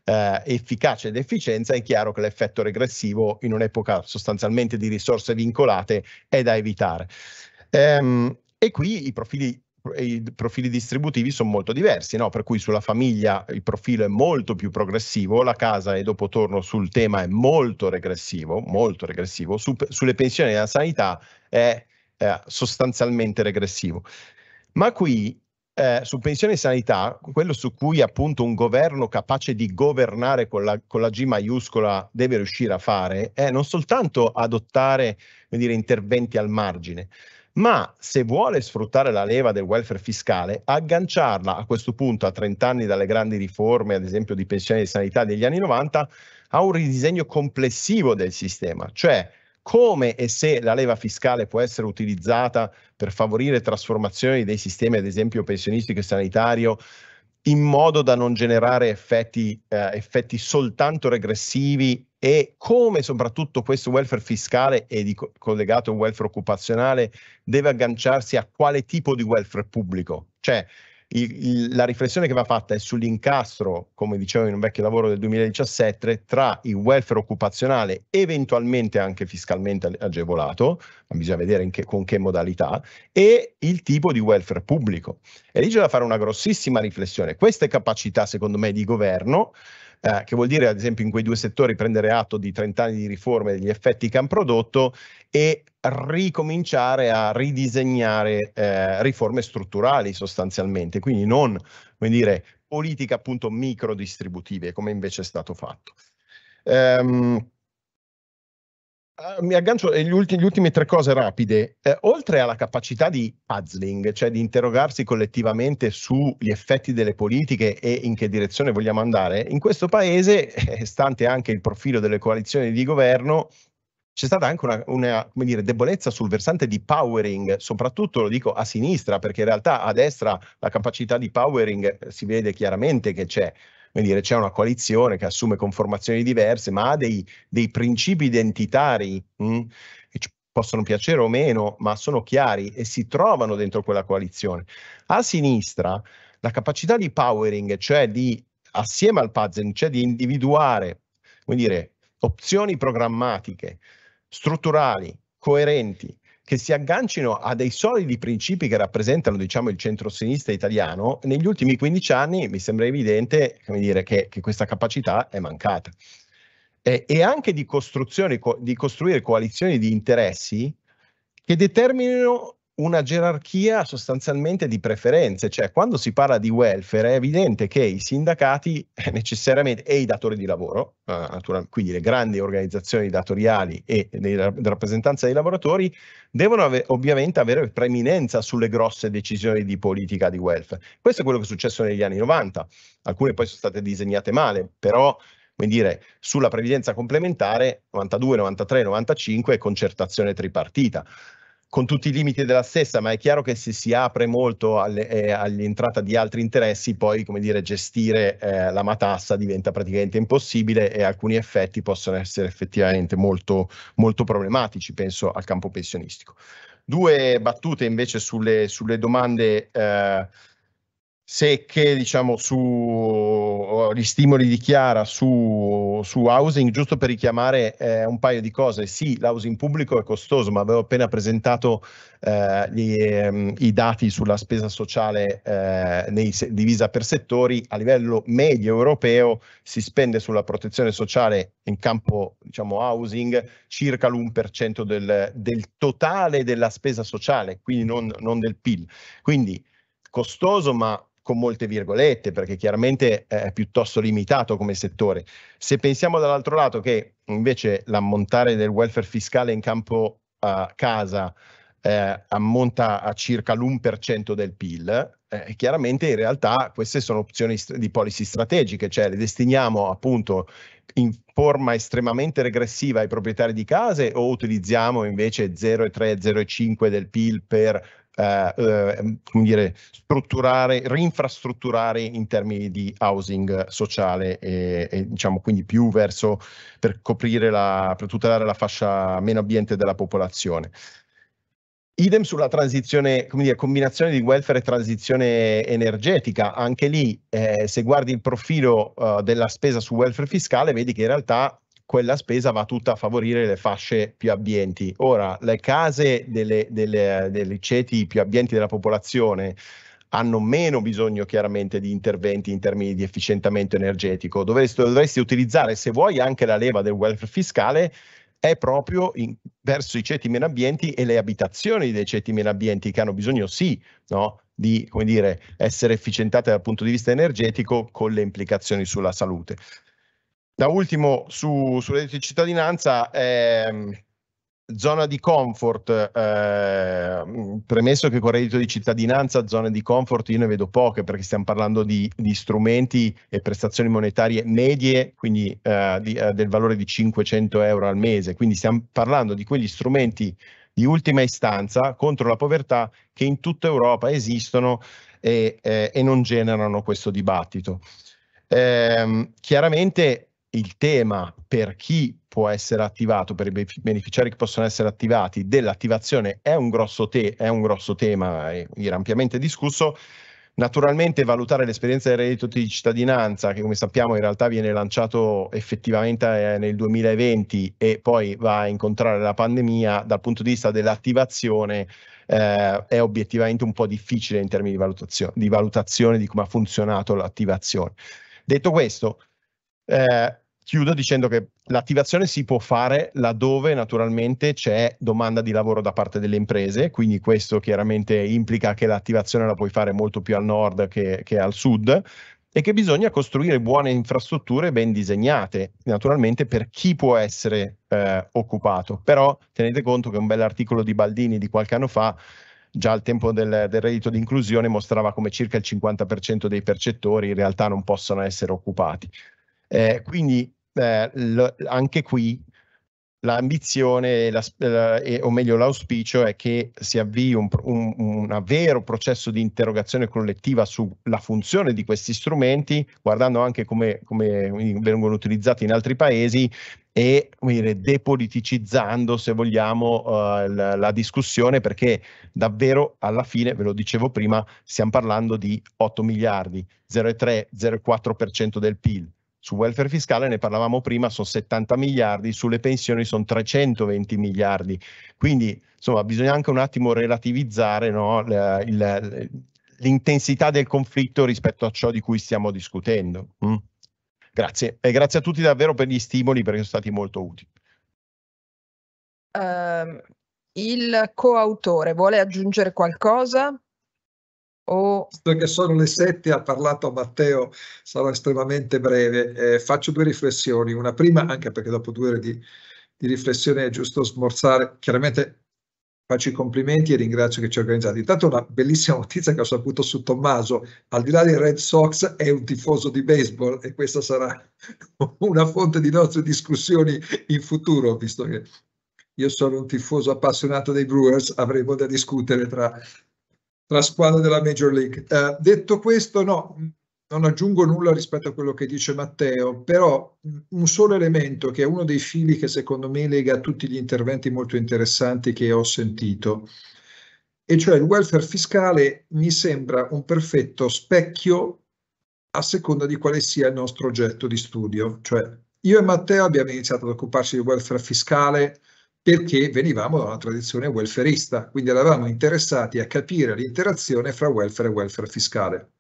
eh, efficacia ed efficienza, è chiaro che l'effetto regressivo in un'epoca sostanzialmente di risorse vincolate è da evitare. Ehm, e qui i profili i profili distributivi sono molto diversi, no? per cui sulla famiglia il profilo è molto più progressivo, la casa, e dopo torno sul tema, è molto regressivo, molto regressivo, su, sulle pensioni e la sanità è, è eh, sostanzialmente regressivo. Ma qui eh, su pensioni e sanità, quello su cui appunto un governo capace di governare con la, con la G maiuscola deve riuscire a fare, è non soltanto adottare dire, interventi al margine, ma se vuole sfruttare la leva del welfare fiscale, agganciarla a questo punto a 30 anni dalle grandi riforme, ad esempio di pensione di sanità degli anni 90, a un ridisegno complessivo del sistema, cioè come e se la leva fiscale può essere utilizzata per favorire trasformazioni dei sistemi, ad esempio pensionistico e sanitario, in modo da non generare effetti, eh, effetti soltanto regressivi e come soprattutto questo welfare fiscale e di co- collegato al welfare occupazionale deve agganciarsi a quale tipo di welfare pubblico. Cioè, il, il, la riflessione che va fatta è sull'incastro, come dicevo in un vecchio lavoro del 2017, tra il welfare occupazionale, eventualmente anche fiscalmente agevolato, ma bisogna vedere che, con che modalità, e il tipo di welfare pubblico. E lì c'è da fare una grossissima riflessione. Queste capacità, secondo me, di governo eh, che vuol dire ad esempio in quei due settori prendere atto di 30 anni di riforme e degli effetti che hanno prodotto e ricominciare a ridisegnare eh, riforme strutturali sostanzialmente, quindi non come dire, politica appunto micro distributive come invece è stato fatto. Um, Ah, mi aggancio agli ultimi, gli ultimi tre cose rapide. Eh, oltre alla capacità di puzzling, cioè di interrogarsi collettivamente sugli effetti delle politiche e in che direzione vogliamo andare, in questo paese, eh, stante anche il profilo delle coalizioni di governo, c'è stata anche una, una dire, debolezza sul versante di powering, soprattutto lo dico a sinistra, perché in realtà a destra la capacità di powering eh, si vede chiaramente che c'è, dire, c'è una coalizione che assume conformazioni diverse, ma ha dei, dei principi identitari mh, mm, che ci possono piacere o meno, ma sono chiari e si trovano dentro quella coalizione. A sinistra la capacità di powering, cioè di assieme al puzzle, cioè di individuare come dire, opzioni programmatiche, strutturali, coerenti, che si aggancino a dei solidi principi che rappresentano diciamo, il centrosinistra italiano, negli ultimi 15 anni mi sembra evidente dire, che, che, questa capacità è mancata. Eh, e anche di, di costruire coalizioni di interessi che determinino una gerarchia sostanzialmente di preferenze, cioè quando si parla di welfare è evidente che i sindacati eh, necessariamente e i datori di lavoro, eh, quindi le grandi organizzazioni datoriali e di rappresentanza dei lavoratori, devono ave- ovviamente avere preeminenza sulle grosse decisioni di politica di welfare. Questo è quello che è successo negli anni 90, alcune poi sono state disegnate male, però come dire, sulla previdenza complementare 92, 93, 95 concertazione tripartita con tutti i limiti della stessa, ma è chiaro che se si apre molto alle, eh, all'entrata di altri interessi, poi come dire, gestire eh, la matassa diventa praticamente impossibile e alcuni effetti possono essere effettivamente molto, molto problematici, penso al campo pensionistico. Due battute invece sulle, sulle domande eh, secche diciamo su gli stimoli di Chiara su, su, housing giusto per richiamare eh, un paio di cose sì l'housing pubblico è costoso ma avevo appena presentato eh, gli, ehm, i dati sulla spesa sociale eh, nei, divisa per settori a livello medio europeo si spende sulla protezione sociale in campo diciamo housing circa l'1% del, del totale della spesa sociale quindi non, non del PIL quindi costoso ma con molte virgolette, perché chiaramente è piuttosto limitato come settore. Se pensiamo dall'altro lato che invece l'ammontare del welfare fiscale in campo uh, casa eh, ammonta a circa l'1% del PIL, eh, chiaramente in realtà queste sono opzioni di policy strategiche, cioè le destiniamo appunto in forma estremamente regressiva ai proprietari di case o utilizziamo invece 0,3-0,5 del PIL per eh, ehm, come dire, strutturare, rinfrastrutturare in termini di housing sociale e, e diciamo quindi più verso per coprire la, per tutelare la fascia meno ambiente della popolazione. Idem sulla transizione, come dire, combinazione di welfare e transizione energetica, anche lì eh, se guardi il profilo eh, della spesa su welfare fiscale vedi che in realtà quella spesa va tutta a favorire le fasce più abbienti. Ora, le case delle, delle, delle ceti più abbienti della popolazione hanno meno bisogno chiaramente di interventi in termini di efficientamento energetico. Dovresti, dovresti utilizzare, se vuoi, anche la leva del welfare fiscale è proprio in, verso i ceti meno abbienti e le abitazioni dei ceti meno abbienti che hanno bisogno, sì, no, di dire, essere efficientate dal punto di vista energetico con le implicazioni sulla salute. Da ultimo su, su reddito di cittadinanza, ehm, zona di comfort, eh, premesso che con reddito di cittadinanza zone di comfort io ne vedo poche perché stiamo parlando di, di strumenti e prestazioni monetarie medie, quindi eh, di, eh, del valore di 500 euro al mese, quindi stiamo parlando di quegli strumenti di ultima istanza contro la povertà che in tutta Europa esistono e, eh, e non generano questo dibattito. Ehm, chiaramente il tema per chi può essere attivato, per i beneficiari che possono essere attivati dell'attivazione è un grosso, te, è un grosso tema e eh, ampiamente discusso. Naturalmente valutare l'esperienza del reddito di cittadinanza, che come sappiamo in realtà viene lanciato effettivamente eh, nel 2020 e poi va a incontrare la pandemia, dal punto di vista dell'attivazione eh, è obiettivamente un po' difficile in termini di valutazione di, valutazione, di come ha funzionato l'attivazione. Detto questo, eh, Chiudo dicendo che l'attivazione si può fare laddove naturalmente c'è domanda di lavoro da parte delle imprese, quindi questo chiaramente implica che l'attivazione la puoi fare molto più al nord che, che al sud e che bisogna costruire buone infrastrutture ben disegnate, naturalmente per chi può essere eh, occupato. Però tenete conto che un bell'articolo di Baldini di qualche anno fa già al tempo del, del, reddito di inclusione mostrava come circa il 50% dei percettori in realtà non possono essere occupati. Eh, quindi eh, l- anche qui l'ambizione, la, eh, o meglio l'auspicio, è che si avvii un, un, un vero processo di interrogazione collettiva sulla funzione di questi strumenti, guardando anche come, come vengono utilizzati in altri paesi e dire, depoliticizzando, se vogliamo, eh, la, la discussione, perché davvero alla fine, ve lo dicevo prima, stiamo parlando di 8 miliardi, 0,3-0,4% del PIL su welfare fiscale ne parlavamo prima, sono 70 miliardi, sulle pensioni sono 320 miliardi. Quindi insomma bisogna anche un attimo relativizzare no, l'intensità del conflitto rispetto a ciò di cui stiamo discutendo. Mm. Grazie e grazie a tutti davvero per gli stimoli perché sono stati molto utili. Um, il coautore vuole aggiungere qualcosa? Oh. Visto sono le sette, ha parlato Matteo, sarò estremamente breve. Eh, faccio due riflessioni. Una prima, anche perché dopo due ore di, di riflessione è giusto smorzare. Chiaramente faccio i complimenti e ringrazio che ci ha organizzato. Intanto una bellissima notizia che ho saputo su Tommaso, al di là dei Red Sox è un tifoso di baseball e questa sarà una fonte di nostre discussioni in futuro, visto che io sono un tifoso appassionato dei Brewers, avremo da discutere tra tra squadre della Major League. Eh, detto questo, no, non aggiungo nulla rispetto a quello che dice Matteo, però mm, un solo elemento che è uno dei fili che secondo me lega a tutti gli interventi molto interessanti che ho sentito, e cioè il welfare fiscale mi sembra un perfetto specchio a seconda di quale sia il nostro oggetto di studio. Cioè io e Matteo abbiamo iniziato ad occuparci di welfare fiscale perché venivamo da una tradizione welfarista, quindi eravamo interessati a capire l'interazione fra welfare e welfare fiscale.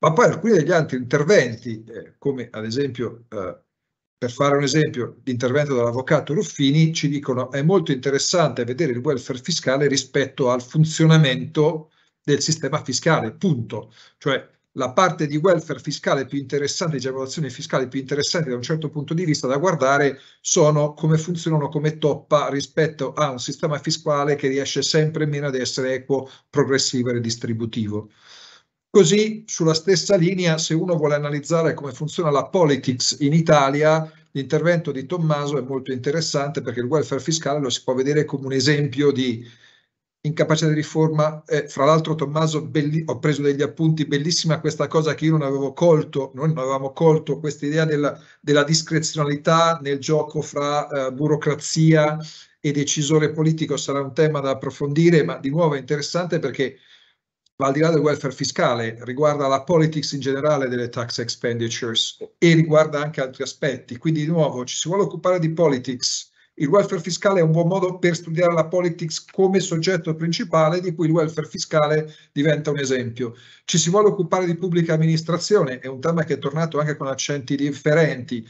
Ma poi alcuni degli altri interventi, eh, come ad esempio, eh, per fare un esempio, l'intervento dell'avvocato Ruffini, ci dicono che è molto interessante vedere il welfare fiscale rispetto al funzionamento del sistema fiscale, punto. Cioè la parte di welfare fiscale più interessante, di agevolazione fiscale più interessante da un certo punto di vista da guardare sono come funzionano come toppa rispetto a un sistema fiscale che riesce sempre meno ad essere equo, progressivo e redistributivo. Così, sulla stessa linea, se uno vuole analizzare come funziona la politics in Italia, l'intervento di Tommaso è molto interessante perché il welfare fiscale lo si può vedere come un esempio di incapace di riforma, eh, fra l'altro Tommaso belli- ho preso degli appunti, bellissima questa cosa che io non avevo colto, noi non avevamo colto questa idea della, della discrezionalità nel gioco fra eh, burocrazia e decisore politico, sarà un tema da approfondire, ma di nuovo è interessante perché va al di là del welfare fiscale, riguarda la politics in generale delle tax expenditures e riguarda anche altri aspetti, quindi di nuovo ci si vuole occupare di politics il welfare fiscale è un buon modo per studiare la politics come soggetto principale di cui il welfare fiscale diventa un esempio. Ci si vuole occupare di pubblica amministrazione, è un tema che è tornato anche con accenti differenti.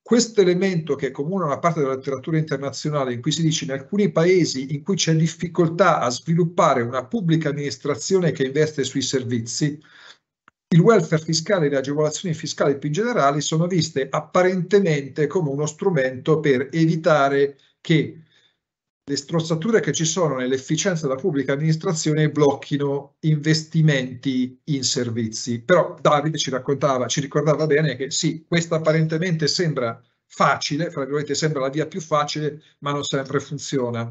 Questo elemento che è comune a una parte della letteratura internazionale in cui si dice in alcuni paesi in cui c'è difficoltà a sviluppare una pubblica amministrazione che investe sui servizi, il welfare fiscale e le agevolazioni fiscali più generali sono viste apparentemente come uno strumento per evitare che le strozzature che ci sono nell'efficienza della pubblica amministrazione blocchino investimenti in servizi. Però Davide ci raccontava, ci ricordava bene che sì, questa apparentemente sembra facile, fra virgolette sembra la via più facile, ma non sempre funziona.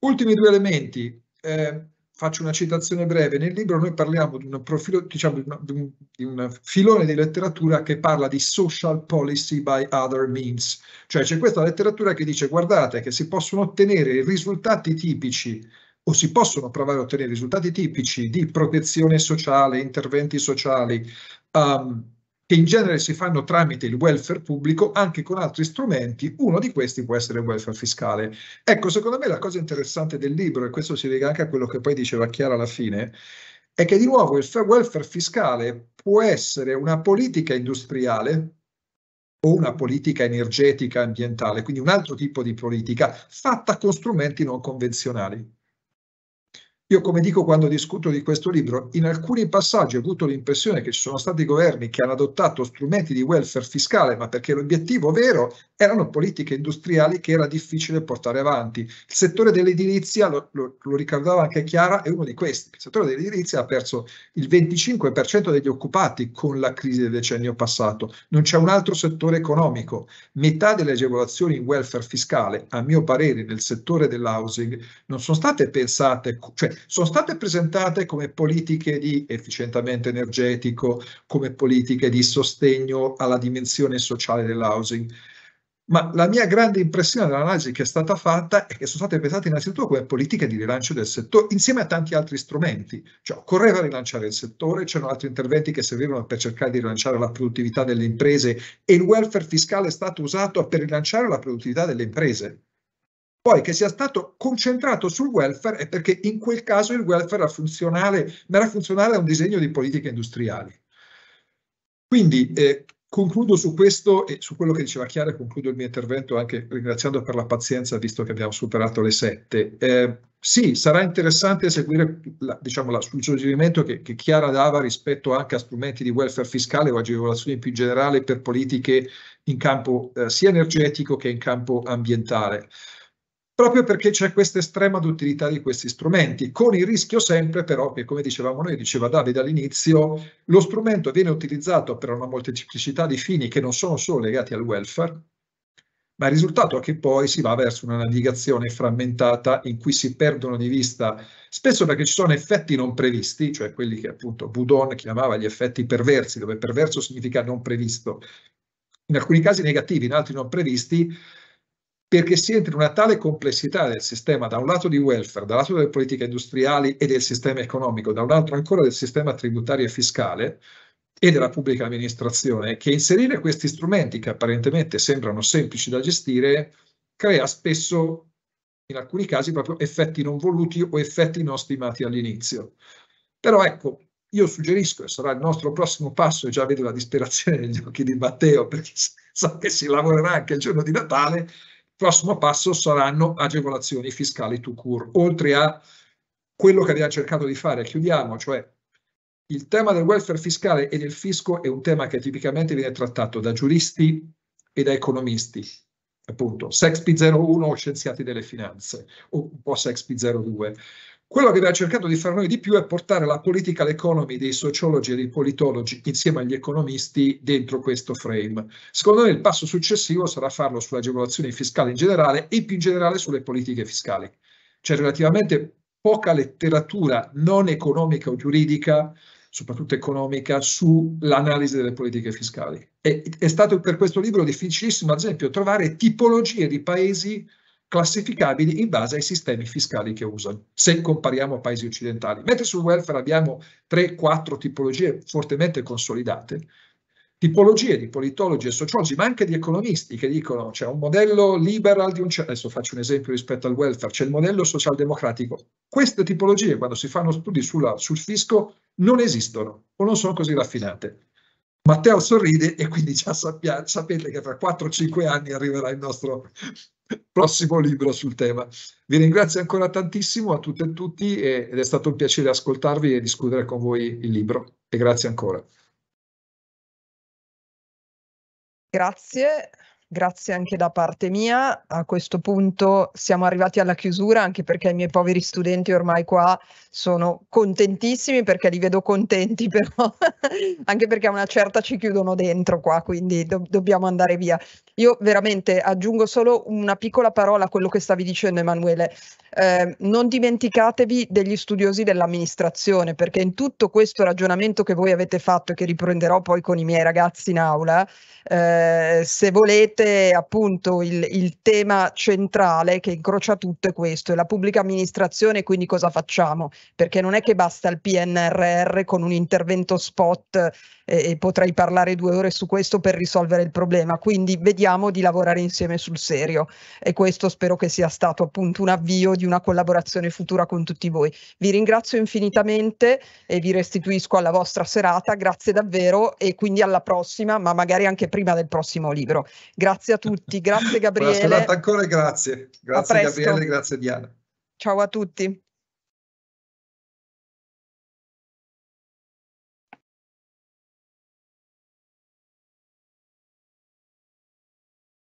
Ultimi due elementi. Eh, faccio una citazione breve, nel libro noi parliamo di un, profilo, diciamo, di, un, di un filone di letteratura che parla di social policy by other means, cioè c'è questa letteratura che dice guardate che si possono ottenere risultati tipici o si possono provare a ottenere risultati tipici di protezione sociale, interventi sociali, um, che in genere si fanno tramite il welfare pubblico anche con altri strumenti, uno di questi può essere il welfare fiscale. Ecco, secondo me la cosa interessante del libro, e questo si lega anche a quello che poi diceva Chiara alla fine, è che di nuovo il welfare fiscale può essere una politica industriale o una politica energetica ambientale, quindi un altro tipo di politica fatta con strumenti non convenzionali. Io come dico quando discuto di questo libro, in alcuni passaggi ho avuto l'impressione che ci sono stati governi che hanno adottato strumenti di welfare fiscale, ma perché l'obiettivo vero erano politiche industriali che era difficile portare avanti. Il settore dell'edilizia, lo, lo, lo ricordava anche Chiara, è uno di questi. Il settore dell'edilizia ha perso il 25% degli occupati con la crisi del decennio passato. Non c'è un altro settore economico. Metà delle agevolazioni in welfare fiscale, a mio parere, nel settore dell'housing, non sono state pensate, cioè sono state presentate come politiche di efficientamento energetico, come politiche di sostegno alla dimensione sociale dell'housing. Ma la mia grande impressione dell'analisi che è stata fatta è che sono state pensate innanzitutto come politiche di rilancio del settore, insieme a tanti altri strumenti. Cioè, occorreva rilanciare il settore, c'erano altri interventi che servivano per cercare di rilanciare la produttività delle imprese e il welfare fiscale è stato usato per rilanciare la produttività delle imprese. Poi che sia stato concentrato sul welfare è perché in quel caso il welfare era funzionale, ma era funzionale a un disegno di politiche industriali. Quindi eh, concludo su questo e su quello che diceva Chiara, concludo il mio intervento anche ringraziando per la pazienza, visto che abbiamo superato le sette. Eh, sì, sarà interessante seguire la, diciamo, la, sul suggerimento che, che, Chiara dava rispetto anche a strumenti di welfare fiscale o agevolazioni più in generale per politiche in campo eh, sia energetico che in campo ambientale proprio perché c'è questa estrema duttilità di questi strumenti, con il rischio sempre però che, come dicevamo noi, diceva Davide all'inizio, lo strumento viene utilizzato per una molteplicità di fini che non sono solo legati al welfare, ma il risultato è che poi si va verso una navigazione frammentata in cui si perdono di vista, spesso perché ci sono effetti non previsti, cioè quelli che appunto Boudon chiamava gli effetti perversi, dove perverso significa non previsto, in alcuni casi negativi, in altri non previsti, perché si entra in una tale complessità del sistema, da un lato di welfare, dal lato delle politiche industriali e del sistema economico, da un altro ancora del sistema tributario e fiscale e della pubblica amministrazione, che inserire questi strumenti che apparentemente sembrano semplici da gestire crea spesso, in alcuni casi, proprio effetti non voluti o effetti non stimati all'inizio. Però ecco, io suggerisco, e sarà il nostro prossimo passo, e già vedo la disperazione negli occhi di Matteo, perché so che si lavorerà anche il giorno di Natale, prossimo passo saranno agevolazioni fiscali to cure, oltre a quello che abbiamo cercato di fare, chiudiamo, cioè il tema del welfare fiscale e del fisco è un tema che tipicamente viene trattato da giuristi e da economisti, appunto Sexpi 01 o scienziati delle finanze, o un po' Sexpi 02. Quello che abbiamo cercato di fare noi di più è portare la political economy dei sociologi e dei politologi insieme agli economisti dentro questo frame. Secondo me il passo successivo sarà farlo sulle agevolazioni fiscali in generale e più in generale sulle politiche fiscali. C'è relativamente poca letteratura non economica o giuridica soprattutto economica, sull'analisi delle politiche fiscali. E, è stato per questo libro difficilissimo, ad esempio, trovare tipologie di paesi classificabili in base ai sistemi fiscali che usano, se compariamo a paesi occidentali. Mentre sul welfare abbiamo 3-4 tipologie fortemente consolidate, tipologie di politologi e sociologi, ma anche di economisti che dicono c'è un modello liberal di un certo, adesso faccio un esempio rispetto al welfare, c'è il modello socialdemocratico. Queste tipologie, quando si fanno studi sulla, sul fisco, non esistono o non sono così raffinate. Matteo sorride e quindi già sappia, sapete che tra 4-5 anni arriverà il nostro prossimo libro sul tema. Vi ringrazio ancora tantissimo a tutte e tutti ed è stato un piacere ascoltarvi e discutere con voi il libro e grazie ancora. Grazie, grazie anche da parte mia. A questo punto siamo arrivati alla chiusura anche perché i miei poveri studenti ormai qua sono contentissimi perché li vedo contenti, però anche perché a una certa ci chiudono dentro qua, quindi do- dobbiamo andare via. Io veramente aggiungo solo una piccola parola a quello che stavi dicendo Emanuele. Eh, non dimenticatevi degli studiosi dell'amministrazione, perché in tutto questo ragionamento che voi avete fatto e che riprenderò poi con i miei ragazzi in aula, eh, se volete appunto il, il tema centrale che incrocia tutto è questo, è la pubblica amministrazione, quindi cosa facciamo? perché non è che basta il PNRR con un intervento spot e, eh, e potrei parlare due ore su questo per risolvere il problema, quindi vediamo di lavorare insieme sul serio e questo spero che sia stato appunto un avvio di una collaborazione futura con tutti voi. Vi ringrazio infinitamente e vi restituisco alla vostra serata, grazie davvero e quindi alla prossima, ma magari anche prima del prossimo libro. Grazie a tutti, grazie Gabriele. Buona serata ancora e grazie. Grazie Gabriele, grazie Diana. Ciao a tutti.